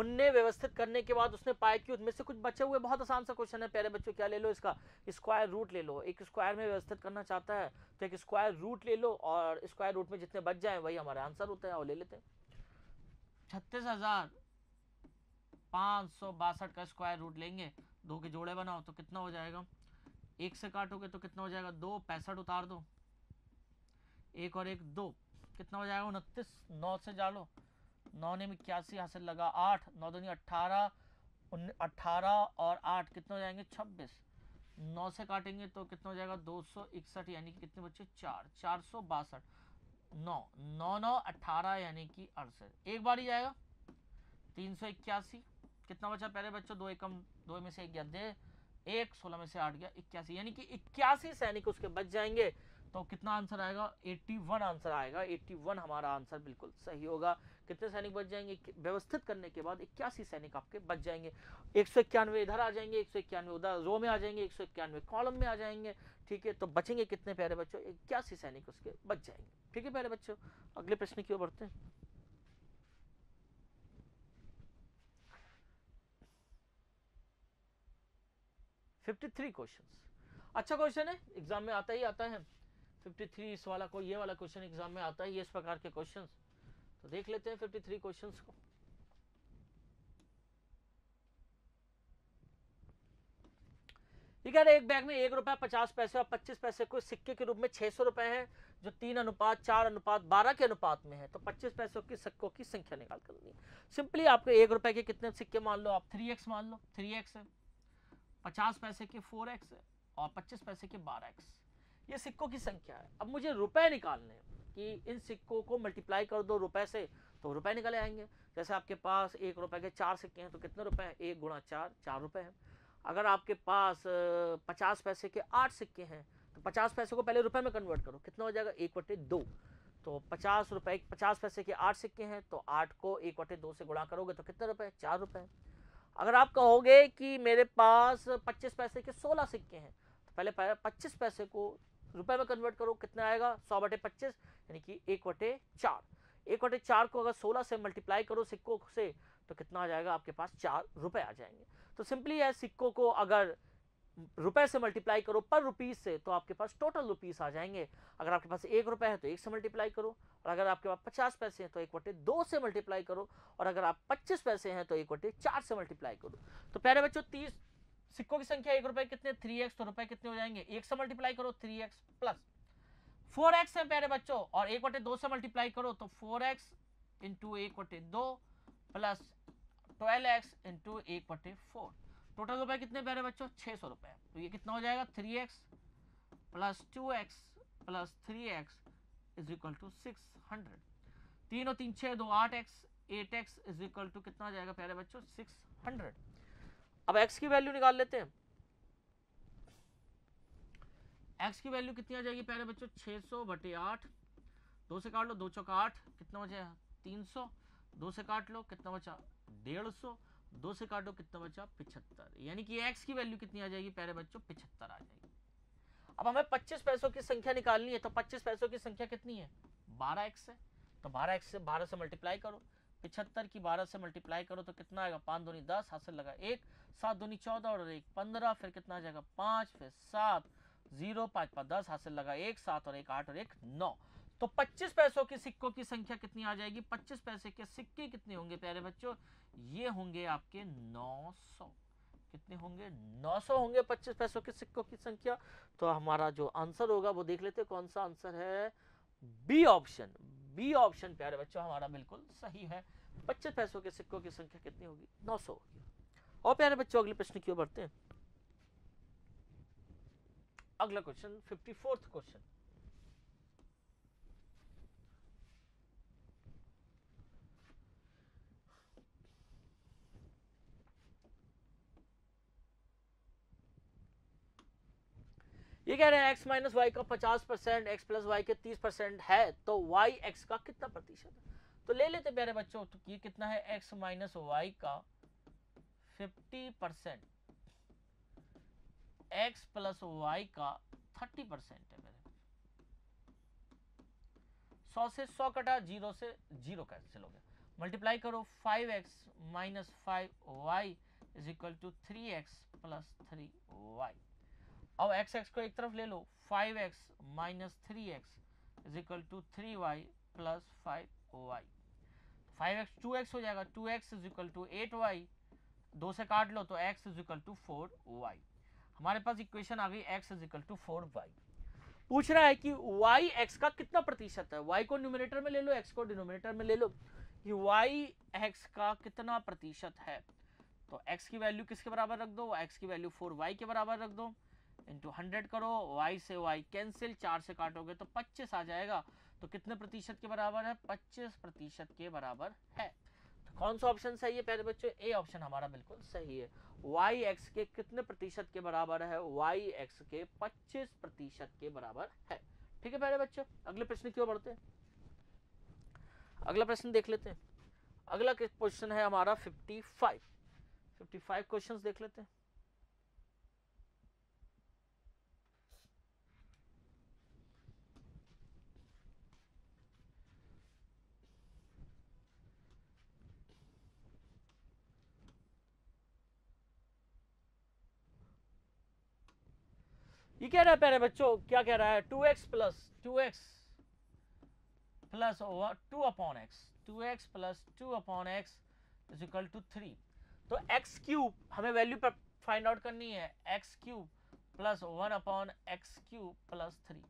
उनने व्यवस्थित करने के बाद उसने पाया कि उनमें से कुछ बचे हुए बहुत आसान सा क्वेश्चन है प्यारे बच्चों क्या ले लो इसका स्क्वायर रूट ले लो एक स्क्वायर में व्यवस्थित करना चाहता है तो एक स्क्वायर रूट ले लो और स्क्वायर रूट में जितने बच जाए वही हमारा आंसर होता है और ले लेते हैं छत्तीस हजार पाँच सौ बासठ का स्क्वायर रूट लेंगे दो के जोड़े बनाओ तो कितना हो जाएगा एक से काटोगे तो कितना हो जाएगा दो पैंसठ उतार दो एक और एक दो कितना हो जाएगा उनतीस नौ से जा लो नौ ने इक्यासी हासिल लगा आठ नौ दो अट्ठारह अट्ठारह और आठ कितने हो जाएंगे छब्बीस नौ से काटेंगे तो कितना हो जाएगा दो सौ इकसठ यानी कि कितने बच्चे चार चार सौ बासठ नौ नौ नौ अट्ठारह यानी कि अड़सठ एक बार ही जाएगा तीन सौ इक्यासी कितना बचा पहले बच्चों दो एकम दो में से एक गया दे एक सोलह में से आठ गया इक्यासी यानी कि इक्यासी सैनिक उसके बच जाएंगे तो कितना आंसर आएगा 81 आंसर आएगा 81 हमारा आंसर बिल्कुल सही होगा कितने सैनिक बच जाएंगे व्यवस्थित करने के बाद इक्यासी सैनिक आपके बच जाएंगे एक सौ इक्यानवे इधर आ जाएंगे एक सौ इक्यानवे उधर रो में आ जाएंगे एक सौ इक्यानवे कॉलम में आ जाएंगे ठीक है तो बचेंगे कितने प्यारे बच्चों इक्यासी सैनिक उसके बच जाएंगे ठीक है प्यारे बच्चों अगले प्रश्न की ओर बढ़ते हैं फिफ्टी थ्री क्वेश्चन अच्छा क्वेश्चन है एग्जाम में आता ही आता है फिफ्टी इस वाला को ये वाला क्वेश्चन एग्जाम में आता है ये इस प्रकार के क्वेश्चन तो देख लेते हैं फिफ्टी थ्री क्वेश्चन को ठीक है एक बैग में एक रुपया पचास पैसे और पच्चीस पैसे को सिक्के के रूप में छह सौ रुपए है जो तीन अनुपात चार अनुपात बारह के अनुपात में है तो पच्चीस पैसों की सिक्कों की संख्या निकाल कर ली सिंपली आपको एक रुपए के कितने सिक्के मान लो आप थ्री एक्स मान लो थ्री एक्स है पचास पैसे के फोर एक्स है और पच्चीस पैसे के बारह एक्स ये सिक्कों की संख्या है अब मुझे रुपए निकालने कि इन सिक्कों को मल्टीप्लाई कर दो रुपए से तो रुपए निकले आएंगे जैसे आपके पास एक रुपए के चार सिक्के हैं तो कितने रुपए हैं एक गुणा चार चार रुपए हैं अगर आपके पास पचास पैसे के आठ सिक्के हैं तो पचास पैसे को पहले रुपए में कन्वर्ट करो कितना हो जाएगा एक बटे दो तो पचास रुपए पचास पैसे के आठ सिक्के हैं तो आठ को एक बटे दो से गुणा करोगे तो कितने रुपए चार रुपए अगर आप कहोगे कि मेरे पास पच्चीस पैसे के सोलह सिक्के हैं तो पहले पच्चीस पैसे को रुपए में कन्वर्ट करो कितना आएगा सौ बटे पच्चीस यानी कि एक बटे चार एक बटे चार को अगर सोलह से मल्टीप्लाई करो सिक्कों से तो कितना आ जाएगा आपके पास चार रुपए आ जाएंगे तो सिंपली है सिक्कों को अगर रुपए से मल्टीप्लाई करो पर रुपीज़ से तो आपके पास टोटल रुपीज़ आ जाएंगे अगर आपके पास एक रुपए है तो एक से मल्टीप्लाई करो और अगर आपके पास पचास पैसे हैं तो एक बटे दो से मल्टीप्लाई करो और अगर आप पच्चीस पैसे हैं तो एक बटे चार से मल्टीप्लाई करो तो प्यारे बच्चों तीस सिक्कों की संख्या एक रुपए कितने थ्री एक्स तो रुपए कितने हो जाएंगे एक से मल्टीप्लाई करो three X plus four X है प्यारे बच्चों और एक बटे दो से मल्टीप्लाई करो तो फोर एक्स इंटू एक बटे दो प्लस ट्वेल्व एक्स इंटू एक बटे फोर टोटल रुपए कितने प्यारे बच्चों छः सौ रुपए तो ये कितना हो जाएगा three X plus two X plus three X is equal to six hundred तीन और तीन छः दो आठ X eight X is equal to कितना हो जाएगा प्यारे बच्चों सिक्स हंड्रेड अब एक्स की वैल्यू निकाल लेते हैं एक्स की वैल्यू कितनी आ जाएगी प्यारे बच्चों छः सौ बटे आठ दो से काट लो दो चौका आठ कितना बचा तीन सौ दो से काट लो कितना बचा डेढ़ सौ दो से काटो कितना बचा पिछहत्तर यानी कि एक्स की वैल्यू कितनी आ जाएगी प्यारे बच्चों पिछहत्तर आ जाएगी अब हमें पच्चीस पैसों की संख्या निकालनी है तो पच्चीस पैसों की संख्या कितनी है बारह एक्स है तो बारह एक्स से बारह से मल्टीप्लाई करो पिछहत्तर की बारह से मल्टीप्लाई करो तो कितना आएगा पाँच दोनी दस हासिल लगा एक सात दूनी चौदह और एक पंद्रह फिर कितना आ जाएगा पांच फिर सात जीरो पांच पांच दस हासिल लगा एक सात और एक आठ और एक नौ तो पच्चीस पैसों के सिक्कों की संख्या कितनी आ जाएगी पच्चीस पैसे के सिक्के कितने होंगे प्यारे बच्चों ये होंगे आपके नौ सौ कितने होंगे 900 होंगे 25 पैसों के सिक्कों की संख्या तो हमारा जो आंसर होगा वो देख लेते कौन सा आंसर है बी ऑप्शन बी ऑप्शन प्यारे बच्चों हमारा बिल्कुल सही है 25 पैसों के सिक्कों की संख्या कितनी होगी 900 होगी और प्यारे बच्चों अगले प्रश्न की ओर बढ़ते हैं अगला क्वेश्चन फिफ्टी फोर्थ क्वेश्चन ये कह रहे हैं एक्स माइनस वाई का पचास परसेंट एक्स प्लस वाई के तीस परसेंट है तो वाई एक्स का कितना प्रतिशत तो ले लेते प्यारे बच्चों तो ये कितना है एक्स माइनस वाई का 50 परसेंट एक्स प्लस वाई का 30 परसेंट है मेरे सौ से सौ कटा जीरो से जीरो कैंसिल हो गया मल्टीप्लाई करो five X minus five Y is equal to three X plus three Y अब एक्स एक्स को एक तरफ ले लो five X minus three X is equal to three Y plus five Y five X two X हो जाएगा two X is equal to eight Y दो से काट लो तो X is equal two four Y हमारे पास इक्वेशन आ गई X is equal two four Y पूछ रहा है कि y x का कितना प्रतिशत है y को न्यूमिनेटर में ले लो x को डिनोमिनेटर में ले लो कि y x का कितना प्रतिशत है तो x की वैल्यू किसके बराबर रख दो x की वैल्यू फोर वाई के बराबर रख दो इंटू हंड्रेड करो y से y कैंसिल चार से काटोगे तो पच्चीस आ जाएगा तो कितने प्रतिशत के बराबर है पच्चीस प्रतिशत के बराबर है कौन सा ऑप्शन सही है पहले बच्चों ए ऑप्शन हमारा बिल्कुल सही है वाई एक्स के कितने प्रतिशत के बराबर है वाई एक्स के 25 प्रतिशत के बराबर है ठीक है पहले बच्चों अगले प्रश्न क्यों बढ़ते हैं अगला प्रश्न देख लेते हैं अगला क्वेश्चन है हमारा 55 55 क्वेश्चंस देख लेते हैं ठीक है ना पहले बच्चों क्या कह रहा है two X plus two X plus over two upon X two X plus two upon X is equal to three तो एक्स क्यूब हमें वैल्यू पर फाइंड आउट करनी है X cube plus one upon X cube plus three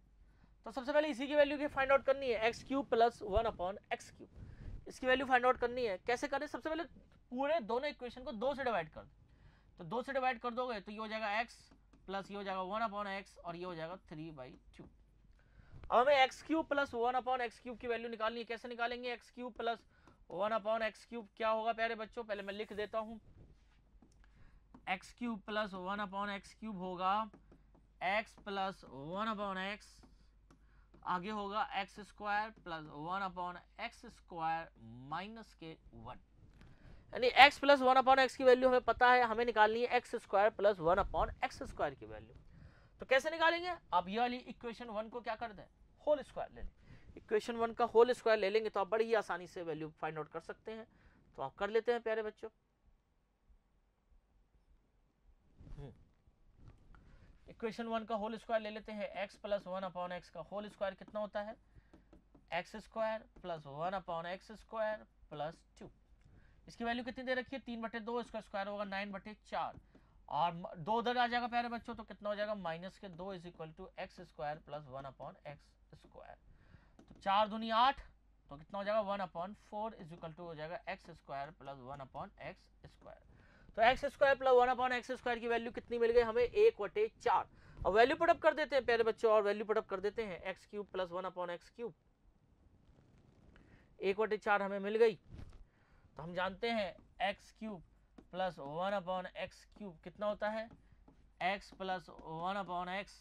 तो सबसे पहले इसी की वैल्यू की फाइंड आउट करनी है X cube plus one upon X cube इसकी वैल्यू फाइंड आउट करनी है कैसे करें सबसे पहले पूरे दोनों इक्वेशन को दो से डिवाइड कर दो तो दो से डिवाइड कर दोगे तो ये हो जाएगा एक्स प्लस ये हो जाएगा वन अपॉन एक्स और ये हो जाएगा थ्री बाई टू अब हमें X cube plus one upon X cube की वैल्यू निकालनी है कैसे निकालेंगे X cube plus one upon X cube क्या होगा प्यारे बच्चों पहले मैं लिख देता हूँ X cube plus one upon X cube होगा X plus one upon X आगे होगा X square plus one upon X square minus के वन यानी x plus one upon X की वैल्यू हमें पता है हमें निकालनी है X square plus one upon X square की वैल्यू तो कैसे निकालेंगे अब ये वाली इक्वेशन वन को क्या कर दें होल स्क्वायर ले लें इक्वेशन वन का होल स्क्वायर ले लेंगे तो आप बड़ी ही आसानी से वैल्यू फाइंड आउट कर सकते हैं तो आप कर लेते हैं प्यारे बच्चों इक्वेशन हम्म। वन का होल स्क्वायर ले लेते हैं X plus one upon X का होल स्क्वायर कितना होता है X square plus one upon X square plus two इसकी वैल्यू कितनी दे रखी है तीन बटे दो इसका स्क्वायर होगा नाइन बटे चार और दो उधर आ जाएगा प्यारे बच्चों तो कितना हो जाएगा माइनस के दो is equal to X square plus one upon X square तो चार दुनी आठ तो कितना हो जाएगा one upon four is equal to हो जाएगा X square plus one upon X square तो X square plus one upon X square की वैल्यू कितनी मिल गई हमें एक बटे चार और वैल्यू पुटअप कर देते हैं प्यारे बच्चों और वैल्यू पुटअप कर देते हैं X cube plus one upon X cube एक बटे चार हमें मिल गई तो हम जानते हैं X cube plus one upon X cube कितना होता है X plus one upon X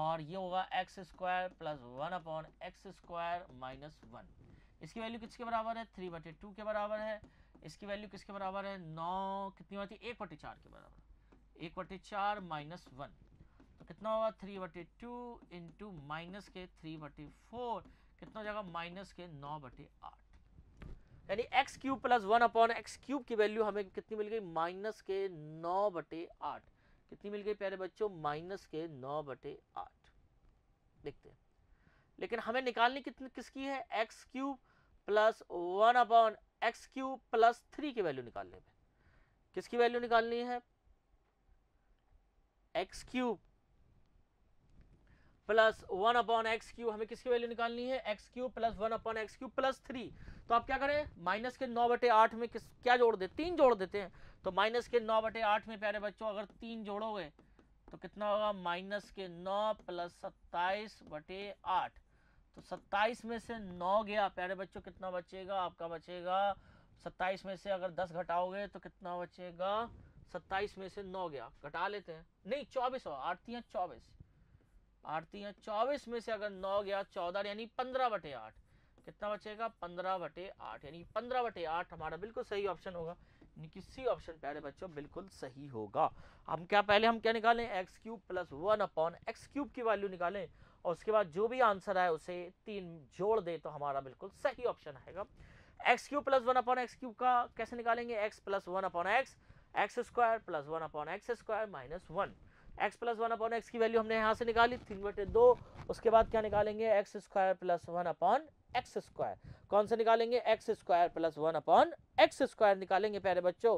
और ये होगा X square plus one upon X square minus one इसकी वैल्यू किसके बराबर है थ्री बटे टू के बराबर है इसकी वैल्यू किसके बराबर है नौ कितनी होती है एक बटे चार के बराबर एक बटे चार माइनस वन तो कितना होगा थ्री बटे टू इंटू माइनस के थ्री बटे फोर कितना हो जाएगा माइनस के नौ बटे आठ यानी X cube plus one upon X cube की वैल्यू हमें कितनी मिल गई माइनस के नौ बटे आठ कितनी मिल गई प्यारे बच्चों माइनस के नौ बटे आठ देखते हैं लेकिन हमें निकालनी कितनी किसकी है X cube plus one upon X cube plus three की वैल्यू निकालने में किसकी वैल्यू निकालनी है X cube plus one upon X cube हमें किसकी वैल्यू निकालनी है X cube plus one upon X cube plus three तो आप क्या करें माइनस के नौ बटे आठ में किस क्या जोड़ दे तीन जोड़ देते हैं तो माइनस के नौ बटे आठ में प्यारे बच्चों अगर तीन जोड़ोगे तो कितना होगा माइनस के नौ प्लस सत्ताईस बटे आठ तो सत्ताईस में से नौ गया प्यारे बच्चों कितना बचेगा आपका बचेगा सत्ताईस में से अगर दस घटाओगे तो कितना बचेगा सत्ताईस में से नौ गया घटा लेते हैं नहीं चौबीस हो आरतियाँ चौबीस आरतियाँ चौबीस में से अगर नौ गया चौदह यानी पंद्रह बटे आठ कितना बचेगा पंद्रह बटे आठ यानी पंद्रह बटे आठ हमारा बिल्कुल सही ऑप्शन होगा किसी सी ऑप्शन प्यारे बच्चों बिल्कुल सही होगा हम क्या पहले हम क्या निकालें X cube plus one upon X cube की वैल्यू निकालें और उसके बाद जो भी आंसर आए उसे तीन जोड़ दें तो हमारा बिल्कुल सही ऑप्शन आएगा X cube plus one upon X cube का कैसे निकालेंगे X plus one upon X X square plus one upon X square minus one X plus one upon X की वैल्यू हमने यहाँ से निकाली तीन बटे दो उसके बाद क्या निकालेंगे X square plus one upon X square कौन सा निकालेंगे X square plus one upon X square निकालेंगे प्यारे बच्चों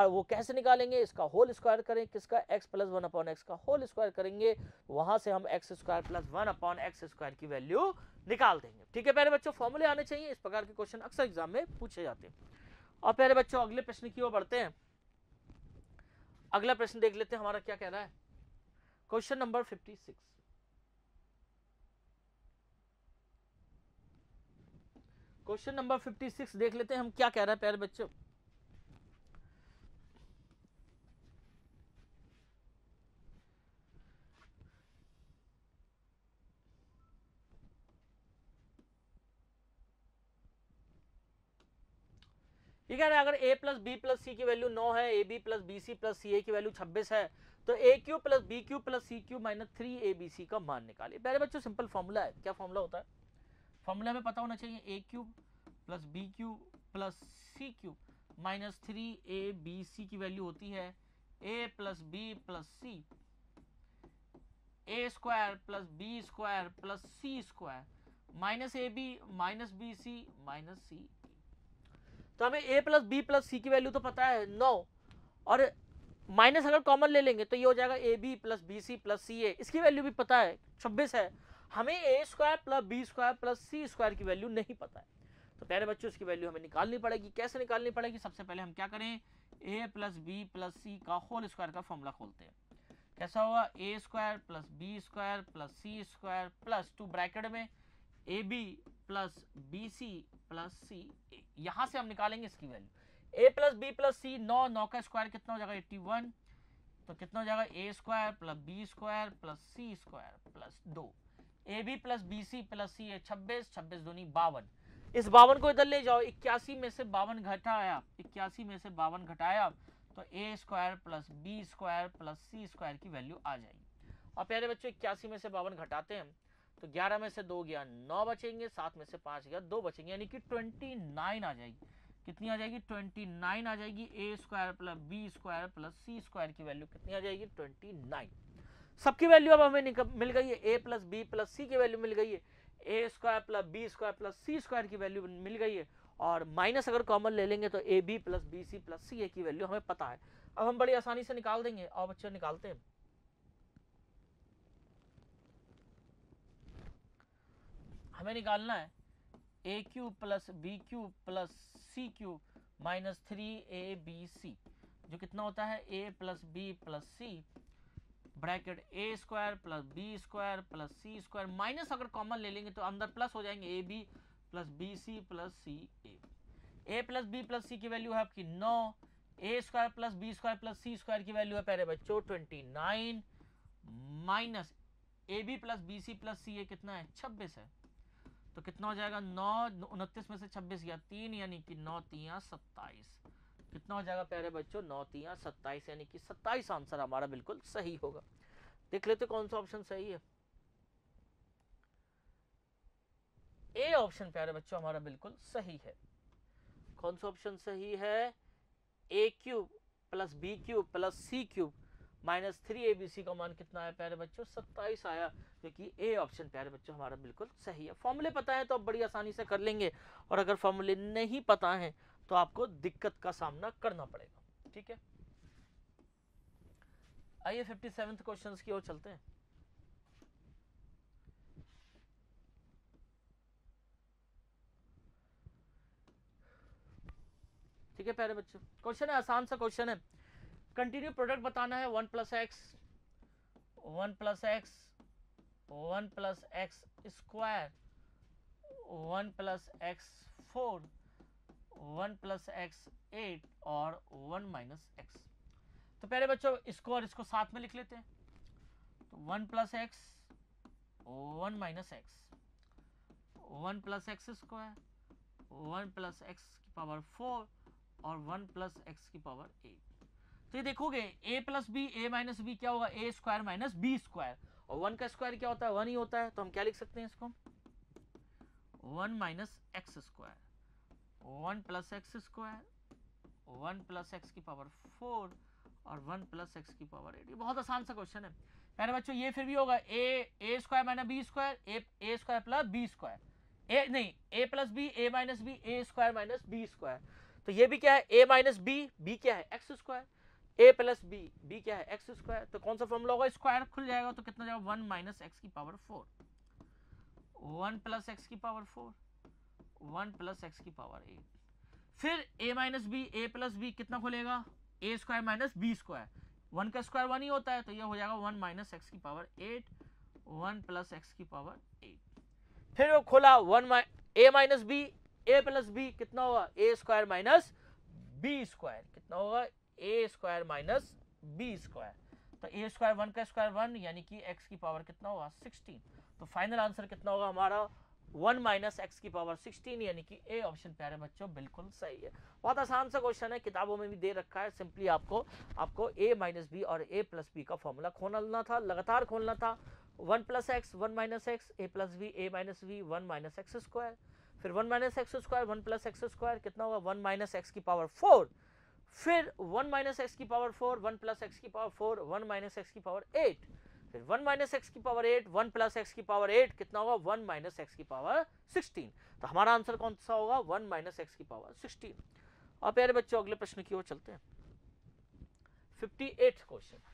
और वो कैसे निकालेंगे इसका होल स्क्वायर करें किसका X plus one upon X का होल स्क्वायर करेंगे वहां से हम X square plus one upon X square की वैल्यू निकाल देंगे ठीक है प्यारे बच्चों फॉर्मूले आने चाहिए इस प्रकार के क्वेश्चन अक्सर एग्जाम में पूछे जाते हैं और प्यारे बच्चों अगले प्रश्न की ओर बढ़ते हैं अगला प्रश्न देख लेते हैं हमारा क्या कह रहा है question number fifty six question number 56 देख लेते हैं हम क्या कह रहा है प्यारे बच्चों ये कह रहा है अगर A plus B plus C की वैल्यू नौ है A B plus B C plus C A की वैल्यू छब्बीस है तो A cube plus B cube plus C cube minus three A B C का मान निकालिए प्यारे बच्चों सिंपल फॉर्मूला है क्या फॉर्मूला होता है फॉर्मूला में पता होना चाहिए A cube plus B cube plus C cube minus three A B C की वैल्यू होती है A plus B plus C A square plus B square plus C square minus A B minus B C minus C तो हमें A plus B plus C की value तो पता है नौ और माइनस अगर कॉमन ले लेंगे तो ये हो जाएगा A B plus B C plus C A इसकी वैल्यू भी पता है छब्बीस है हमें A square plus B square plus C square की वैल्यू नहीं पता है तो प्यारे बच्चों इसकी वैल्यू हमें निकालनी पड़ेगी कैसे निकालनी पड़ेगी सबसे पहले हम क्या करें A plus B plus C का होल स्क्वायर का फॉर्मूला खोलते हैं कैसा हुआ A square plus B square plus C square plus two bracket में A B plus B C plus C A से हम निकालेंगे इसकी value A plus B plus C नौ नौ का स्क्वायर कितना हो जाएगा एट्टी वन तो कितना हो जाएगा A square plus B square plus C square plus दो A B plus B C plus C है छब्बीस छब्बीस दूनी बावन इस बावन को इधर ले जाओ इक्यासी में से बावन घटाया इक्यासी में से बावन घटाया तो A square plus B square plus C square की वैल्यू आ जाएगी और प्यारे बच्चों इक्यासी में से बावन घटाते हैं तो 11 में से दो गया नौ बचेंगे सात में से पाँच गया दो बचेंगे यानी कि 29 आ जाएगी कितनी आ जाएगी 29 आ जाएगी A square plus B square plus C square की वैल्यू कितनी आ जाएगी 29 सबकी वैल्यू अब हमें मिल गई है A plus B plus C की वैल्यू मिल गई है A square plus B square plus C square की वैल्यू मिल गई है और माइनस अगर कॉमन ले लेंगे तो A B plus B C plus C A की वैल्यू हमें पता है अब हम बड़ी आसानी से निकाल देंगे और बच्चों निकालते हैं हमें निकालना है A cube plus B cube plus C cube minus three A B C जो कितना होता है A plus B plus C bracket A square plus B square plus C square minus अगर कॉमन ले लेंगे तो अंदर प्लस हो जाएंगे A B plus B C plus C A A plus B plus C की वैल्यू है आपकी नौ A square plus B square plus C square की वैल्यू है पहले बच्चों twenty nine minus A B plus B C plus C A कितना है छब्बीस है तो कितना हो जाएगा नौ उनतीस में से छब्बीस गया तीन यानी कि नौ तीन सत्ताईस कितना हो जाएगा प्यारे बच्चों नौ तिया सत्ताईस यानी कि सत्ताईस आंसर हमारा बिल्कुल सही होगा देख लेते कौन सा ऑप्शन सही है ए ऑप्शन प्यारे बच्चों हमारा बिल्कुल सही है कौन सा ऑप्शन सही है A cube plus B cube plus C cube minus three A B C का मान कितना आया प्यारे बच्चों सत्ताईस आया जो कि ए ऑप्शन प्यारे बच्चों हमारा बिल्कुल सही है फॉर्मूले पता है तो आप बड़ी आसानी से कर लेंगे और अगर फॉर्मूले नहीं पता है तो आपको दिक्कत का सामना करना पड़ेगा ठीक है आइए फिफ्टी सेवेंथ क्वेश्चन की ओर चलते हैं ठीक है प्यारे बच्चों क्वेश्चन है आसान सा क्वेश्चन है कंटिन्यू प्रोडक्ट बताना है one plus X one plus X one plus X square one plus X four one plus X eight और वन माइनस एक्स तो पहले बच्चों इसको और इसको साथ में लिख लेते हैं तो one plus X one minus X one plus X square one plus X की पावर फोर और वन प्लस एक्स की पावर एट तो ये देखोगे A plus B A minus B क्या होगा A square minus B square और one का स्क्वायर क्या होता है वन ही होता है तो हम क्या लिख सकते हैं इसको one minus X square one plus X square one plus X की पावर फोर और वन प्लस एक्स की पावर एट ये बहुत आसान सा क्वेश्चन है पहले बच्चों ये फिर भी होगा A A square minus B square A A square plus B square A नहीं A plus B A minus B A square minus B square तो ये भी क्या है ए माइनस बी बी क्या है X square A plus B B क्या है एक्स स्क्वायर तो कौन सा फॉर्मूला होगा स्क्वायर खुल जाएगा तो कितना जाएगा वन माइनस एक्स की power four one plus X की power four one plus X की पावर एट फिर A minus B A plus B कितना खुलेगा A square minus B square one का स्क्वायर वन ही होता है तो ये हो जाएगा वन माइनस एक्स की power eight one plus X की पावर एट फिर वो खोला one A minus B A plus B कितना होगा A square minus B square कितना होगा A square minus B square तो ए स्क्वायर वन का स्क्वायर वन यानी कि एक्स की पावर कितना होगा सिक्सटीन तो फाइनल आंसर कितना होगा हमारा वन माइनस एक्स की पावर सिक्सटीन यानी कि ए ऑप्शन प्यारे बच्चों बिल्कुल सही है बहुत आसान सा क्वेश्चन है किताबों में भी दे रखा है सिंपली आपको आपको ए माइनस बी और ए प्लस बी का फॉर्मूला खोलना था लगातार खोलना था one plus X one minus X A plus B A minus B one minus X square फिर one minus X square one plus X square कितना होगा वन माइनस एक्स की पावर फोर फिर वन माइनस एक्स की power four one plus X की power four one minus X की power eight फिर one minus X की power eight one plus X की पावर एट कितना होगा वन माइनस एक्स की पावर सिक्सटीन तो हमारा आंसर कौन सा होगा वन माइनस एक्स की पावर सिक्सटीन अब यार बच्चों अगले प्रश्न की ओर चलते हैं fifty eight question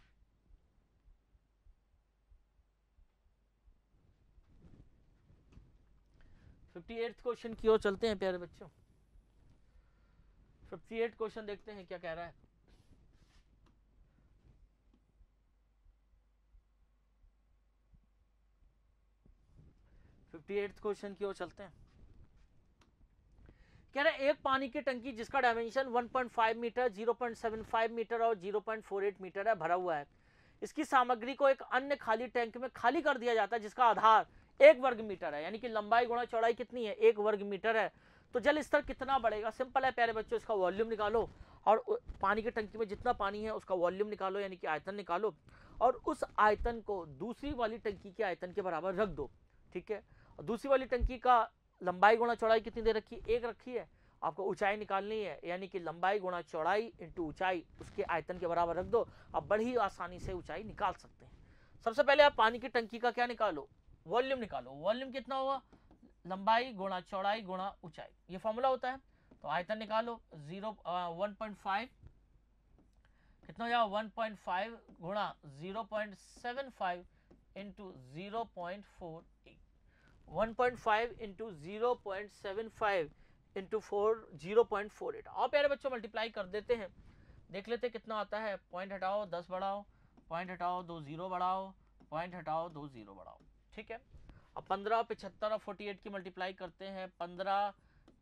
fifty eight question की ओर चलते हैं प्यारे बच्चों फिफ्टी एट क्वेश्चन देखते हैं क्या कह रहा है फिफ्टी एट क्वेश्चन की ओर चलते हैं कह रहे एक पानी की टंकी जिसका डायमेंशन 1.5 मीटर 0.75 मीटर और 0.48 मीटर है भरा हुआ है इसकी सामग्री को एक अन्य खाली टैंक में खाली कर दिया जाता है जिसका आधार एक वर्ग मीटर है यानी कि लंबाई गुणा चौड़ाई कितनी है एक वर्ग मीटर है तो जल स्तर कितना बढ़ेगा सिंपल है प्यारे बच्चों इसका वॉल्यूम निकालो और पानी की टंकी में जितना पानी है उसका वॉल्यूम निकालो यानी कि आयतन निकालो और उस आयतन को दूसरी वाली टंकी के आयतन के बराबर रख दो ठीक है दूसरी वाली टंकी का लंबाई गुणा चौड़ाई कितनी दे रखी है एक रखी है आपको ऊंचाई निकालनी है यानी कि लंबाई गुणा चौड़ाई इंटू ऊंचाई उसके आयतन के बराबर रख दो आप बड़ी आसानी से ऊंचाई निकाल सकते हैं सबसे पहले आप पानी की टंकी का क्या निकालो वॉल्यूम निकालो वॉल्यूम कितना हुआ लंबाई गुणा चौड़ाई गुणा ऊंचाई ये फॉर्मूला होता है तो आयतन निकालो जीरो वन पॉइंट फाइव कितना हो जाएगा वन पॉइंट फाइव गुणा zero point seven five into zero point four 1.5 into zero point seven five into four zero point four eight और प्यारे बच्चों मल्टीप्लाई कर देते हैं देख लेते हैं कितना आता है पॉइंट हटाओ दस बढ़ाओ पॉइंट हटाओ दो ज़ीरो बढ़ाओ पॉइंट हटाओ दो ज़ीरो बढ़ाओ ठीक है अब पंद्रह पिछहत्तर और फोर्टी एट की मल्टीप्लाई करते हैं पंद्रह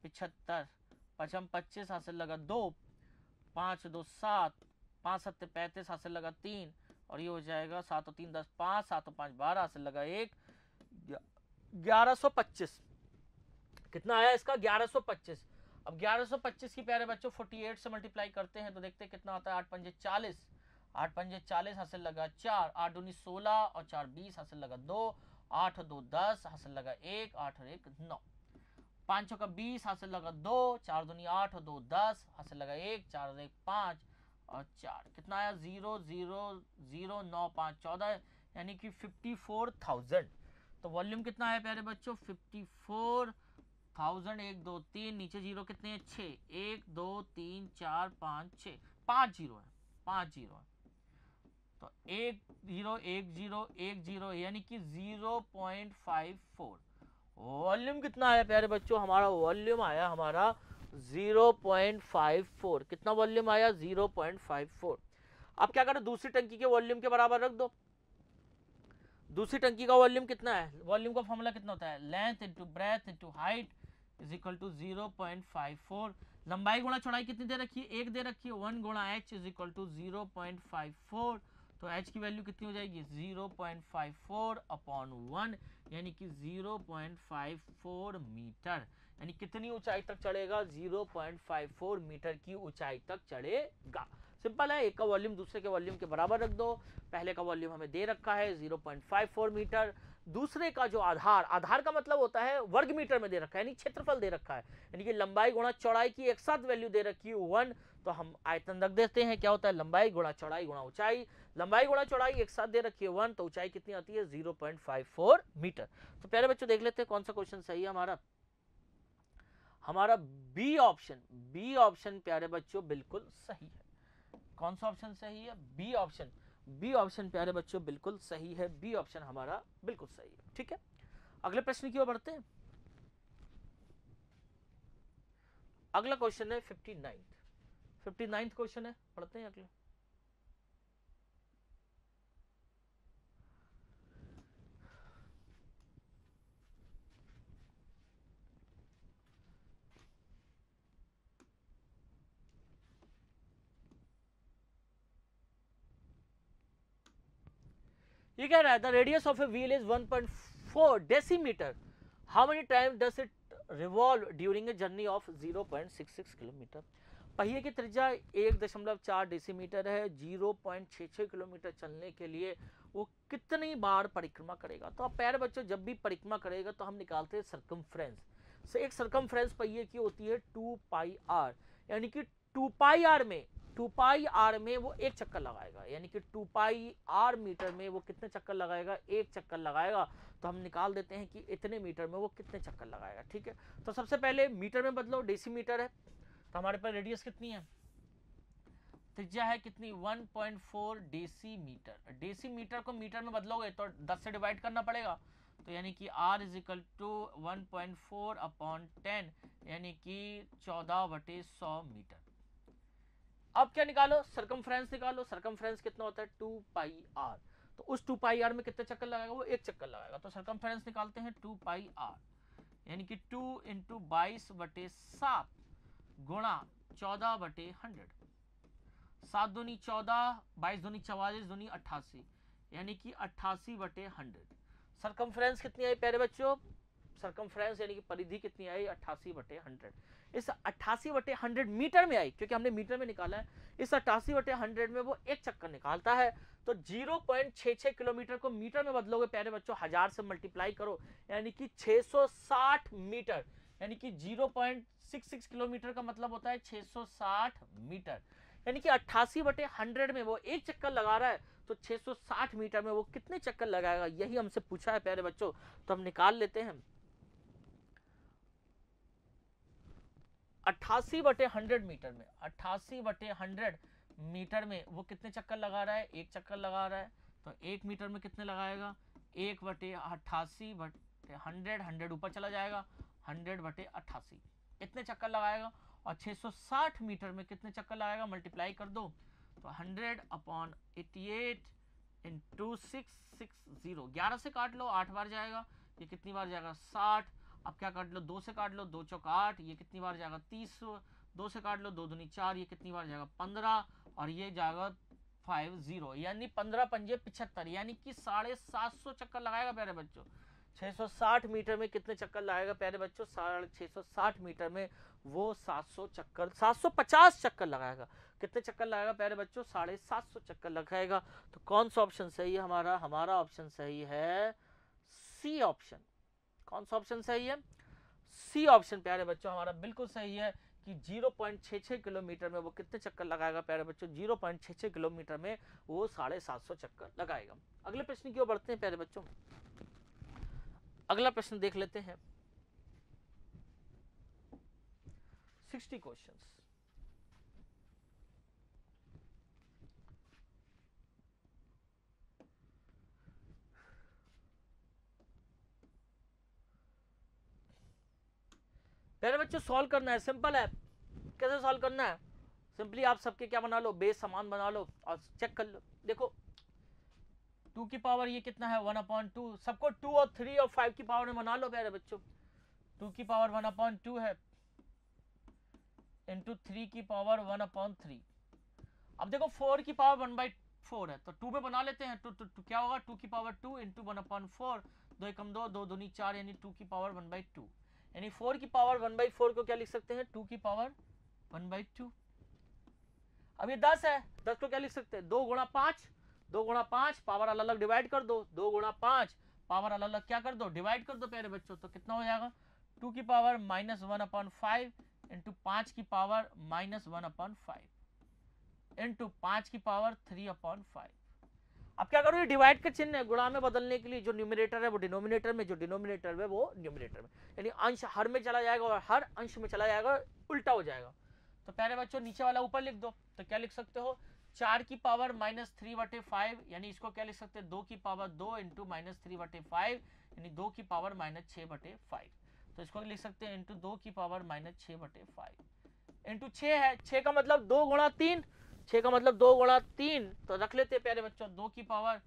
पिछहत्तर पचम पच्चीस हासिल लगा दो पाँच दो सात पाँच सत्य पैंतीस हासिल लगा तीन और ये हो जाएगा सात और तीन दस पाँच सात और पाँच बारह हासिल लगा एक 1125 कितना आया इसका 1125 अब 1125 की प्यारे बच्चों 48 से मल्टीप्लाई करते हैं तो देखते हैं कितना आता है आठ पंजे चालीस आठ पंजे चालीस हासिल लगा चार आठ उन्नीस सोलह और चार बीस हासिल लगा दो आठ दो दस हासिल लगा एक आठ और एक नौ पाँचों का बीस हासिल लगा दो चार दूनी आठ और दो दस हासिल लगा एक चार और एक पाँच और चार कितना आया ज़ीरो ज़ीरो ज़ीरो नौ पाँच चौदह यानी कि फिफ्टी फोर थाउजेंड तो वॉल्यूम कितना है प्यारे बच्चों फिफ्टी फोर थाउजेंड एक दो तीन नीचे जीरो कितने हैं छः एक दो तीन चार पाँच छः पाँच जीरो है पाँच जीरो है तो एक जीरो एक जीरो एक जीरो यानी कि zero point five four volume कितना आया प्यारे बच्चों हमारा वॉल्यूम आया हमारा जीरो पॉइंट फाइव फोर कितना वॉल्यूम आया जीरो पॉइंट फाइव फोर अब क्या करो दूसरी टंकी के वॉल्यूम के बराबर रख दो दूसरी टंकी का वॉल्यूम कितना है वॉल्यूम का फॉर्मूला कितना होता है length into breadth into height is equal to zero point five four लंबाई गुणा चौड़ाई कितनी दे रखी है एक दे रखी है वन गुणा H is equal to zero point five four तो एच की वैल्यू कितनी हो जाएगी zero point five four upon one यानी कि zero point five four metre यानी कितनी ऊंचाई तक चढ़ेगा zero point five four metre की ऊंचाई तक चढ़ेगा सिंपल है एक का वॉल्यूम दूसरे के वॉल्यूम के बराबर रख दो पहले का वॉल्यूम हमें दे रखा है 0.54 मीटर दूसरे का जो आधार आधार का मतलब होता है वर्ग मीटर में दे रखा है यानी क्षेत्रफल दे रखा है यानी कि लंबाई गुणा चौड़ाई की एक साथ वैल्यू दे रखी है वन तो हम आयतन रख देते हैं क्या होता है लंबाई गुणा चौड़ाई गुणा ऊंचाई लंबाई गुणा चौड़ाई एक साथ दे रखी है वन तो ऊंचाई कितनी आती है फोर मीटर तो प्यारे बच्चों देख लेते हैं कौन सा क्वेश्चन सही है हमारा हमारा बी ऑप्शन बी ऑप्शन प्यारे बच्चों बिल्कुल सही है कौन सा ऑप्शन सही है बी ऑप्शन बी ऑप्शन प्यारे बच्चों बिल्कुल सही है बी ऑप्शन हमारा बिल्कुल सही है ठीक है अगले प्रश्न की ओर बढ़ते हैं अगला क्वेश्चन है fifty ninth fifty ninth question है पढ़ते हैं अगले You can write uh, the radius of a wheel is 1.4 decimeter. How many times does it revolve during a journey of 0.66 kilometer? पहिए की त्रिज्या एक दशमलव चार डेसीमीटर है जीरो पॉइंट छः किलोमीटर चलने के लिए वो कितनी बार परिक्रमा करेगा तो आप पैर बच्चों जब भी परिक्रमा करेगा तो हम निकालते हैं सरकम से एक सर्कमफ्रेंस पहिए की होती है टू पाई आर यानी कि टू पाई आर में टू पाई आर में वो एक चक्कर लगाएगा यानी कि टू पाई आर मीटर में वो कितने चक्कर लगाएगा एक चक्कर लगाएगा तो हम निकाल देते हैं कि इतने मीटर में वो कितने चक्कर लगाएगा ठीक है तो सबसे पहले मीटर में बदलो मीटर है तो हमारे पास रेडियस कितनी है त्रिज्या है कितनी 1.4 पॉइंट फोर डेसी मीटर को मीटर में बदलोगे तो 10 से डिवाइड करना पड़ेगा तो यानी कि R is equal to one point four upon ten यानी कि चौदह बटे सौ मीटर अब क्या निकालो सरकमफ्रेंस निकालो सरकमफ्रेंस कितना होता है टू पाई आर तो उस टू पाई आर में कितने चक्कर लगाएगा वो एक चक्कर लगाएगा तो सरकमफ्रेंस निकालते हैं टू पाई आर यानी कि टू इंटू बाईस बटे सात गुणा चौदह बटे हंड्रेड सात धोनी चौदह बाईस धोनी चवालीस धोनी अट्ठासी यानी कि अट्ठासी बटे हंड्रेड सरकमफ्रेंस कितनी आई प्यारे बच्चों सरकमफ्रेंस यानी कि परिधि कितनी आई अट्ठासी बटे हंड्रेड इस अट्ठासी बटे हंड्रेड मीटर में आई क्योंकि हमने मीटर में निकाला है इस अट्ठासी बटे हंड्रेड में वो एक चक्कर निकालता है तो जीरो पॉइंट छः छह किलोमीटर को मीटर में बदलोगे प्यारे बच्चों हजार से मल्टीप्लाई करो यानी कि छह सौ साठ मीटर यानी कि zero point six six kilometre का मतलब होता है छह सौ साठ मीटर यानी कि अट्ठासी बटे हंड्रेड में वो एक चक्कर लगा रहा है तो 660 मीटर में वो कितने चक्कर लगाएगा यही हमसे पूछा है प्यारे बच्चों तो हम निकाल लेते हैं अट्ठासी बटे हंड्रेड मीटर में अट्ठासी बटे हंड्रेड मीटर में वो कितने चक्कर लगा रहा है एक चक्कर लगा रहा है तो एक मीटर में कितने लगाएगा एक बटे अट्ठासी बटे हंड्रेड हंड्रेड ऊपर चला जाएगा हंड्रेड बटे अट्ठासी इतने चक्कर लगाएगा और 660 मीटर में कितने चक्कर लगाएगा मल्टीप्लाई कर दो तो hundred upon eighty eight into six six zero ग्यारह से काट लो आठ बार जाएगा ये कितनी बार जाएगा साठ अब क्या काट लो दो से काट लो दो चौक आठ ये कितनी बार जाएगा तीस दो से काट लो दो धुनी चार ये कितनी बार जाएगा पंद्रह और ये जाएगा फाइव जीरो यानी पंद्रह पंजे पिछहत्तर यानी कि साढ़े सात सौ चक्कर लगाएगा प्यारे बच्चों सौ साठ मीटर में कितने चक्कर लगाएगा प्यारे बच्चों साढ़े छः मीटर में वो सात सौ चक्कर सात सौ पचास चक्कर लगाएगा कितने चक्कर लगाएगा प्यारे बच्चों साढ़े सात सौ चक्कर लगाएगा तो कौन सा ऑप्शन सही है हमारा हमारा ऑप्शन सही है सी ऑप्शन कौन सा ऑप्शन सही है सी ऑप्शन प्यारे बच्चों हमारा बिल्कुल सही है कि 0.66 किलोमीटर में वो कितने चक्कर लगाएगा प्यारे बच्चों 0.66 किलोमीटर में वो साढ़े सात सौ चक्कर लगाएगा अगले प्रश्न की ओर बढ़ते हैं प्यारे बच्चों अगला प्रश्न देख लेते हैं सिक्सटी क्वेश्चंस पहले बच्चों सॉल्व करना है सिंपल है कैसे सॉल्व करना है सिंपली आप सबके क्या बना लो बेस समान बना लो और चेक कर लो देखो टू की पावर ये कितना है वन अपॉइंट टू सबको टू और थ्री और फाइव की पावर में बना लो प्यारे बच्चों टू की पावर वन अपॉइंट टू है इंटू थ्री की पावर वन अपॉइंट थ्री अब देखो फोर की पावर वन बाई फोर है तो टू में बना लेते हैं टू टू टू क्या होगा टू की power two into one upon four दो एकम दो दो दूनी चार यानी टू की पावर वन बाई टू यानी फोर की पावर वन बाई फोर को क्या लिख सकते हैं टू की पावर वन बाई टू अब ये दस है दस को क्या लिख सकते हैं दो गुणा पांच दो गुणा पांच पावर अलग अलग डिवाइड कर दो दो गुणा पांच पावर अलग अलग क्या कर दो डिवाइड कर दो प्यारे बच्चों तो कितना हो जाएगा टू की power minus one upon five into पांच की power minus one upon five into पांच की पावर थ्री अपॉन फाइव अब क्या करो ये डिवाइड के चिन्ह गुणा में बदलने के लिए जो न्यूमिनेटर है वो डिनोमिनेटर में जो डिनोमिनेटर है वो न्यूमिनेटर में यानी अंश हर में चला जाएगा और हर अंश में चला जाएगा उल्टा हो जाएगा तो पहले बच्चों नीचे वाला ऊपर लिख दो तो क्या लिख सकते हो चार की पावर माइनस थ्री बटे फाइव यानी इसको क्या लिख सकते हैं दो की पावर दो इंटू माइनस थ्री बटे फाइव यानी दो की पावर माइनस छः बटे फाइव तो इसको लिख सकते हैं इंटू दो की पावर माइनस छः बटे फाइव इंटू छः है छः का मतलब दो गुणा तीन छः का मतलब दो गुणा तीन तो रख लेते हैं प्यारे बच्चों दो की power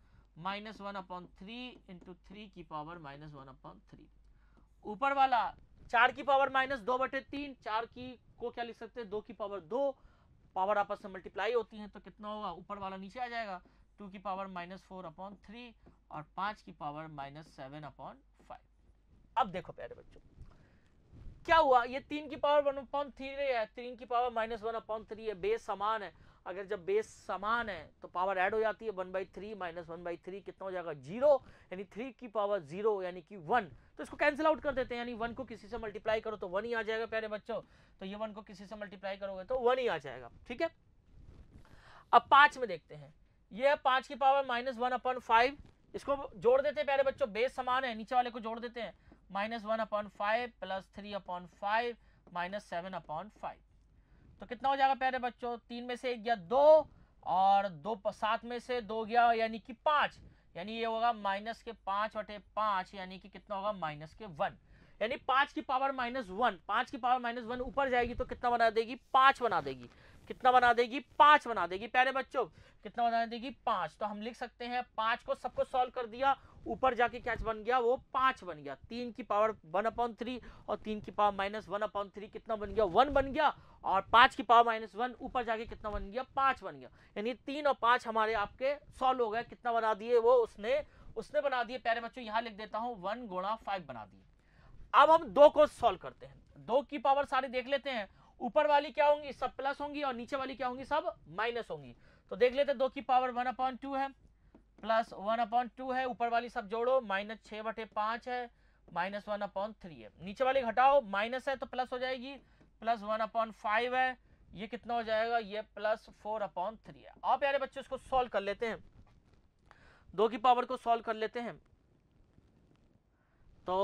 minus one upon three into three की power minus one upon three ऊपर वाला चार की पावर माइनस दो बटे तीन चार की को क्या लिख सकते हैं दो की पावर दो पावर आपस में मल्टीप्लाई होती है तो कितना होगा ऊपर वाला नीचे आ जाएगा टू की power minus four upon three और पांच की power minus seven upon five अब देखो प्यारे बच्चों क्या हुआ ये तीन की पावर वन अपॉन थ्री है तीन की power minus one upon three है बेस समान है अगर जब बेस समान है तो पावर ऐड हो जाती है one by three minus one by three कितना हो जाएगा जीरो यानी थ्री की पावर जीरो यानी कि वन तो इसको कैंसिल आउट कर देते हैं यानी वन को किसी से मल्टीप्लाई करो तो वन ही आ जाएगा प्यारे बच्चों तो ये वन को किसी से मल्टीप्लाई करोगे तो वन ही आ जाएगा ठीक है अब पाँच में देखते हैं ये है पाँच की power minus one upon five इसको जोड़ देते हैं प्यारे बच्चों बेस समान है नीचे वाले को जोड़ देते हैं minus one upon five plus three upon five minus seven upon five तो कितना हो जाएगा प्यारे बच्चों तीन में से एक गया दो और दो सात में से दो गया यानी कि पांच यानी ये होगा माइनस के पांच वटे पांच यानी कि कितना होगा माइनस के वन यानी पांच की पावर माइनस वन पांच की पावर माइनस वन ऊपर जाएगी तो कितना बना देगी पांच बना देगी कितना बना देगी पांच बना देगी प्यारे बच्चों कितना बना देगी पांच तो हम लिख सकते हैं पांच को सबको सॉल्व कर दिया ऊपर जाके कैच बन गया वो पांच बन गया तीन की पावर वन अपॉन थ्री और तीन की power minus one upon three कितना बन गया वन बन गया और पांच की पावर माइनस वन ऊपर जाके कितना बन गया पांच बन गया यानी तीन और पांच हमारे आपके सॉल्व हो गए कितना बना दिए वो उसने उसने बना दिए प्यारे बच्चों यहाँ लिख देता हूँ वन गुणा फाइव बना दिए अब हम दो को सॉल्व करते हैं दो की पावर सारी देख लेते हैं ऊपर वाली क्या होंगी सब प्लस होंगी और नीचे वाली क्या होंगी सब माइनस होंगी तो देख लेते हैं दो की पावर वन अपॉइंट टू है प्लस वन अपॉन टू है ऊपर वाली सब जोड़ो माइनस छ बटे पांच है माइनस वन अपॉन थ्री है नीचे वाली घटाओ माइनस है तो प्लस हो जाएगी प्लस वन अपॉन फाइव है ये कितना हो जाएगा ये प्लस फोर अपॉन थ्री है आप प्यारे बच्चे इसको सॉल्व कर लेते हैं दो की पावर को सॉल्व कर लेते हैं तो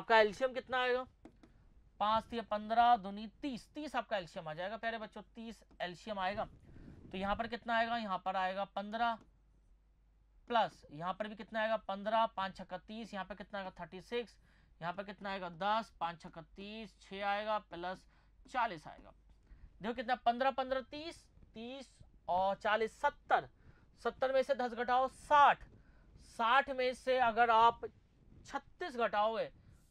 आपका एल्शियम कितना आएगा पांच थी पंद्रह दुनी तीस तीस आपका एल्शियम आ जाएगा प्यारे बच्चों तीस एल्शियम आएगा तो यहाँ पर कितना आएगा यहाँ पर आएगा पंद्रह प्लस यहाँ पर भी कितना आएगा पंद्रह पाँच छक्का तीस यहाँ पर कितना आएगा थर्टी सिक्स यहाँ पर कितना आएगा दस पाँच छक्का तीस छः आएगा प्लस चालीस आएगा देखो कितना पंद्रह पंद्रह तीस तीस और चालीस सत्तर सत्तर में से दस घटाओ साठ साठ में से अगर आप छत्तीस घटाओगे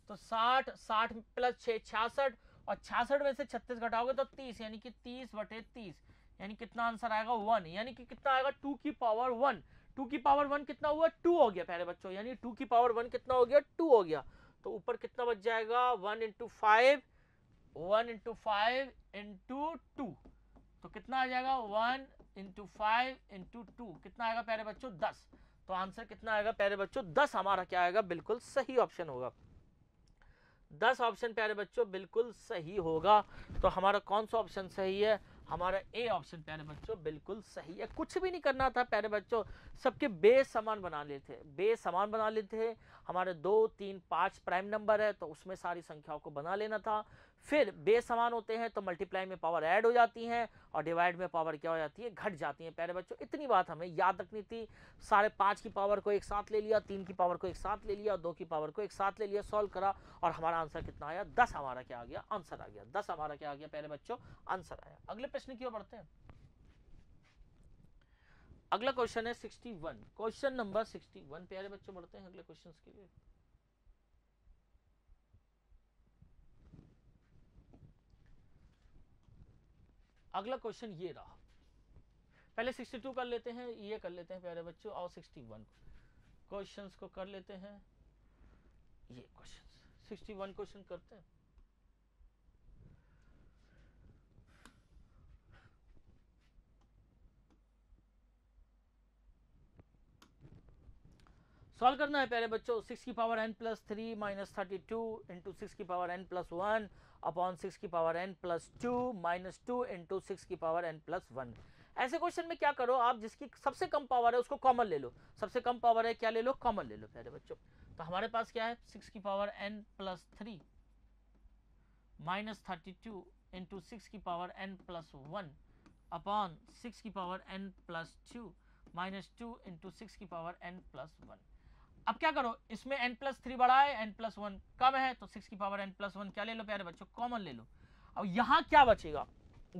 तो साठ साठ प्लस छः छियासठ और छियासठ में से छत्तीस घटाओगे तो तीस यानी कि तीस बटे तीस यानी कितना आंसर आएगा वन यानी कि कितना आएगा टू की पावर वन टू की पावर वन कितना हुआ टू हो गया पहले बच्चों यानी टू की पावर वन कितना हो गया टू हो गया तो ऊपर कितना बच जाएगा one into five one into five into two तो कितना आ जाएगा one into five into two कितना आएगा प्यारे बच्चों दस तो आंसर कितना आएगा प्यारे बच्चों दस हमारा क्या आएगा बिल्कुल सही ऑप्शन होगा दस ऑप्शन प्यारे बच्चों बिल्कुल सही होगा तो हमारा कौन सा ऑप्शन सही है हमारा ए ऑप्शन प्यारे बच्चों बिल्कुल सही है कुछ भी नहीं करना था प्यारे बच्चों सबके बेस समान बना लेते हैं बेस समान बना लेते हैं हमारे दो तीन पाँच प्राइम नंबर है तो उसमें सारी संख्याओं को बना लेना था फिर समान होते हैं तो मल्टीप्लाई में पावर ऐड हो जाती हैं और डिवाइड में पावर क्या हो जाती है घट जाती है पहले बच्चों इतनी बात हमें याद रखनी थी साढ़े पाँच की पावर को एक साथ ले लिया तीन की पावर को एक साथ ले लिया दो की पावर को एक साथ ले लिया सॉल्व करा और हमारा आंसर कितना आया दस हमारा क्या आ गया आंसर आ गया दस हमारा क्या आ गया पहले बच्चों आंसर आया अगले प्रश्न की ओर बढ़ते हैं अगला क्वेश्चन है sixty one question number sixty one प्यारे बच्चों बढ़ते हैं अगले क्वेश्चन के लिए अगला क्वेश्चन ये रहा पहले 62 कर लेते हैं ये कर लेते हैं प्यारे बच्चों और 61 क्वेश्चंस को कर लेते हैं ये क्वेश्चन 61 क्वेश्चन करते हैं सॉल्व करना है प्यारे बच्चों सिक्स की power N plus three minus thirty two into six की power N plus one upon six की power N plus two minus two into six की पावर एन प्लस वन ऐसे क्वेश्चन में क्या करो आप जिसकी सबसे कम पावर है उसको कॉमन ले लो सबसे कम पावर है क्या ले लो कॉमन ले लो प्यारे बच्चों तो हमारे पास क्या है सिक्स की power N plus three minus thirty two into six की power N plus one upon six की power N plus two minus two into six की पावर एन प्लस वन अब क्या करो इसमें एन प्लस थ्री बड़ा है एन प्लस वन कम है तो सिक्स की पावर एन प्लस वन क्या ले लो प्यारे बच्चों कॉमन ले लो अब यहाँ क्या बचेगा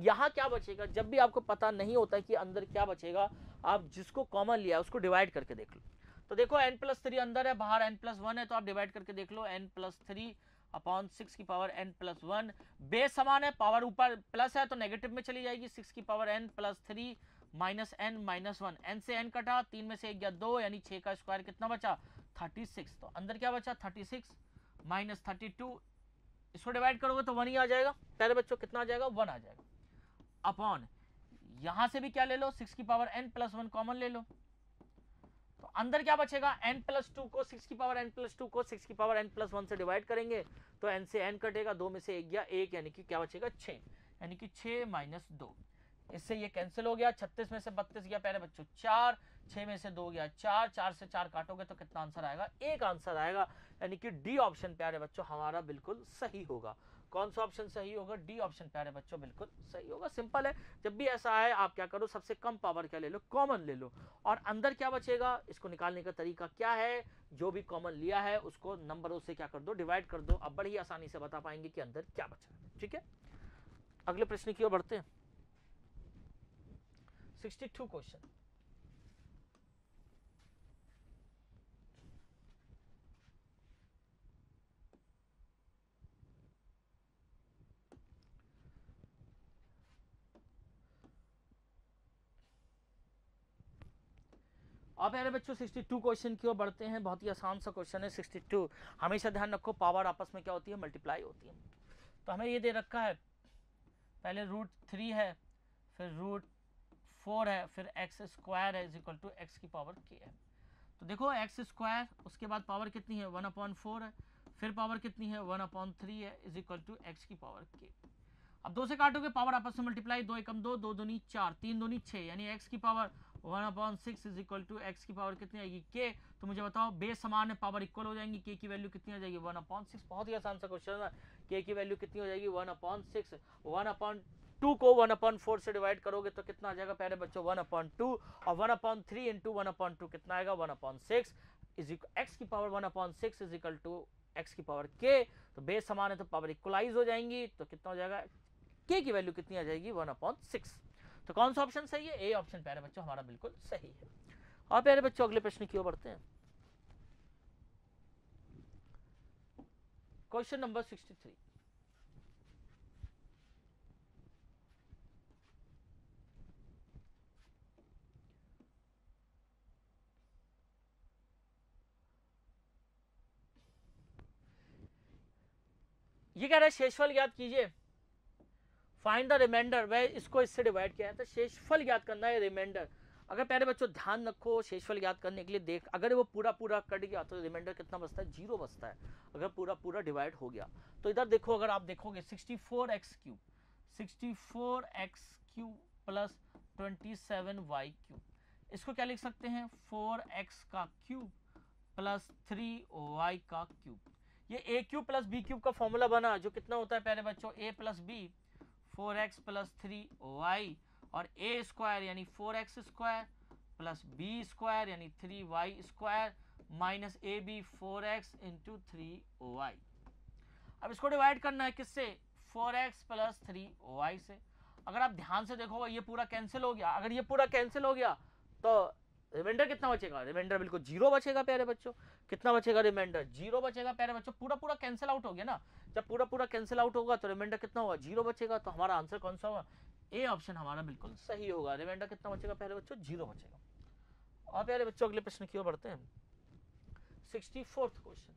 यहाँ क्या बचेगा जब भी आपको पता नहीं होता है कि अंदर क्या बचेगा आप जिसको कॉमन लिया उसको डिवाइड करके देख लो तो देखो एन प्लस थ्री अंदर है बाहर एन प्लस वन है तो आप डिवाइड करके देख लो N plus three upon six की power N plus one base समान है पावर ऊपर प्लस है तो नेगेटिव में चली जाएगी सिक्स की power N plus three minus N minus one N से एन कटा तीन में से एक या दो यानी छः का स्क्वायर कितना बचा थर्टी सिक्स तो अंदर क्या बचा thirty six minus thirty two इसको डिवाइड करोगे तो वन ही आ जाएगा पहले बच्चों कितना आ जाएगा वन आ जाएगा अपॉन यहां से भी क्या ले लो सिक्स की power N plus one common ले लो तो अंदर क्या बचेगा एन प्लस टू को सिक्स की पावर एन प्लस टू को सिक्स की पावर एन प्लस वन से डिवाइड करेंगे तो एन से एन कटेगा दो में से एक गया एक यानी कि क्या बचेगा छः यानी कि छः माइनस दो इससे ये कैंसिल हो गया छत्तीस में से बत्तीस गया पहले बच्चों चार छह में से दो गया चार चार से चार काटोगे तो कितना आंसर आएगा एक आंसर आएगा यानी कि डी ऑप्शन प्यारे बच्चों हमारा बिल्कुल सही होगा कौन सा ऑप्शन सही होगा डी ऑप्शन प्यारे बच्चों बिल्कुल सही होगा सिंपल है जब भी ऐसा है आप क्या करो सबसे कम पावर क्या ले लो कॉमन ले लो और अंदर क्या बचेगा इसको निकालने का तरीका क्या है जो भी कॉमन लिया है उसको नंबरों से क्या कर दो डिवाइड कर दो अब बड़ी आसानी से बता पाएंगे कि अंदर क्या बचा ठीक है अगले प्रश्न की ओर बढ़ते हैं 62 क्वेश्चन अब मेरे बच्चों 62 क्वेश्चन की ओर बढ़ते हैं बहुत ही आसान सा क्वेश्चन है 62 हमेशा ध्यान रखो पावर आपस में क्या होती है मल्टीप्लाई होती है तो हमें ये दे रखा है पहले रूट थ्री है फिर रूट फोर है फिर एक्स स्क्वायर है इज इक्वल टू एक्स की पावर के है तो देखो एक्स स्क्वायर उसके बाद पावर कितनी है वन अपॉइंट फोर है फिर पावर कितनी है वन अपॉइंट थ्री है इज इक्वल टू एक्स की पावर के अब दो से काटोगे पावर आपस में मल्टीप्लाई दो एकम दो दो दूनी चार तीन दूनी छः यानी एक्स की power one upon six is equal to X की पावर कितनी आएगी के तो मुझे बताओ है पावर इक्वल हो जाएंगी के की वैल्यू कितनी आ जाएगी वन अपॉन सिक्स बहुत ही आसान सा क्वेश्चन है के की वैल्यू कितनी हो जाएगी one upon six one upon two को वन अपॉइंट फोर से डिवाइड करोगे तो कितना आ जाएगा पहले बच्चों वन अपॉइंट टू और one upon three into one upon two कितना आएगा one upon six is X की power one upon six is equal to X की पावर के तो बेस समान है तो पावर इक्वलाइज हो जाएंगी तो कितना हो जाएगा के की वैल्यू कितनी आ जाएगी वन अपॉइंट सिक्स तो कौन सा ऑप्शन सही है ए ऑप्शन प्यारे बच्चों हमारा बिल्कुल सही है और प्यारे बच्चों अगले प्रश्न की ओर बढ़ते हैं क्वेश्चन नंबर सिक्सटी थ्री ये कह रहा है शेषफल याद कीजिए फाइंड द रिमाइंडर वह इसको इससे डिवाइड किया है तो शेषफल याद करना है रिमाइंडर अगर प्यारे बच्चों ध्यान रखो शेषफल याद करने के लिए देख अगर वो पूरा पूरा कट गया तो रिमाइंडर कितना बचता है जीरो बचता है अगर पूरा पूरा डिवाइड हो गया तो इधर देखो अगर आप देखोगे sixty four X cube sixty four X cube plus twenty seven Y cube इसको क्या लिख सकते हैं फोर एक्स का क्यूब प्लस थ्री वाई का क्यूब ये A cube plus B cube का फॉर्मूला बना जो कितना होता है प्यारे बच्चों A plus B four X plus three Y और ए स्क्वायर यानी four X square plus B square यानी three Y square minus A B four X into three Y अब इसको डिवाइड करना है किससे four X plus three Y से अगर आप ध्यान से देखोगे ये पूरा कैंसिल हो गया अगर ये पूरा कैंसिल हो गया तो रिमाइंडर कितना बचेगा रिमाइंडर बिल्कुल जीरो बचेगा प्यारे बच्चों कितना बचेगा रिमाइंडर जीरो बचेगा प्यारे बच्चों पूरा पूरा कैंसिल आउट हो गया ना जब पूरा पूरा कैंसिल आउट होगा तो रिमाइंडर कितना होगा जीरो बचेगा तो हमारा आंसर कौन सा होगा ए ऑप्शन हमारा बिल्कुल सही होगा रिमाइंडर कितना बचेगा पहले बच्चों जीरो बचेगा और प्यारे बच्चों अगले प्रश्न की ओर बढ़ते हैं सिक्सटी फोर्थ क्वेश्चन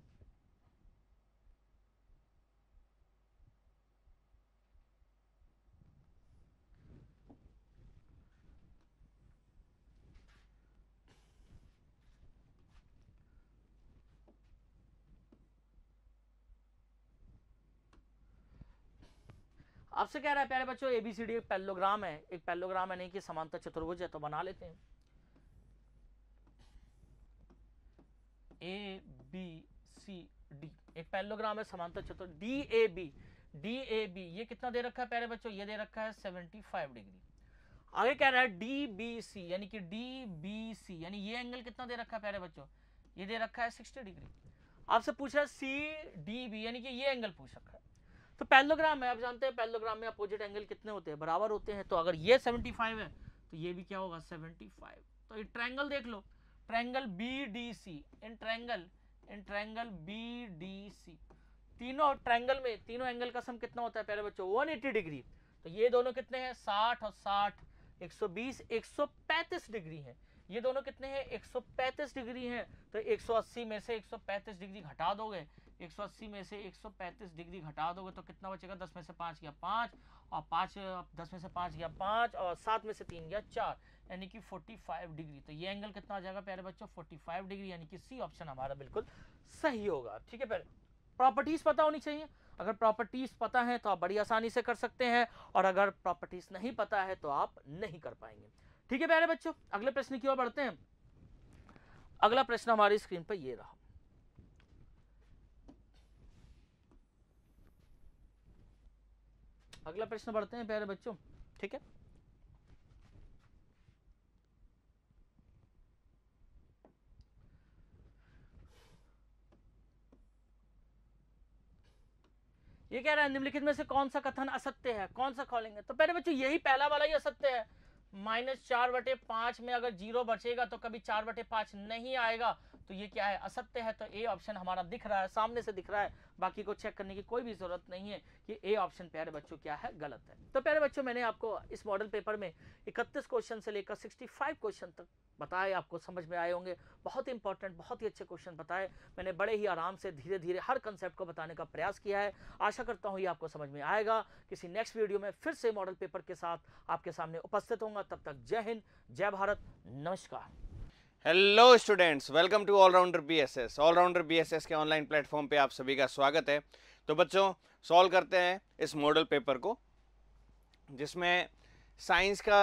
आपसे कह रहा है प्यारे बच्चों एबीसीडी एक पैलोग्राम है एक पैलोग्राम है नहीं कि समांतर चतुर्भुज है तो बना लेते हैं ए बी सी डी एक पैलोग्राम है समांतर चतुर्भुज D A B D A B ये कितना दे रखा है प्यारे बच्चों ये दे रखा है सेवेंटी फाइव डिग्री आगे कह रहा है डी बी सी यानी कि डी बी सी यानी ये एंगल कितना दे रखा है प्यारे बच्चों ये दे रखा है सिक्सटी डिग्री आपसे पूछ रहा है सी डी बी यानी कि ये एंगल पूछ रखा है तो पैलोग्राम है आप जानते हैं पैलोग्राम में अपोजिट एंगल कितने होते हैं बराबर होते हैं तो अगर ये 75 है तो ये भी क्या होगा 75 तो ये ट्रैंगल देख लो ट्रैंगल बी डी सी इन ट्रैंगल इन ट्रैंगल बी डी सी तीनों ट्रैंगल में तीनों एंगल का सम कितना होता है पहले बच्चों 180 डिग्री तो ये दोनों कितने हैं साठ और 60 120 135 डिग्री है ये दोनों कितने हैं 135 डिग्री हैं तो 180 में से 135 डिग्री घटा दोगे 180 में से 135 डिग्री घटा दोगे तो कितना बचेगा 10 में से 5 गया 5 और 5 10 में से 5 गया 5 और 7 में से 3 गया 4 यानी कि 45 डिग्री तो ये एंगल कितना आ जाएगा प्यारे बच्चों 45 डिग्री यानी कि सी ऑप्शन हमारा बिल्कुल सही होगा ठीक है प्यारे प्रॉपर्टीज़ पता होनी चाहिए अगर प्रॉपर्टीज़ पता है तो आप बड़ी आसानी से कर सकते हैं और अगर प्रॉपर्टीज़ नहीं पता है तो आप नहीं कर पाएंगे ठीक है प्यारे बच्चों अगले प्रश्न की ओर बढ़ते हैं अगला प्रश्न हमारी स्क्रीन पर ये रहा अगला प्रश्न बढ़ते हैं प्यारे बच्चों ठीक है ये कह रहा है निम्नलिखित में से कौन सा कथन असत्य है कौन सा खोलेंगे तो पहले बच्चों यही पहला वाला ही असत्य है माइनस चार बटे पांच में अगर जीरो बचेगा तो कभी चार बटे पांच नहीं आएगा तो ये क्या है असत्य है तो ए ऑप्शन हमारा दिख रहा है सामने से दिख रहा है बाकी को चेक करने की कोई भी ज़रूरत नहीं है कि ए ऑप्शन प्यारे बच्चों क्या है गलत है तो प्यारे बच्चों मैंने आपको इस मॉडल पेपर में इकतीस क्वेश्चन से लेकर सिक्सटी क्वेश्चन तक बताए आपको समझ में आए होंगे बहुत ही इंपॉर्टेंट बहुत ही अच्छे क्वेश्चन बताए मैंने बड़े ही आराम से धीरे धीरे हर कंसेप्ट को बताने का प्रयास किया है आशा करता हूँ ये आपको समझ में आएगा किसी नेक्स्ट वीडियो में फिर से मॉडल पेपर के साथ आपके सामने उपस्थित होंगे तब तक जय हिंद जय भारत नमस्कार hello students welcome to allrounder BSS allrounder BSS के ऑनलाइन प्लेटफॉर्म पे आप सभी का स्वागत है तो बच्चों सॉल्व करते हैं इस मॉडल पेपर को जिसमें साइंस का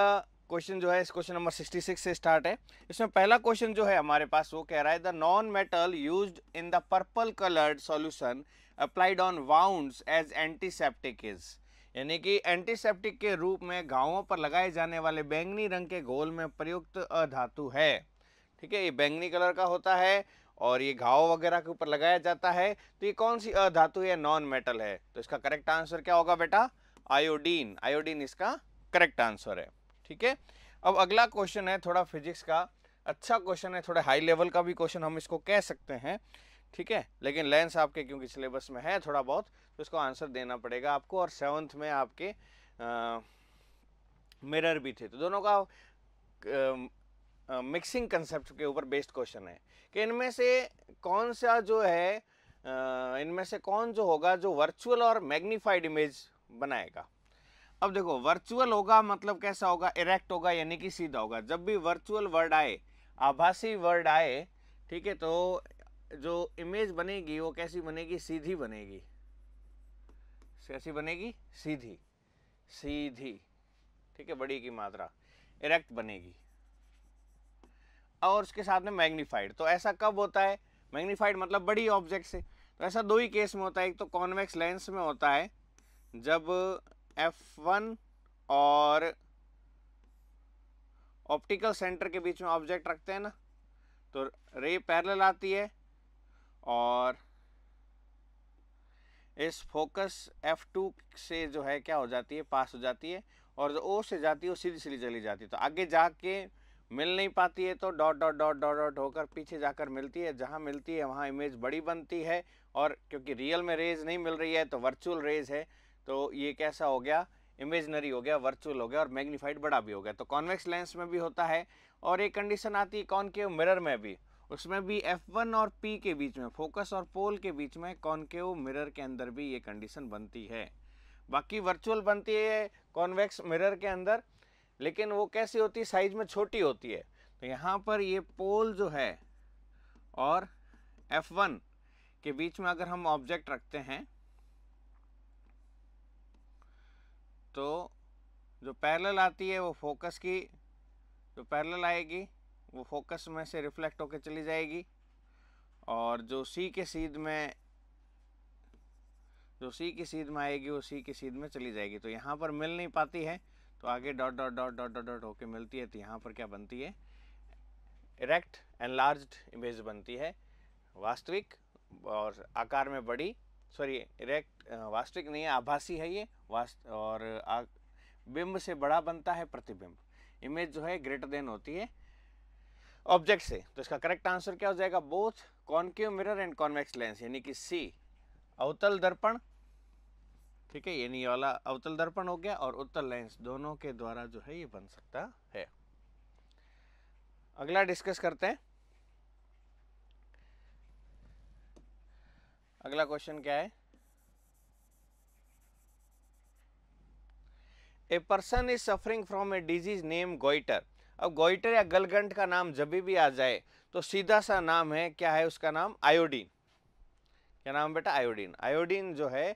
क्वेश्चन जो है इस क्वेश्चन नंबर 66 से स्टार्ट है इसमें पहला क्वेश्चन जो है हमारे पास वो कह रहा है the non metal use in the purple coloured solution applied on wound as antiseptic is यानी कि एंटीसेप्टिक के रूप में गाँवों पर लगाए जाने वाले बैंगनी रंग के घोल में प्रयुक्त अधातु है ठीक है ये बैंगनी कलर का होता है और ये घाव वगैरह के ऊपर लगाया जाता है तो ये कौन सी अधातु या नॉन मेटल है तो इसका करेक्ट आंसर क्या होगा बेटा आयोडीन आयोडीन इसका करेक्ट आंसर है ठीक है अब अगला क्वेश्चन है थोड़ा फिजिक्स का अच्छा क्वेश्चन है थोड़ा हाई लेवल का भी क्वेश्चन हम इसको कह सकते हैं ठीक है लेकिन लेंस आपके क्योंकि सिलेबस में है थोड़ा बहुत तो इसको आंसर देना पड़ेगा आपको और सेवन्थ में आपके मिरर भी थे तो दोनों का मिक्सिंग कंसेप्ट के ऊपर बेस्ड क्वेश्चन है कि इनमें से कौन सा जो है इनमें से कौन जो होगा जो वर्चुअल और मैग्नीफाइड इमेज बनाएगा अब देखो वर्चुअल होगा मतलब कैसा होगा इरेक्ट होगा यानी कि सीधा होगा जब भी वर्चुअल वर्ड आए आभासी वर्ड आए ठीक है तो जो इमेज बनेगी वो कैसी बनेगी सीधी बनेगी कैसी बनेगी सीधी सीधी ठीक है बड़ी की मात्रा इरेक्ट बनेगी और उसके साथ में मैग्नीफाइड तो ऐसा कब होता है मैग्नीफाइड मतलब बड़ी ऑब्जेक्ट से तो ऐसा दो ही केस में होता है एक तो कॉन्वेक्स लेंस में होता है जब वन और ऑप्टिकल सेंटर के बीच में ऑब्जेक्ट रखते हैं ना तो रे पैरेलल आती है और इस फोकस एफ टू से जो है क्या हो जाती है पास हो जाती है और जो ओ से जाती है वो सीधी सीधी चली जाती है तो आगे जाके मिल नहीं पाती है तो dot dot dot dot dot होकर पीछे जाकर मिलती है जहाँ मिलती है वहाँ इमेज बड़ी बनती है और क्योंकि रियल में रेज नहीं मिल रही है तो वर्चुअल रेज है तो ये कैसा हो गया इमेजनरी हो गया वर्चुअल हो गया और मैग्नीफाइड बड़ा भी हो गया तो कॉन्वेक्स लेंस में भी होता है और एक कंडीशन आती है कॉनकेव मिरर में भी उसमें भी वन और पी के बीच में फोकस और पोल के बीच में कॉनकेव मिरर के अंदर भी ये कंडीशन बनती है बाकी वर्चुअल बनती है कॉन्वेक्स मिरर के अंदर लेकिन वो कैसी होती है साइज में छोटी होती है तो यहाँ पर ये पोल जो है और F1 के बीच में अगर हम ऑब्जेक्ट रखते हैं तो जो पैरेलल आती है वो फोकस की जो पैरेलल आएगी वो फोकस में से रिफ्लेक्ट होकर चली जाएगी और जो सी के सीध में जो सी की सीध में आएगी वो सी की सीध में चली जाएगी तो यहाँ पर मिल नहीं पाती है तो आगे dot dot dot dot dot dot होके मिलती है तो यहाँ पर क्या बनती है इरेक्ट लार्ज इमेज बनती है वास्तविक और आकार में बड़ी सॉरी इरेक्ट वास्तविक नहीं है आभासी है ये वास्त और बिंब से बड़ा बनता है प्रतिबिंब इमेज जो है ग्रेटर देन होती है ऑब्जेक्ट से तो इसका करेक्ट आंसर क्या हो जाएगा both concave mirror and convex lens यानी कि सी अवतल दर्पण ठीक है यानी वाला अवतल दर्पण हो गया और उत्तल लेंस दोनों के द्वारा जो है ये बन सकता है अगला डिस्कस करते हैं अगला क्वेश्चन क्या है a person is suffering from a disease name goitre अब गोइटर या गलगंट का नाम जब भी आ जाए तो सीधा सा नाम है क्या है उसका नाम आयोडीन क्या नाम बेटा आयोडीन आयोडीन जो है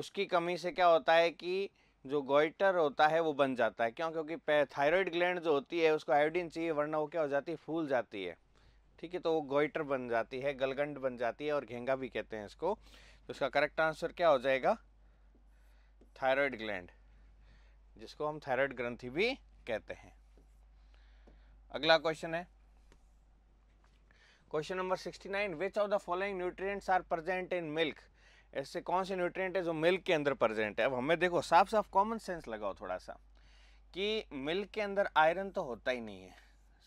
उसकी कमी से क्या होता है कि जो गोइटर होता है वो बन जाता है क्यों क्योंकि थायराइड ग्लैंड जो होती है उसको आयोडीन चाहिए वरना वो क्या हो जाती है फूल जाती है ठीक है तो वो गोइटर बन जाती है गलगंड बन जाती है और घेंगा भी कहते हैं इसको तो उसका करेक्ट आंसर क्या हो जाएगा थायराइड ग्लैंड जिसको हम थायराइड ग्रंथि भी कहते हैं अगला क्वेश्चन है question number sixty nine which of the following nutrients are present in milk ऐसे कौन से न्यूट्रिएंट है जो मिल्क के अंदर प्रेजेंट है अब हमें देखो साफ साफ कॉमन सेंस लगाओ थोड़ा सा कि मिल्क के अंदर आयरन तो होता ही नहीं है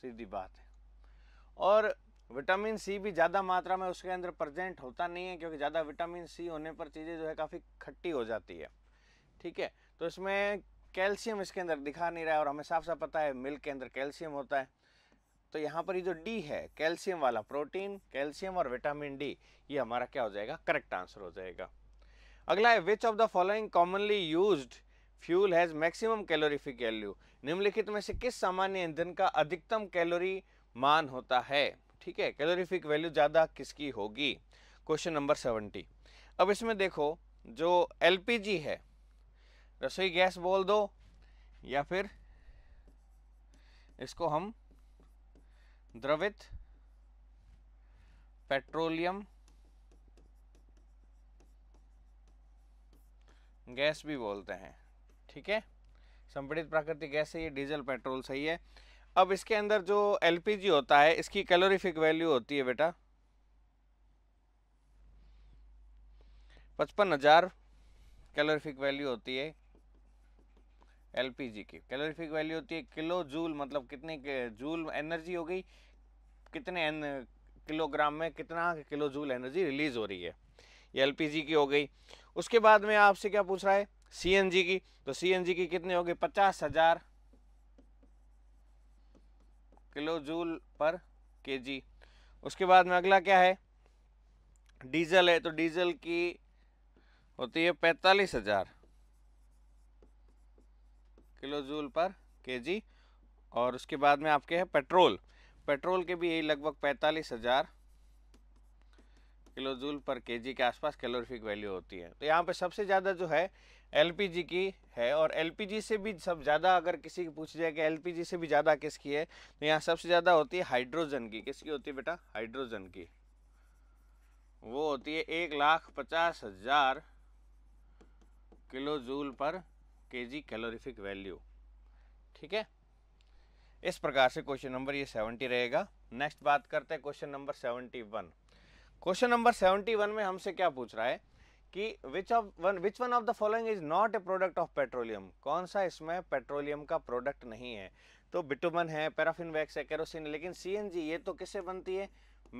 सीधी बात है और विटामिन सी भी ज़्यादा मात्रा में उसके अंदर प्रेजेंट होता नहीं है क्योंकि ज़्यादा विटामिन सी होने पर चीज़ें जो है काफ़ी खट्टी हो जाती है ठीक है तो इसमें कैल्शियम इसके अंदर दिखा नहीं रहा है और हमें साफ साफ पता है मिल्क के अंदर कैल्शियम होता है तो यहाँ पर ये जो डी है कैल्शियम वाला प्रोटीन कैल्शियम और विटामिन डी ये हमारा क्या हो जाएगा करेक्ट आंसर हो जाएगा अगला है which of the following commonly use fuel has maximum calorific value निम्नलिखित में से किस सामान्य ईंधन का अधिकतम कैलोरी मान होता है ठीक है कैलोरीफिक वैल्यू ज़्यादा किसकी होगी क्वेश्चन नंबर सेवेंटी अब इसमें देखो जो एल है रसोई गैस बोल दो या फिर इसको हम द्रवित पेट्रोलियम गैस भी बोलते हैं ठीक है संपीड़ित प्राकृतिक गैस है ये डीजल पेट्रोल सही है अब इसके अंदर जो एलपीजी होता है इसकी कैलोरीफिक वैल्यू होती है बेटा पचपन हजार कैलोरीफिक वैल्यू होती है एलपीजी की कैलोरीफिक वैल्यू होती है किलो जूल मतलब के जूल एनर्जी हो गई कितने एन, किलोग्राम में कितना किलो जूल एनर्जी रिलीज हो रही है ये एलपीजी की हो गई उसके बाद में आपसे क्या पूछ रहा है सीएनजी की तो सीएनजी की कितनी हो गई पचास हजार किलो जूल पर केजी उसके बाद में अगला क्या है डीजल है तो डीजल की होती है पैंतालीस हजार किलो जूल पर के और उसके बाद में आपके हैं पेट्रोल पेट्रोल के भी यही लगभग पैंतालीस हज़ार किलो जूल पर के के आसपास कैलोरीफिक वैल्यू होती है तो यहाँ पे सबसे ज़्यादा जो है एलपीजी की है और एलपीजी से भी सब ज़्यादा अगर किसी को पूछ जाए कि एलपीजी से भी ज़्यादा किसकी है तो यहाँ सबसे ज़्यादा होती है हाइड्रोजन की किसकी होती है बेटा हाइड्रोजन की वो होती है एक लाख पचास हज़ार किलो जूल पर जी कैलोरीफिक वैल्यू ठीक है इस प्रकार से क्वेश्चन नंबर ये सेवनटी रहेगा नेक्स्ट बात करते हैं question number seventy one question number seventy one में हमसे क्या पूछ रहा है कि which of one which one of the following is not a product of petroleum कौन सा इसमें पेट्रोलियम का प्रोडक्ट नहीं है तो बिटुमन है पैराफिन वैक्स है केरोसिन लेकिन जी ये तो किससे बनती है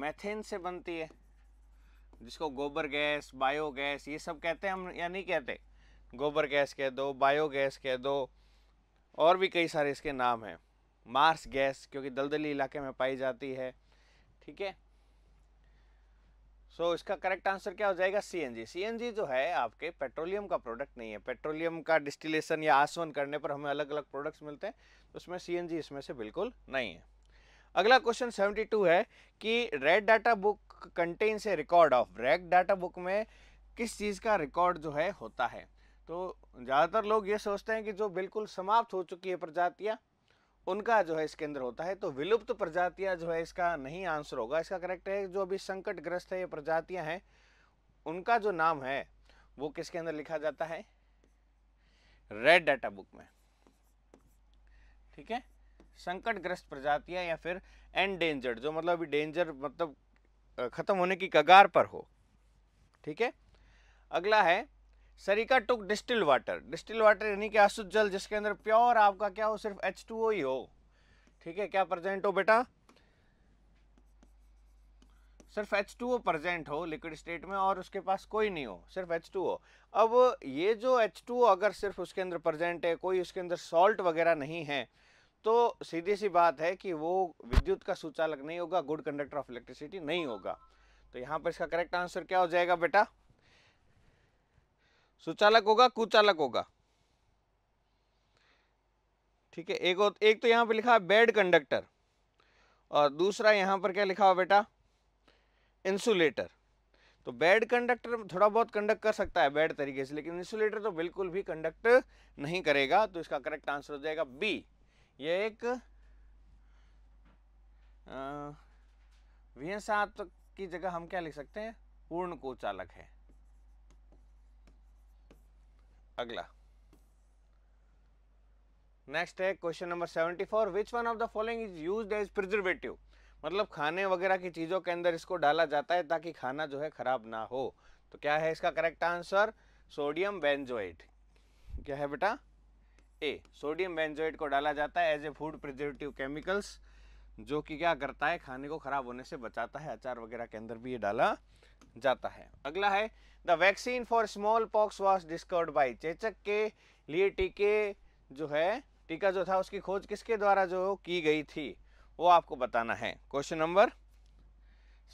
मैथेन से बनती है जिसको गोबर गैस बायोगैस ये सब कहते हैं हम या नहीं कहते गोबर गैस कह दो बायो गैस कह दो और भी कई सारे इसके नाम हैं मार्स गैस क्योंकि दलदली इलाके में पाई जाती है ठीक है सो so, इसका करेक्ट आंसर क्या हो जाएगा सीएनजी सीएनजी जो है आपके पेट्रोलियम का प्रोडक्ट नहीं है पेट्रोलियम का डिस्टिलेशन या आसवन करने पर हमें अलग अलग प्रोडक्ट्स मिलते हैं तो उसमें सीएनजी इसमें से बिल्कुल नहीं है अगला क्वेश्चन सेवेंटी टू है कि red data book contains a record of red data book में किस चीज़ का रिकॉर्ड जो है होता है तो ज़्यादातर लोग ये सोचते हैं कि जो बिल्कुल समाप्त हो चुकी है प्रजातियाँ उनका जो है इसके अंदर होता है तो विलुप्त प्रजातियाँ जो है इसका नहीं आंसर होगा इसका करेक्ट है जो अभी संकटग्रस्त है ये प्रजातियाँ हैं उनका जो नाम है वो किसके अंदर लिखा जाता है रेड डाटा बुक में ठीक है संकटग्रस्त प्रजातियां या फिर एंडेंजर्ड जो मतलब अभी डेंजर मतलब खत्म होने की कगार पर हो ठीक है अगला है सरिका टुक डिस्टिल वाटर डिस्टिल वाटर यानी कि अशुद्ध जल जिसके अंदर प्योर आपका क्या हो सिर्फ एच टू ओ ही हो ठीक है क्या प्रेजेंट हो बेटा सिर्फ एच टू ओ प्रजेंट हो लिक्विड स्टेट में और उसके पास कोई नहीं हो सिर्फ एच टू ओ अब ये जो एच टू ओ अगर सिर्फ उसके अंदर प्रजेंट है कोई उसके अंदर सॉल्ट वगैरह नहीं है तो सीधी सी बात है कि वो विद्युत का सुचालक नहीं होगा गुड कंडक्टर ऑफ इलेक्ट्रिसिटी नहीं होगा तो यहाँ पर इसका करेक्ट आंसर क्या हो जाएगा बेटा सुचालक होगा कुचालक होगा ठीक है एक एक तो यहाँ पे लिखा है बेड कंडक्टर और दूसरा यहाँ पर क्या लिखा हुआ बेटा इंसुलेटर तो बेड कंडक्टर थोड़ा बहुत कंडक्ट कर सकता है बेड तरीके से लेकिन इंसुलेटर तो बिल्कुल भी कंडक्ट नहीं करेगा तो इसका करेक्ट आंसर हो जाएगा बी ये एक आ, की जगह हम क्या लिख सकते हैं पूर्ण कोचालक है अगला नेक्स्ट है question number seventy four which one of the following is use as preservative मतलब खाने वगैरह की चीज़ों के अंदर इसको डाला जाता है ताकि खाना जो है ख़राब ना हो तो क्या है इसका करेक्ट आंसर सोडियम बेंजोएट क्या है बेटा ए सोडियम बेंजोएट को डाला जाता है as a food preservative chemicals जो कि क्या करता है खाने को ख़राब होने से बचाता है अचार वगैरह के अंदर भी ये डाला जाता है अगला है the vaccine for smallpox was discovered by चेचक के लिए टीके जो है टीका जो था उसकी खोज किसके द्वारा जो की गई थी वो आपको बताना है क्वेश्चन नंबर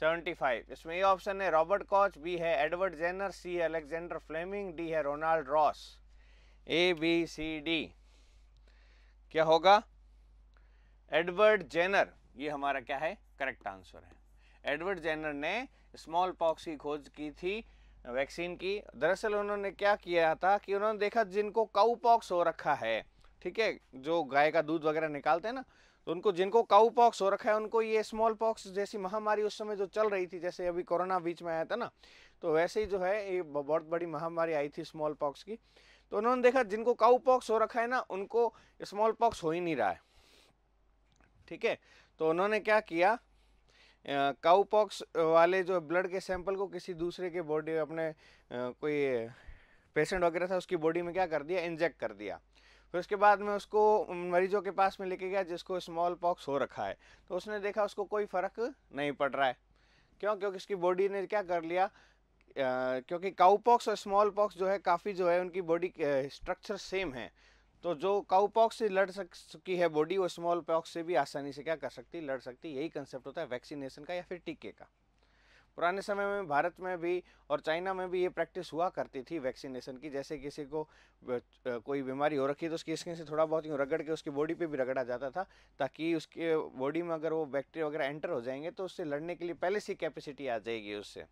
75 इसमें ये ऑप्शन है रॉबर्ट कॉच बी है Edward Jenner C Alexander Fleming D है Ronald Ross A B C D क्या होगा एडवर्ड जेनर ये हमारा क्या है करेक्ट आंसर है एडवर्ड जेनर ने स्मॉल पॉक्स की खोज की थी वैक्सीन की दरअसल उन्होंने क्या किया था कि उन्होंने देखा जिनको काऊ पॉक्स हो रखा है ठीक है जो गाय का दूध वगैरह निकालते हैं ना तो उनको जिनको काऊ पॉक्स हो रखा है उनको ये स्मॉल पॉक्स जैसी महामारी उस समय जो चल रही थी जैसे अभी कोरोना बीच में आया था ना तो वैसे ही जो है ये बहुत बड़ी महामारी आई थी स्मॉल पॉक्स की तो उन्होंने देखा जिनको काऊ पॉक्स हो रखा है ना उनको स्मॉल पॉक्स हो ही नहीं रहा है ठीक है तो उन्होंने क्या किया काउपॉक्स वाले जो ब्लड के सैंपल को किसी दूसरे के बॉडी अपने कोई पेशेंट वगैरह था उसकी बॉडी में क्या कर दिया इंजेक्ट कर दिया फिर उसके बाद में उसको मरीजों के पास में लेके गया जिसको स्मॉल पॉक्स हो रखा है तो उसने देखा उसको कोई फ़र्क नहीं पड़ रहा है क्यों क्योंकि उसकी बॉडी ने क्या कर लिया क्योंकि काउपॉक्स और स्मॉल पॉक्स जो है काफ़ी जो है उनकी बॉडी स्ट्रक्चर सेम है तो जो काउ पॉक्स से लड़ सक चुकी है बॉडी वो स्मॉल पॉक्स से भी आसानी से क्या कर सकती लड़ सकती यही कंसेप्ट होता है वैक्सीनेशन का या फिर टीके का पुराने समय में भारत में भी और चाइना में भी ये प्रैक्टिस हुआ करती थी वैक्सीनेशन की जैसे किसी को कोई बीमारी हो रखी तो उसकी स्किन से थोड़ा बहुत यूँ रगड़ के उसकी बॉडी पे भी रगड़ा जाता था ताकि उसके बॉडी में अगर वो बैक्टीरिया वगैरह एंटर हो जाएंगे तो उससे लड़ने के लिए पहले से कैपेसिटी आ जाएगी उससे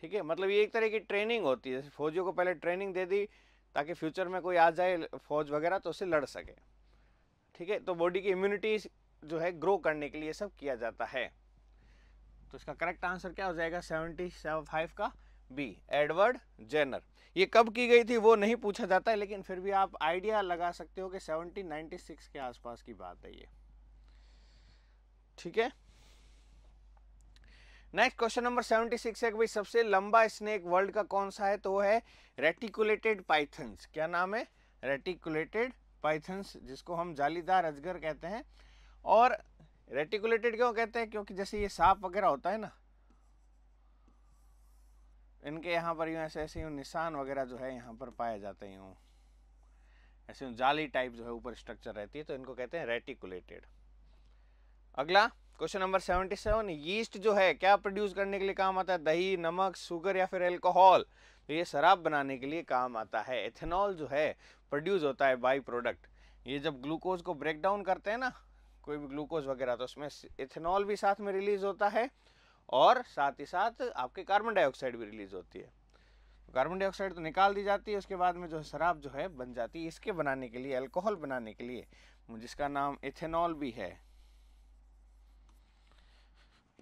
ठीक है मतलब ये एक तरह की ट्रेनिंग होती है फौजियों को पहले ट्रेनिंग दे दी ताकि फ्यूचर में कोई आ जाए फौज वगैरह तो उसे लड़ सके ठीक है तो बॉडी की इम्यूनिटी जो है ग्रो करने के लिए सब किया जाता है तो इसका करेक्ट आंसर क्या हो जाएगा सेवेंटी सेवन फाइव का बी एडवर्ड जेनर ये कब की गई थी वो नहीं पूछा जाता है लेकिन फिर भी आप आइडिया लगा सकते हो कि सेवनटीन नाइन्टी सिक्स के आसपास की बात है ये ठीक है नेक्स्ट क्वेश्चन नंबर 76 है कि भाई सबसे लंबा स्नेक वर्ल्ड का कौन सा है तो वो है रेटिकुलेटेड पाइथन्स क्या नाम है रेटिकुलेटेड पाइथन्स जिसको हम जालीदार अजगर कहते हैं और रेटिकुलेटेड क्यों कहते हैं क्योंकि जैसे ये सांप वगैरह होता है ना इनके यहाँ पर यूँ ऐसे ऐसे यूँ निशान वगैरह जो है यहाँ पर पाए जाते हैं यूँ ऐसे जाली टाइप जो है ऊपर स्ट्रक्चर रहती है तो इनको कहते हैं रेटिकुलेटेड अगला question number seventy seven yeast जो है क्या प्रोड्यूस करने के लिए काम आता है दही नमक शुगर या फिर एल्कोहल तो ये शराब बनाने के लिए काम आता है एथेनॉल जो है प्रोड्यूस होता है बाई प्रोडक्ट ये जब ग्लूकोज को ब्रेक डाउन करते हैं ना कोई भी ग्लूकोज वगैरह तो उसमें इथेनॉल भी साथ में रिलीज होता है और साथ ही साथ आपके कार्बन डाइऑक्साइड भी रिलीज होती है कार्बन तो डाइऑक्साइड तो निकाल दी जाती है उसके बाद में जो शराब जो है बन जाती है इसके बनाने के लिए अल्कोहल बनाने के लिए जिसका नाम इथेनॉल भी है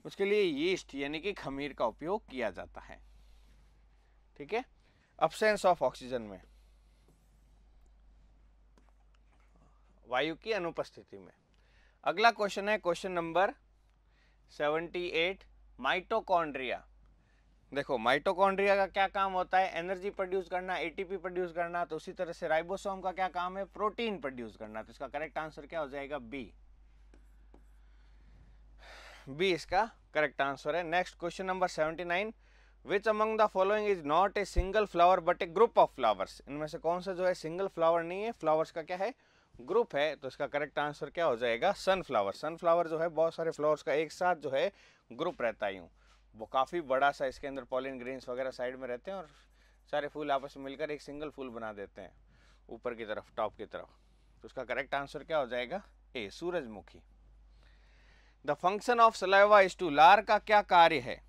उसके लिए यीस्ट यानी कि खमीर का उपयोग किया जाता है ठीक है अपसेंस ऑफ ऑक्सीजन में वायु की अनुपस्थिति में अगला क्वेश्चन है क्वेश्चन नंबर 78 माइटोकॉन्ड्रिया देखो माइटोकॉन्ड्रिया का क्या काम होता है एनर्जी प्रोड्यूस करना एटीपी प्रोड्यूस करना तो उसी तरह से राइबोसोम का क्या काम है प्रोटीन प्रोड्यूस करना तो इसका करेक्ट आंसर क्या हो जाएगा बी बी इसका करेक्ट आंसर है next question number seventy nine which among the following is not a single flower but a group of flowers इनमें से कौन सा जो है सिंगल फ्लावर नहीं है फ्लावर्स का क्या है ग्रुप है तो इसका करेक्ट आंसर क्या हो जाएगा सनफ्लावर सनफ्लावर जो है बहुत सारे फ्लावर्स का एक साथ जो है ग्रुप रहता ही हूँ वो काफ़ी बड़ा सा इसके अंदर पॉलिन ग्रीन्स वगैरह साइड में रहते हैं और सारे फूल आपस में मिलकर एक सिंगल फूल बना देते हैं ऊपर की तरफ टॉप की तरफ तो उसका करेक्ट आंसर क्या हो जाएगा ए सूरजमुखी the function of saliva is to लार का क्या कार्य है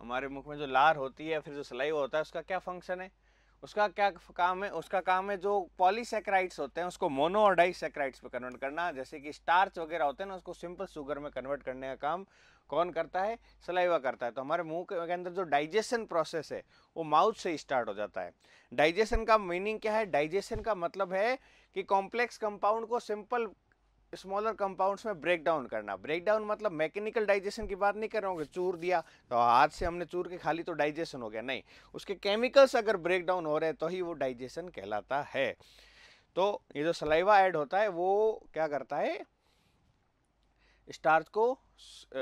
हमारे मुख में जो लार होती है फिर जो सलाइवा होता है उसका क्या फंक्शन है उसका क्या काम है उसका काम है जो पॉलीसेक्राइड्स होते हैं उसको मोनो और डाइसेक्राइड्स में कन्वर्ट करना जैसे कि स्टार्च वगैरह होते हैं ना उसको सिंपल शुगर में कन्वर्ट करने का काम कौन करता है सलाइवा करता है तो हमारे मुंह के अंदर जो डाइजेशन प्रोसेस है वो माउथ से स्टार्ट हो जाता है डाइजेशन का मीनिंग क्या है डाइजेशन का मतलब है कि कॉम्प्लेक्स कंपाउंड को सिंपल स्मॉलर कंपाउंड्स में ब्रेक डाउन करना ब्रेक डाउन मतलब मैकेनिकल डाइजेशन की बात नहीं कर रहा हूँ चूर दिया तो हाथ से हमने चूर के खाली तो डाइजेशन हो गया नहीं उसके केमिकल्स अगर ब्रेक डाउन हो रहे हैं तो ही वो डाइजेशन कहलाता है तो ये जो सलाइवा ऐड होता है वो क्या करता है स्टार्च को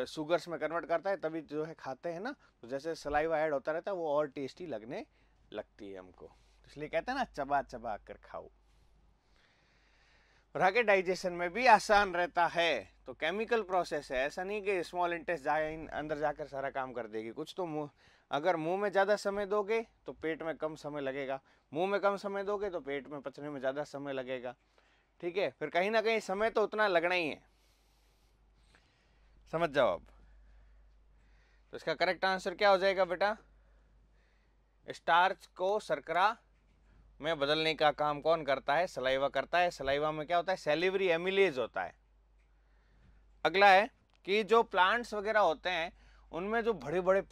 शुगर्स में कन्वर्ट करता है तभी जो है खाते हैं ना तो जैसे सलाइवा ऐड होता रहता है वो और टेस्टी लगने लगती है हमको इसलिए कहते हैं ना चबा चबा कर खाओ रॉकेट डाइजेशन में भी आसान रहता है तो केमिकल प्रोसेस है ऐसा नहीं कि स्मॉल इंटेस्ट जाए अंदर जाकर सारा काम कर देगी कुछ तो मुँह अगर मुंह में ज़्यादा समय दोगे तो पेट में कम समय लगेगा मुंह में कम समय दोगे तो पेट में पचने में ज़्यादा समय लगेगा ठीक है फिर कहीं ना कहीं समय तो उतना लगना ही है समझ जाओ अब तो इसका करेक्ट आंसर क्या हो जाएगा बेटा स्टार्च को सरकरा में बदलने का काम कौन करता है सलाइवा करता है सलाइवा में क्या होता है सेलिवरी एमिलेज होता है अगला है कि जो प्लांट्स वगैरह होते हैं उनमें जो बड़े बड़े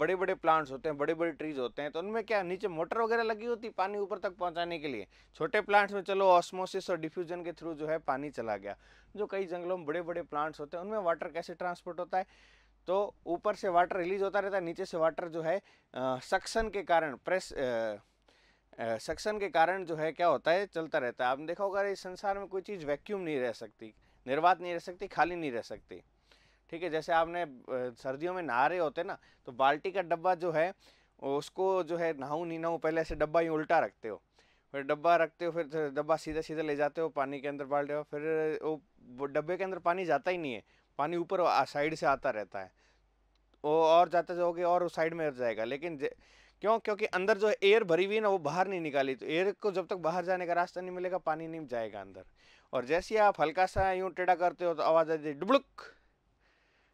बड़े बड़े प्लांट्स होते हैं बड़े बड़े ट्रीज होते हैं तो उनमें क्या नीचे मोटर वगैरह लगी होती पानी ऊपर तक पहुंचाने के लिए छोटे प्लांट्स में चलो ऑस्मोसिस और डिफ्यूजन के थ्रू जो है पानी चला गया जो कई जंगलों में बड़े बड़े प्लांट्स होते हैं उनमें वाटर कैसे ट्रांसपोर्ट होता है तो ऊपर से वाटर रिलीज होता रहता है नीचे से वाटर जो है सक्सन के कारण प्रेस आ, सक्शन के कारण जो है क्या होता है चलता रहता है आपने देखा होगा इस संसार में कोई चीज़ वैक्यूम नहीं रह सकती निर्वात नहीं रह सकती खाली नहीं रह सकती ठीक है जैसे आपने सर्दियों में नहा रहे होते ना तो बाल्टी का डब्बा जो है उसको जो है नहाऊँ नहीं नहाऊँ पहले ऐसे डब्बा ही उल्टा रखते हो फिर डब्बा रखते हो फिर डब्बा सीधा सीधा ले जाते हो पानी के अंदर बाल्टे हो फिर वो डब्बे के अंदर पानी जाता ही नहीं है पानी ऊपर साइड से आता रहता है वो और जाते जाओगे और उस साइड में जाएगा लेकिन क्यों क्योंकि अंदर जो एयर भरी हुई ना वो बाहर नहीं निकाली तो एयर को जब तक बाहर जाने का रास्ता नहीं मिलेगा पानी नहीं जाएगा अंदर और जैसे आप हल्का सा यूँ टेढ़ा करते हो तो आवाज़ आ जाती डुबड़ुक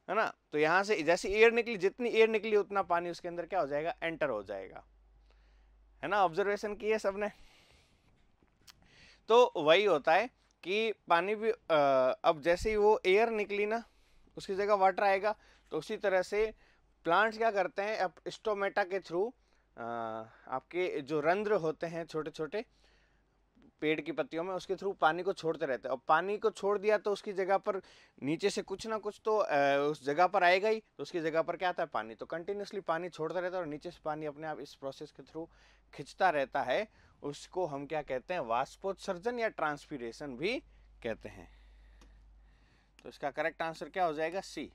है ना तो यहाँ से जैसे एयर निकली जितनी एयर निकली उतना पानी उसके अंदर क्या हो जाएगा एंटर हो जाएगा है ना ऑब्जर्वेशन की है सबने तो वही होता है कि पानी भी अब जैसे ही वो एयर निकली ना उसकी जगह वाटर आएगा तो उसी तरह से प्लांट्स क्या करते हैं अब स्टोमेटा के थ्रू आपके जो रंध्र होते हैं छोटे छोटे पेड़ की पत्तियों में उसके थ्रू पानी को छोड़ते रहते हैं और पानी को छोड़ दिया तो उसकी जगह पर नीचे से कुछ ना कुछ तो उस जगह पर आएगा ही तो उसकी जगह पर क्या आता है पानी तो कंटिन्यूसली पानी छोड़ता रहता है और नीचे से पानी अपने आप इस प्रोसेस के थ्रू खिंचता रहता है उसको हम क्या कहते हैं वाष्पोत्सर्जन या ट्रांसपीरेशन भी कहते हैं तो इसका करेक्ट आंसर क्या हो जाएगा सी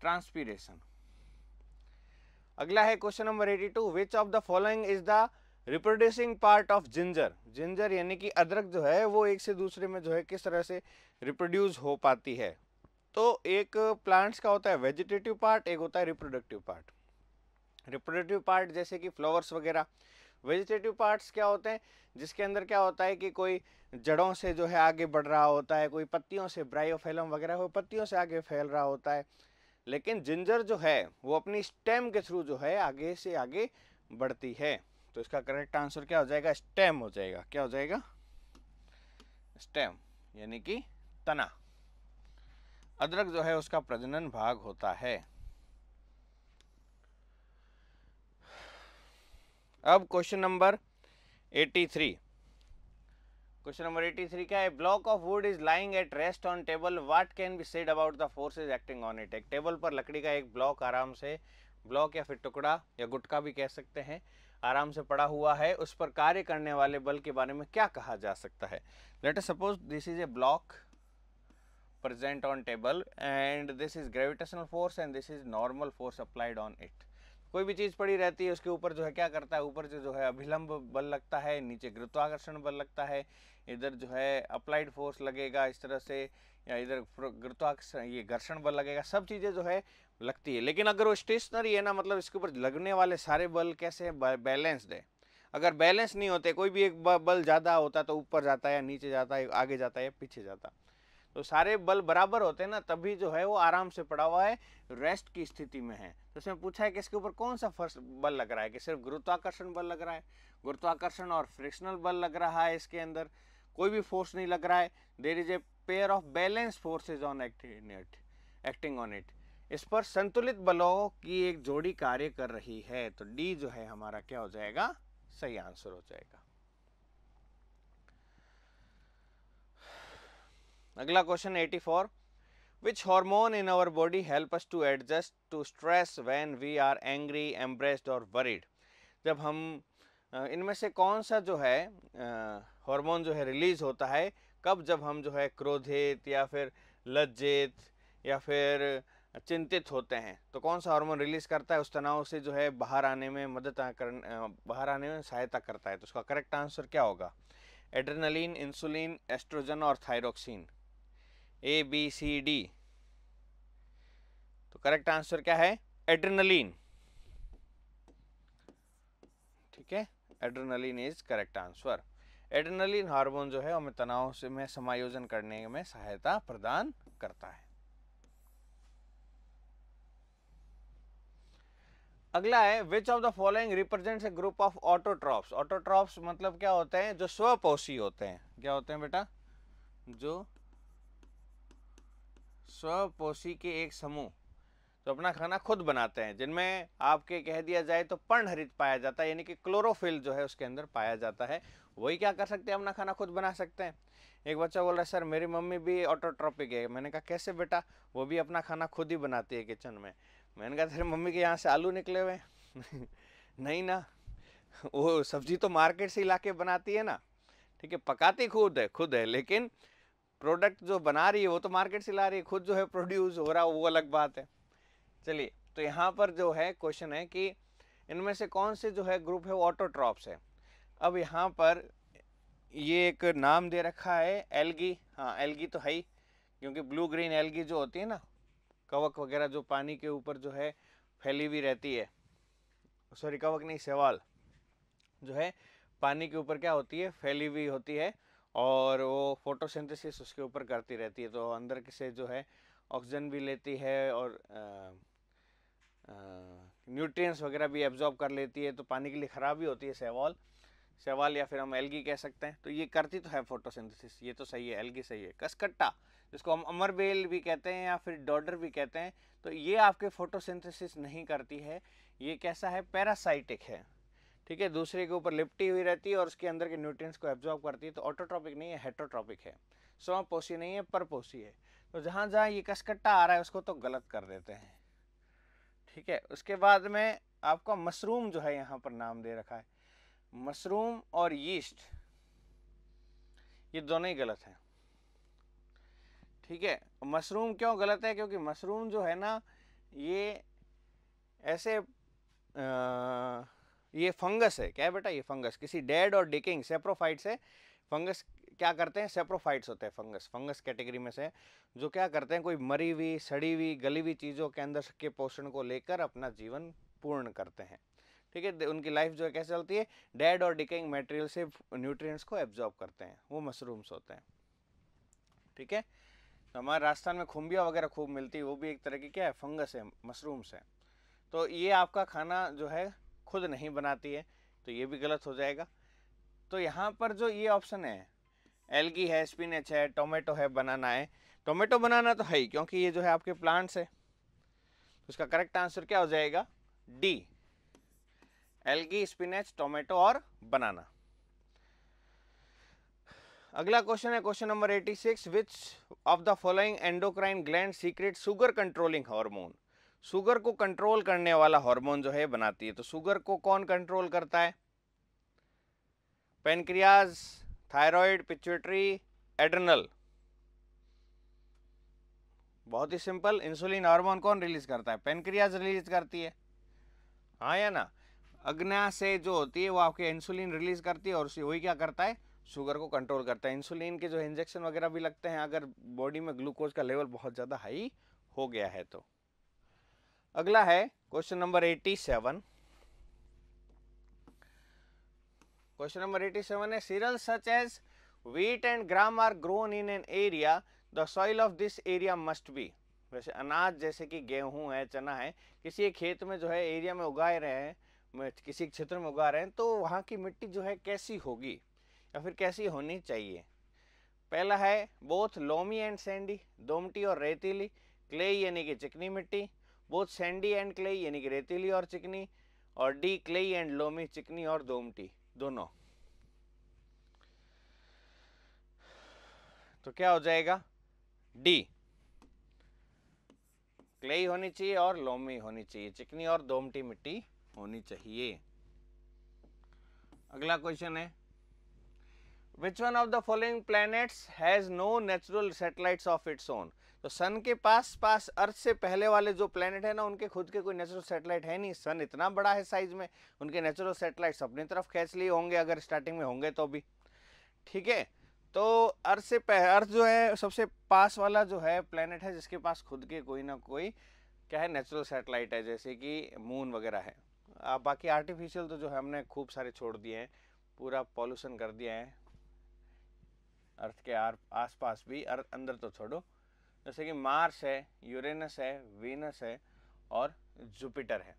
ट्रांसपीरेशन अगला है question number 82 which of the following is the reproducing part of ginger ginger यानी कि अदरक जो है वो एक से दूसरे में जो है किस तरह से रिप्रोड्यूस हो पाती है तो एक प्लांट्स का होता है वेजिटेटिव पार्ट एक होता है रिप्रोडक्टिव पार्ट रिप्रोडक्टिव पार्ट जैसे कि फ्लावर्स वगैरह वेजिटेटिव पार्ट्स क्या होते हैं जिसके अंदर क्या होता है कि कोई जड़ों से जो है आगे बढ़ रहा होता है कोई पत्तियों से ब्राइओफेलम वगैरह वो पत्तियों से आगे फैल रहा होता है लेकिन जिंजर जो है वो अपनी स्टेम के थ्रू जो है आगे से आगे बढ़ती है तो इसका करेक्ट आंसर क्या हो जाएगा स्टेम हो जाएगा क्या हो जाएगा स्टेम यानी कि तना अदरक जो है उसका प्रजनन भाग होता है अब क्वेश्चन नंबर 83 Question number 83 क्या है block of wood is lying at rest on table what can be said about the forces acting on it एक टेबल पर लकड़ी का एक ब्लॉक आराम से ब्लॉक या फिर टुकड़ा या गुटका भी कह सकते हैं आराम से पड़ा हुआ है उस पर कार्य करने वाले बल के बारे में क्या कहा जा सकता है let suppose this is a block present on table and this is gravitational force and this is normal force applied on it कोई भी चीज़ पड़ी रहती है उसके ऊपर जो है क्या करता है ऊपर जो जो है अभिलंब बल लगता है नीचे गुरुत्वाकर्षण बल लगता है इधर जो है अप्लाइड फोर्स लगेगा इस तरह से या इधर गुरुत्वाकर्षण ये घर्षण बल लगेगा सब चीज़ें जो है लगती है लेकिन अगर वो स्टेशनरी है ना मतलब इसके ऊपर लगने वाले सारे बल कैसे बैलेंस्ड है अगर बैलेंस नहीं होते कोई भी एक बल ज़्यादा होता तो ऊपर जाता है या नीचे जाता है आगे जाता है या पीछे जाता है तो सारे बल बराबर होते हैं ना तभी जो है वो आराम से पड़ा हुआ है रेस्ट की स्थिति में है तो उसमें पूछा है कि इसके ऊपर कौन सा फर्स्ट बल लग रहा है कि सिर्फ गुरुत्वाकर्षण बल लग रहा है गुरुत्वाकर्षण और फ्रिक्शनल बल लग रहा है इसके अंदर कोई भी फोर्स नहीं लग रहा है there is a pair of balance forces on it acting on it इस पर संतुलित बलों की एक जोड़ी कार्य कर रही है तो डी जो है हमारा क्या हो जाएगा सही आंसर हो जाएगा अगला question 84 which hormone in our body help us to adjust to stress when we are angry embarrassed और वरीड जब हम इनमें से कौन सा जो है हार्मोन जो है रिलीज होता है कब जब हम जो है क्रोधित या फिर लज्जित या फिर चिंतित होते हैं तो कौन सा हार्मोन रिलीज करता है उस तनाव से जो है बाहर आने में मदद कर बाहर आने में सहायता करता है तो उसका करेक्ट आंसर क्या होगा एड्रेनलिन इंसुलिन एस्ट्रोजन और thyroxine A B C D तो करेक्ट आंसर क्या है एड्रेनलिन ठीक है adrenaline is correct answer adrenaline hormone जो है हमें तनाव से में समायोजन करने में सहायता प्रदान करता है अगला है which of the following represents a group of autotrophs autotrophs मतलब क्या होते हैं जो स्वपोषी होते हैं क्या होते हैं बेटा जो स्वपोषी के एक समूह जो अपना खाना खुद बनाते हैं जिनमें आपके कह दिया जाए तो पर्णहरित पाया जाता है यानी कि क्लोरोफिल जो है उसके अंदर पाया जाता है वही क्या कर सकते हैं अपना खाना खुद बना सकते हैं एक बच्चा बोल रहा है सर मेरी मम्मी भी ऑटोट्रॉपिक है मैंने कहा कैसे बेटा वो भी अपना खाना खुद ही बनाती है किचन में मैंने कहा तेरे मम्मी के यहाँ से आलू निकले हुए नहीं ना वो सब्जी तो मार्केट से ला बनाती है ना ठीक है पकाती खुद है खुद है लेकिन प्रोडक्ट जो बना रही है वो तो मार्केट से ला रही है खुद जो है प्रोड्यूस हो रहा वो अलग बात है चलिए तो यहाँ पर जो है क्वेश्चन है कि इनमें से कौन से जो है ग्रुप है वो ऑटोट्रॉप्स है अब यहाँ पर ये एक नाम दे रखा है एलगी हाँ एलगी तो है ही क्योंकि ब्लू ग्रीन एलगी जो होती है ना कवक वगैरह जो पानी के ऊपर जो है फैली हुई रहती है सॉरी कवक नहीं सेवाल जो है पानी के ऊपर क्या होती है फैली हुई होती है और वो फोटोसिंथेसिस उसके ऊपर करती रहती है तो अंदर से जो है ऑक्सीजन भी लेती है और न्यूट्रिएंट्स वगैरह भी एब्जॉर्ब कर लेती है तो पानी के लिए ख़राब भी होती है सेवाल सेवाल या फिर हम एलगी कह सकते हैं तो ये करती तो है फोटोसिंथेसिस ये तो सही है एलगी सही है कसकट्टा जिसको हम अमरबेल भी कहते हैं या फिर डॉडर भी कहते हैं तो ये आपके फोटोसिंथेसिस नहीं करती है ये कैसा है पैरासाइटिक है ठीक है दूसरे के ऊपर लिपटी हुई रहती है और उसके अंदर के न्यूट्रिएंट्स को एब्जॉर्ब करती है तो ऑटोट्रॉपिक नहीं है हेट्रोट्रॉपिक है स्वपोषी नहीं है परपोषी है तो जहाँ जहाँ ये कसकट्टा आ रहा है उसको तो गलत कर देते हैं ठीक है उसके बाद में आपका मशरूम जो है यहाँ पर नाम दे रखा है मशरूम और यीस्ट ये दोनों ही गलत हैं ठीक है मशरूम क्यों गलत है क्योंकि मशरूम जो है ना ये ऐसे आ, ये फंगस है क्या बेटा ये फंगस किसी डेड और डिकिंग सेप्रोफाइट्स है फंगस क्या करते हैं सेप्रोफाइट्स होते हैं फंगस फंगस कैटेगरी में से जो क्या करते हैं कोई मरी हुई सड़ी हुई गली हुई चीज़ों के अंदर के पोषण को लेकर अपना जीवन पूर्ण करते हैं ठीक है उनकी लाइफ जो है कैसे चलती है डेड और डिकिंग मटेरियल से न्यूट्रिएंट्स को एब्जॉर्ब करते हैं वो मशरूम्स होते हैं ठीक है तो हमारे राजस्थान में खुम्बिया वगैरह खूब मिलती है वो भी एक तरह की क्या है फंगस है मशरूम्स है तो ये आपका खाना जो है खुद नहीं बनाती है तो ये भी गलत हो जाएगा तो यहाँ पर जो ये ऑप्शन है एलगी है स्पिनच है टोमेटो है बनाना है टोमेटो बनाना तो है ही क्योंकि ये जो है आपके प्लांट्स है तो इसका करेक्ट आंसर क्या हो जाएगा डी एलगी स्पिनच टोमेटो और बनाना अगला क्वेश्चन है question number 86 which of the following endocrine gland secrete sugar controlling hormone sugar को कंट्रोल करने वाला हार्मोन जो है बनाती है तो शुगर को कौन कंट्रोल करता है पेनक्रियाज थायराइड पिच्यूटरी एड्रेनल बहुत ही सिंपल इंसुलिन हार्मोन कौन रिलीज करता है पेनक्रियाज रिलीज करती है हाँ या ना अग्नया से जो होती है वो आपके इंसुलिन रिलीज करती है और उसे वही क्या करता है शुगर को कंट्रोल करता है इंसुलिन के जो इंजेक्शन वगैरह भी लगते हैं अगर बॉडी में ग्लूकोज का लेवल बहुत ज़्यादा हाई हो गया है तो अगला है क्वेश्चन नंबर 87 क्वेश्चन नंबर 87 है cereal such as wheat and gram are grown in an area the soil of this area must be वैसे अनाज जैसे कि गेहूं है चना है किसी एक खेत में जो है एरिया में उगाए रहे हैं किसी क्षेत्र में उगा रहे हैं तो वहाँ की मिट्टी जो है कैसी होगी या फिर कैसी होनी चाहिए पहला है बोथ लोमी एंड सैंडी दोमटी और रेतीली क्ले यानी कि चिकनी मिट्टी बोथ सैंडी एंड क्ले यानी कि रेतीली और चिकनी और डी क्लेई एंड लोमी चिकनी और दोमटी दोनों तो क्या हो जाएगा डी क्लेई होनी चाहिए और लोमी होनी चाहिए चिकनी और दोमटी मिट्टी होनी चाहिए अगला क्वेश्चन है which one of the following planets has no natural satellites of its own तो सन के पास पास अर्थ से पहले वाले जो प्लेनेट है ना उनके खुद के कोई नेचुरल सेटेलाइट है नहीं सन इतना बड़ा है साइज में उनके नेचुरल सेटेलाइट्स अपनी तरफ खींच लिए होंगे अगर स्टार्टिंग में होंगे तो भी ठीक है तो अर्थ से पह अर्थ जो है सबसे पास वाला जो है प्लेनेट है जिसके पास खुद के कोई ना कोई क्या है नेचुरल सेटेलाइट है जैसे कि मून वगैरह है आ, बाकी आर्टिफिशियल तो जो है हमने खूब सारे छोड़ दिए हैं पूरा पॉल्यूशन कर दिया है अर्थ के आर आसपास भी अर्थ अंदर तो छोड़ो जैसे कि मार्स है यूरेनस है वीनस है और जुपिटर है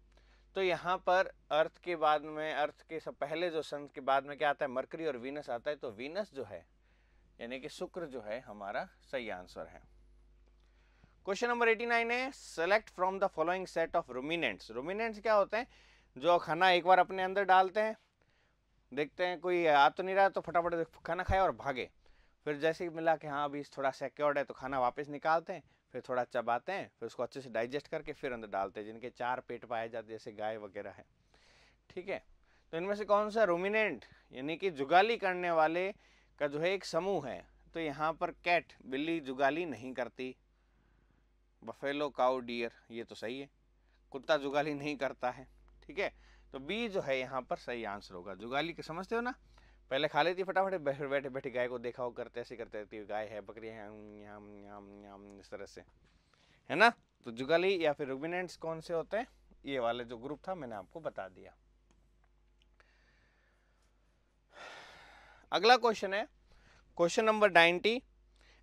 तो यहाँ पर अर्थ के बाद में अर्थ के सब पहले जो सन के बाद में क्या आता है मरकरी और वीनस आता है तो वीनस जो है यानी कि शुक्र जो है हमारा सही आंसर है क्वेश्चन नंबर 89 है select from the following set of ruminants ruminants क्या होते हैं जो खाना एक बार अपने अंदर डालते हैं देखते हैं कोई आ तो नहीं रहा तो फटाफट खाना खाए और भागे फिर जैसे ही मिला कि हाँ अभी थोड़ा सिक्योर्ड है तो खाना वापस निकालते हैं फिर थोड़ा चबाते हैं फिर उसको अच्छे से डाइजेस्ट करके फिर अंदर डालते हैं जिनके चार पेट पाए जाते जैसे गाय वगैरह है ठीक है तो इनमें से कौन सा रोमिनेंट यानी कि जुगाली करने वाले का जो है एक समूह है तो यहाँ पर कैट बिल्ली जुगाली नहीं करती बफेलो काउ डियर ये तो सही है कुत्ता जुगाली नहीं करता है ठीक है तो बी जो है यहाँ पर सही आंसर होगा जुगाली के समझते हो ना पहले खा लेती फटाफट बैठे बैठे बैठे गाय को देखा हो करते ऐसे करते रहती गाय है बकरी है याम याम याम इस तरह से है ना तो जुगाली या फिर रुबिनेंट्स कौन से होते हैं ये वाले जो ग्रुप था मैंने आपको बता दिया अगला क्वेश्चन है क्वेश्चन नंबर नाइनटी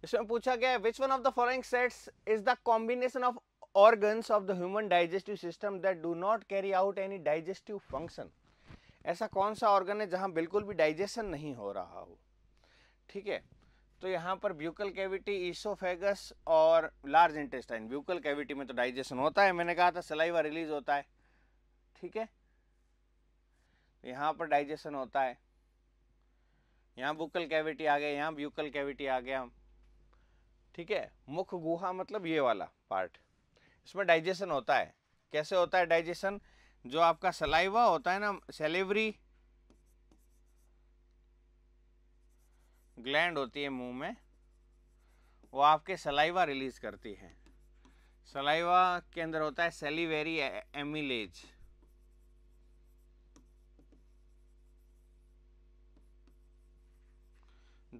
इसमें पूछा गया है which one of the following sets is the combination of organs of the human digestive system that do not carry out any digestive function ऐसा कौन सा ऑर्गन है जहाँ बिल्कुल भी डाइजेशन नहीं हो रहा हो ठीक है तो यहाँ पर ब्यूकल कैविटी ईसोफेगस और लार्ज इंटेस्टाइन ब्यूकल कैविटी में तो डाइजेशन होता है मैंने कहा था सलाइवा रिलीज होता है ठीक है तो यहाँ पर डाइजेशन होता है यहाँ बुकल कैविटी आ गया यहाँ ब्यूकल कैविटी आ गया ठीक है मुख गुहा मतलब ये वाला पार्ट इसमें डाइजेशन होता है कैसे होता है डाइजेशन जो आपका सलाइवा होता है ना सेलेवरी ग्लैंड होती है मुंह में वो आपके सलाइवा रिलीज करती है सलाइवा के अंदर होता है सेलिवेरी एमिलेज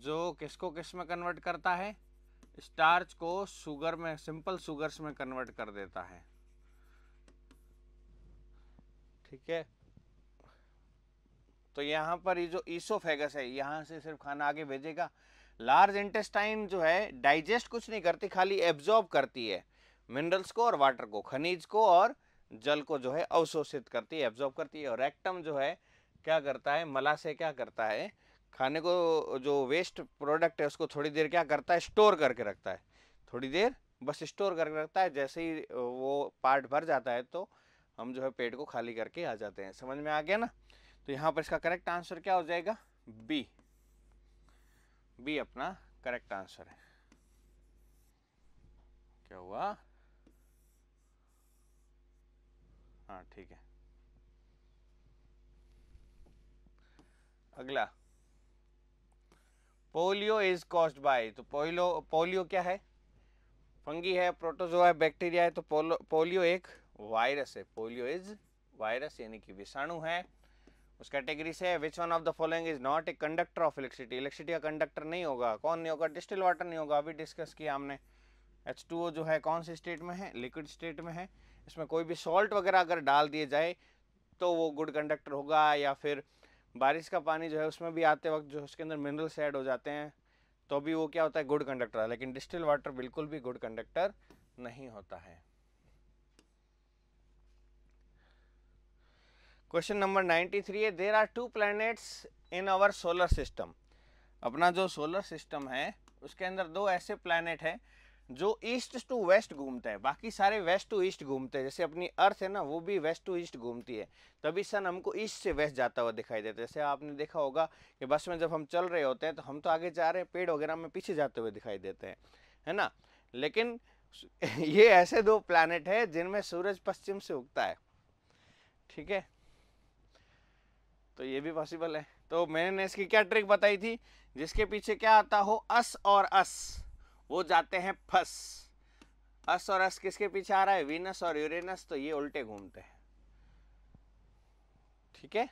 जो किसको किस में कन्वर्ट करता है स्टार्च को शुगर में सिंपल शुगर्स में कन्वर्ट कर देता है ठीक है तो यहाँ पर ये जो ईसोफेगस है यहाँ से सिर्फ खाना आगे भेजेगा लार्ज इंटेस्टाइन जो है डाइजेस्ट कुछ नहीं करती खाली एब्जॉर्ब करती है मिनरल्स को और वाटर को खनिज को और जल को जो है अवशोषित करती है एब्जॉर्ब करती है और रेक्टम जो है क्या करता है मला से क्या करता है खाने को जो वेस्ट प्रोडक्ट है उसको थोड़ी देर क्या करता है स्टोर करके रखता है थोड़ी देर बस स्टोर करके रखता है जैसे ही वो पार्ट भर जाता है तो हम जो है पेट को खाली करके आ जाते हैं समझ में आ गया ना तो यहाँ पर इसका करेक्ट आंसर क्या हो जाएगा बी बी अपना करेक्ट आंसर है क्या हुआ हाँ ठीक है अगला पोलियो इज कॉस्ड बाय तो पोलियो पोलियो क्या है फंगी है प्रोटोजोआ है बैक्टीरिया है तो पोलो पोलियो एक वायरस है पोलियो इज वायरस यानी कि विषाणु है उस कैटेगरी से which one of the following is not a conductor of electricity electricity का कंडक्टर नहीं होगा कौन नहीं होगा डिस्टिल वाटर नहीं होगा अभी डिस्कस किया हमने एच टू ओ जो है कौन सी स्टेट में है लिक्विड स्टेट में है इसमें कोई भी सॉल्ट वगैरह अगर डाल दिए जाए तो वो गुड कंडक्टर होगा या फिर बारिश का पानी जो है उसमें भी आते वक्त जो उसके अंदर मिनरल्स ऐड हो जाते हैं तो भी वो क्या होता है गुड कंडक्टर लेकिन डिस्टिल वाटर बिल्कुल भी गुड कंडक्टर नहीं होता है क्वेश्चन नंबर 93 है there are two planets in our solar system अपना जो सोलर सिस्टम है उसके अंदर दो ऐसे प्लैनेट हैं जो ईस्ट टू वेस्ट घूमता है बाकी सारे वेस्ट टू ईस्ट घूमते हैं जैसे अपनी अर्थ है ना वो भी वेस्ट टू ईस्ट घूमती है तभी सन हमको ईस्ट से वेस्ट जाता हुआ दिखाई देता है जैसे आपने देखा होगा कि बस में जब हम चल रहे होते हैं तो हम तो आगे जा रहे हैं पेड़ वगैरह में पीछे जाते हुए दिखाई देते हैं है ना लेकिन ये ऐसे दो प्लानट है जिनमें सूरज पश्चिम से उगता है ठीक है तो ये भी पॉसिबल है तो मैंने इसकी क्या ट्रिक बताई थी जिसके पीछे क्या आता हो अस और अस वो जाते हैं फस अस और अस किसके पीछे आ रहा है वीनस और यूरेनस तो ये उल्टे घूमते हैं ठीक है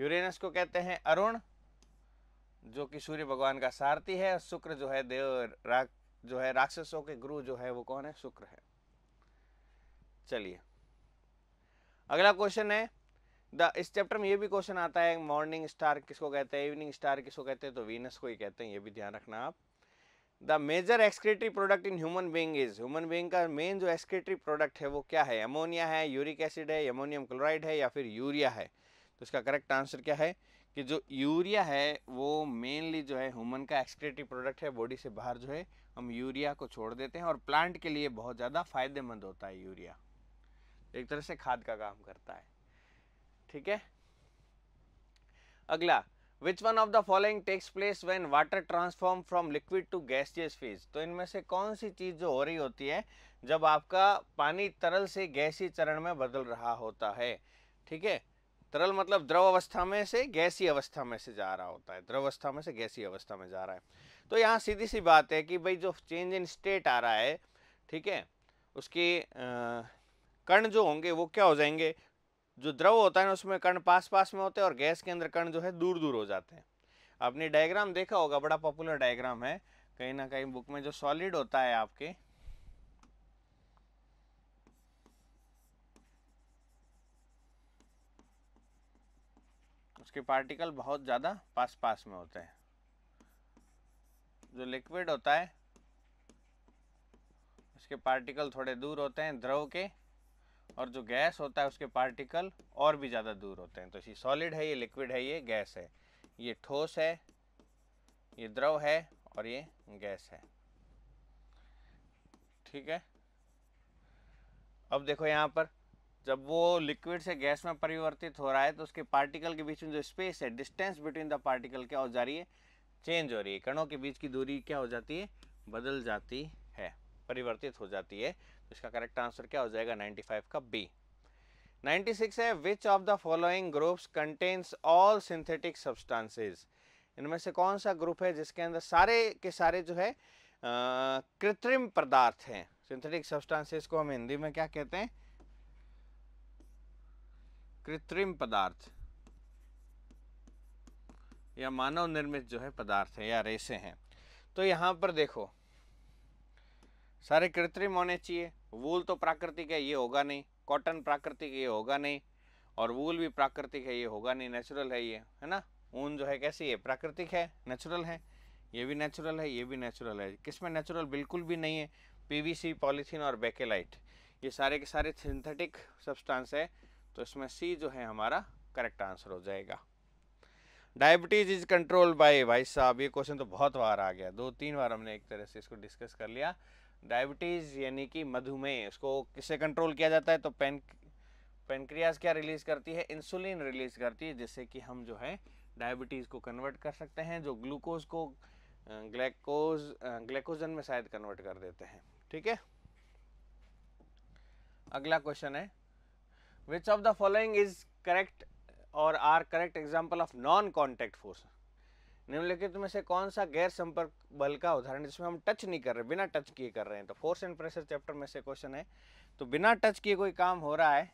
यूरेनस को कहते हैं अरुण जो कि सूर्य भगवान का सारथी है शुक्र जो है देव राग जो है राक्षसों के गुरु जो है वो कौन है शुक्र है चलिए अगला क्वेश्चन है द इस चैप्टर में ये भी क्वेश्चन आता है मॉर्निंग स्टार किसको कहते हैं इवनिंग स्टार किसको कहते हैं तो वीनस को ही कहते हैं ये भी ध्यान रखना आप the major excretory product in human being is human being का मेन जो एक्सक्रेटरी प्रोडक्ट है वो क्या है अमोनिया है यूरिक एसिड है अमोनियम क्लोराइड है या फिर यूरिया है तो इसका करेक्ट आंसर क्या है कि जो यूरिया है वो मेनली जो है ह्यूमन का एक्सक्रेटरी प्रोडक्ट है बॉडी से बाहर जो है हम यूरिया को छोड़ देते हैं और प्लांट के लिए बहुत ज़्यादा फायदेमंद होता है यूरिया एक तरह से खाद का काम करता है ठीक है अगला which one of the following takes place when water transform from liquid to gaseous phase तो इनमें से कौन सी चीज़ जो हो रही होती है जब आपका पानी तरल से गैसीय चरण में बदल रहा होता है ठीक है तरल मतलब द्रव अवस्था में से गैसीय अवस्था में से जा रहा होता है द्रव अवस्था में से गैसीय अवस्था में जा रहा है तो यहाँ सीधी सी बात है कि भाई जो चेंज इन स्टेट आ रहा है ठीक है उसके कण जो होंगे वो क्या हो जाएंगे जो द्रव होता है उसमें कण पास पास में होते हैं और गैस के अंदर कण जो है दूर दूर हो जाते हैं आपने डायग्राम देखा होगा बड़ा पॉपुलर डायग्राम है कहीं ना कहीं बुक में जो सॉलिड होता है आपके उसके पार्टिकल बहुत ज़्यादा पास पास में होते हैं जो लिक्विड होता है उसके पार्टिकल थोड़े दूर होते हैं द्रव के और जो गैस होता है उसके पार्टिकल और भी ज़्यादा दूर होते हैं तो ये सॉलिड है ये लिक्विड है ये गैस है ये ठोस है ये द्रव है और ये गैस है ठीक है अब देखो यहाँ पर जब वो लिक्विड से गैस में परिवर्तित हो रहा है तो उसके पार्टिकल के बीच में जो स्पेस है डिस्टेंस बिटवीन द पार्टिकल क्या हो जा रही है चेंज हो रही है कणों के बीच की दूरी क्या हो जाती है बदल जाती है परिवर्तित हो जाती है इसका करेक्ट आंसर क्या हो जाएगा 95 का बी 96 है which of the following groups contains all synthetic substances इनमें से कौन सा ग्रुप है जिसके अंदर सारे के सारे जो है कृत्रिम पदार्थ हैं सिंथेटिक सब्सटेंसेस को हम हिंदी में क्या कहते हैं कृत्रिम पदार्थ या मानव निर्मित जो है पदार्थ है या रेसे हैं तो यहां पर देखो सारे कृत्रिम होने चाहिए वूल तो प्राकृतिक है ये होगा नहीं कॉटन प्राकृतिक ये होगा नहीं और वूल भी प्राकृतिक है ये होगा नहीं नेचुरल है ये है ना ऊन जो है कैसी है प्राकृतिक है नेचुरल है ये भी नेचुरल है ये भी नेचुरल है किसमें नेचुरल बिल्कुल भी नहीं है पीवीसी पॉलीथीन और बेकेलाइट ये सारे के सारे सिंथेटिक सब्सटेंस है तो इसमें सी जो है हमारा करेक्ट आंसर हो जाएगा डायबिटीज़ इज कंट्रोल बाय भाई साहब ये क्वेश्चन तो बहुत बार आ गया दो तीन बार हमने एक तरह से इसको डिस्कस कर लिया डायबिटीज़ यानी कि मधुमेह इसको किससे कंट्रोल किया जाता है तो पेन पेनक्रियाज क्या रिलीज़ करती है इंसुलिन रिलीज़ करती है जिससे कि हम जो है डायबिटीज़ को कन्वर्ट कर सकते हैं जो ग्लूकोज को ग्लैकोज ग्लैकोजन में शायद कन्वर्ट कर देते हैं ठीक है अगला क्वेश्चन है which of the following is correct और are correct example of non contact force निम्नलिखित में से कौन सा गैर संपर्क बल का उदाहरण जिसमें हम टच नहीं कर रहे बिना टच किए कर रहे हैं तो फोर्स एंड प्रेशर चैप्टर में से क्वेश्चन है तो बिना टच किए कोई काम हो रहा है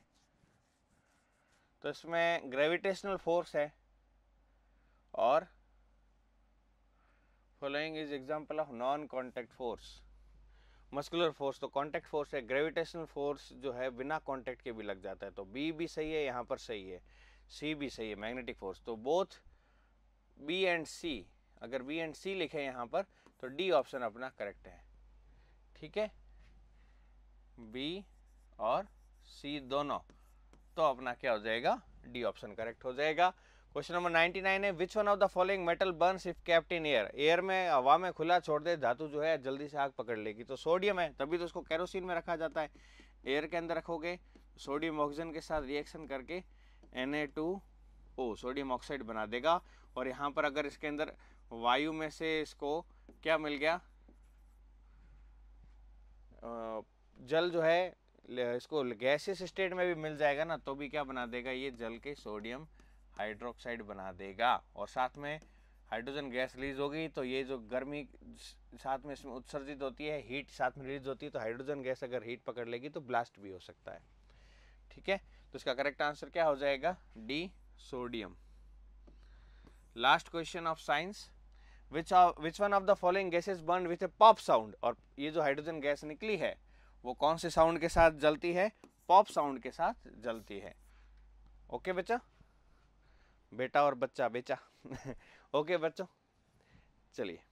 तो इसमें ग्रेविटेशनल फोर्स है और following is example of non contact force muscular force तो कांटेक्ट फोर्स है ग्रेविटेशनल फोर्स जो है बिना कांटेक्ट के भी लग जाता है तो बी भी सही है यहाँ पर सही है सी भी सही है मैग्नेटिक फोर्स तो बोथ बी एंड सी अगर बी एंड सी लिखे यहाँ पर तो डी ऑप्शन अपना करेक्ट है ठीक है बी और सी दोनों तो अपना क्या हो जाएगा डी ऑप्शन करेक्ट हो जाएगा क्वेश्चन नंबर 99 है which one of the following metal burns if kept in air air में हवा में खुला छोड़ दे धातु जो है जल्दी से आग पकड़ लेगी तो सोडियम है तभी तो उसको कैरोसिन में रखा जाता है एयर के अंदर रखोगे सोडियम ऑक्सीजन के साथ रिएक्शन करके Na2O सोडियम ऑक्साइड बना देगा और यहाँ पर अगर इसके अंदर वायु में से इसको क्या मिल गया जल जो है इसको गैसियस स्टेट में भी मिल जाएगा ना तो भी क्या बना देगा ये जल के सोडियम हाइड्रोक्साइड बना देगा और साथ में हाइड्रोजन गैस रिलीज होगी तो ये जो गर्मी साथ में इसमें उत्सर्जित होती है हीट साथ में रिलीज होती है तो हाइड्रोजन गैस अगर हीट पकड़ लेगी तो ब्लास्ट भी हो सकता है ठीक है तो इसका करेक्ट आंसर क्या हो जाएगा D sodium last question of science which which one of the following gases burn with a pop sound और ये जो हाइड्रोजन गैस निकली है वो कौन से साउंड के साथ जलती है पॉप साउंड के साथ जलती है ओके okay, बच्चा बेटा और बच्चा बेचा ओके okay, बच्चों चलिए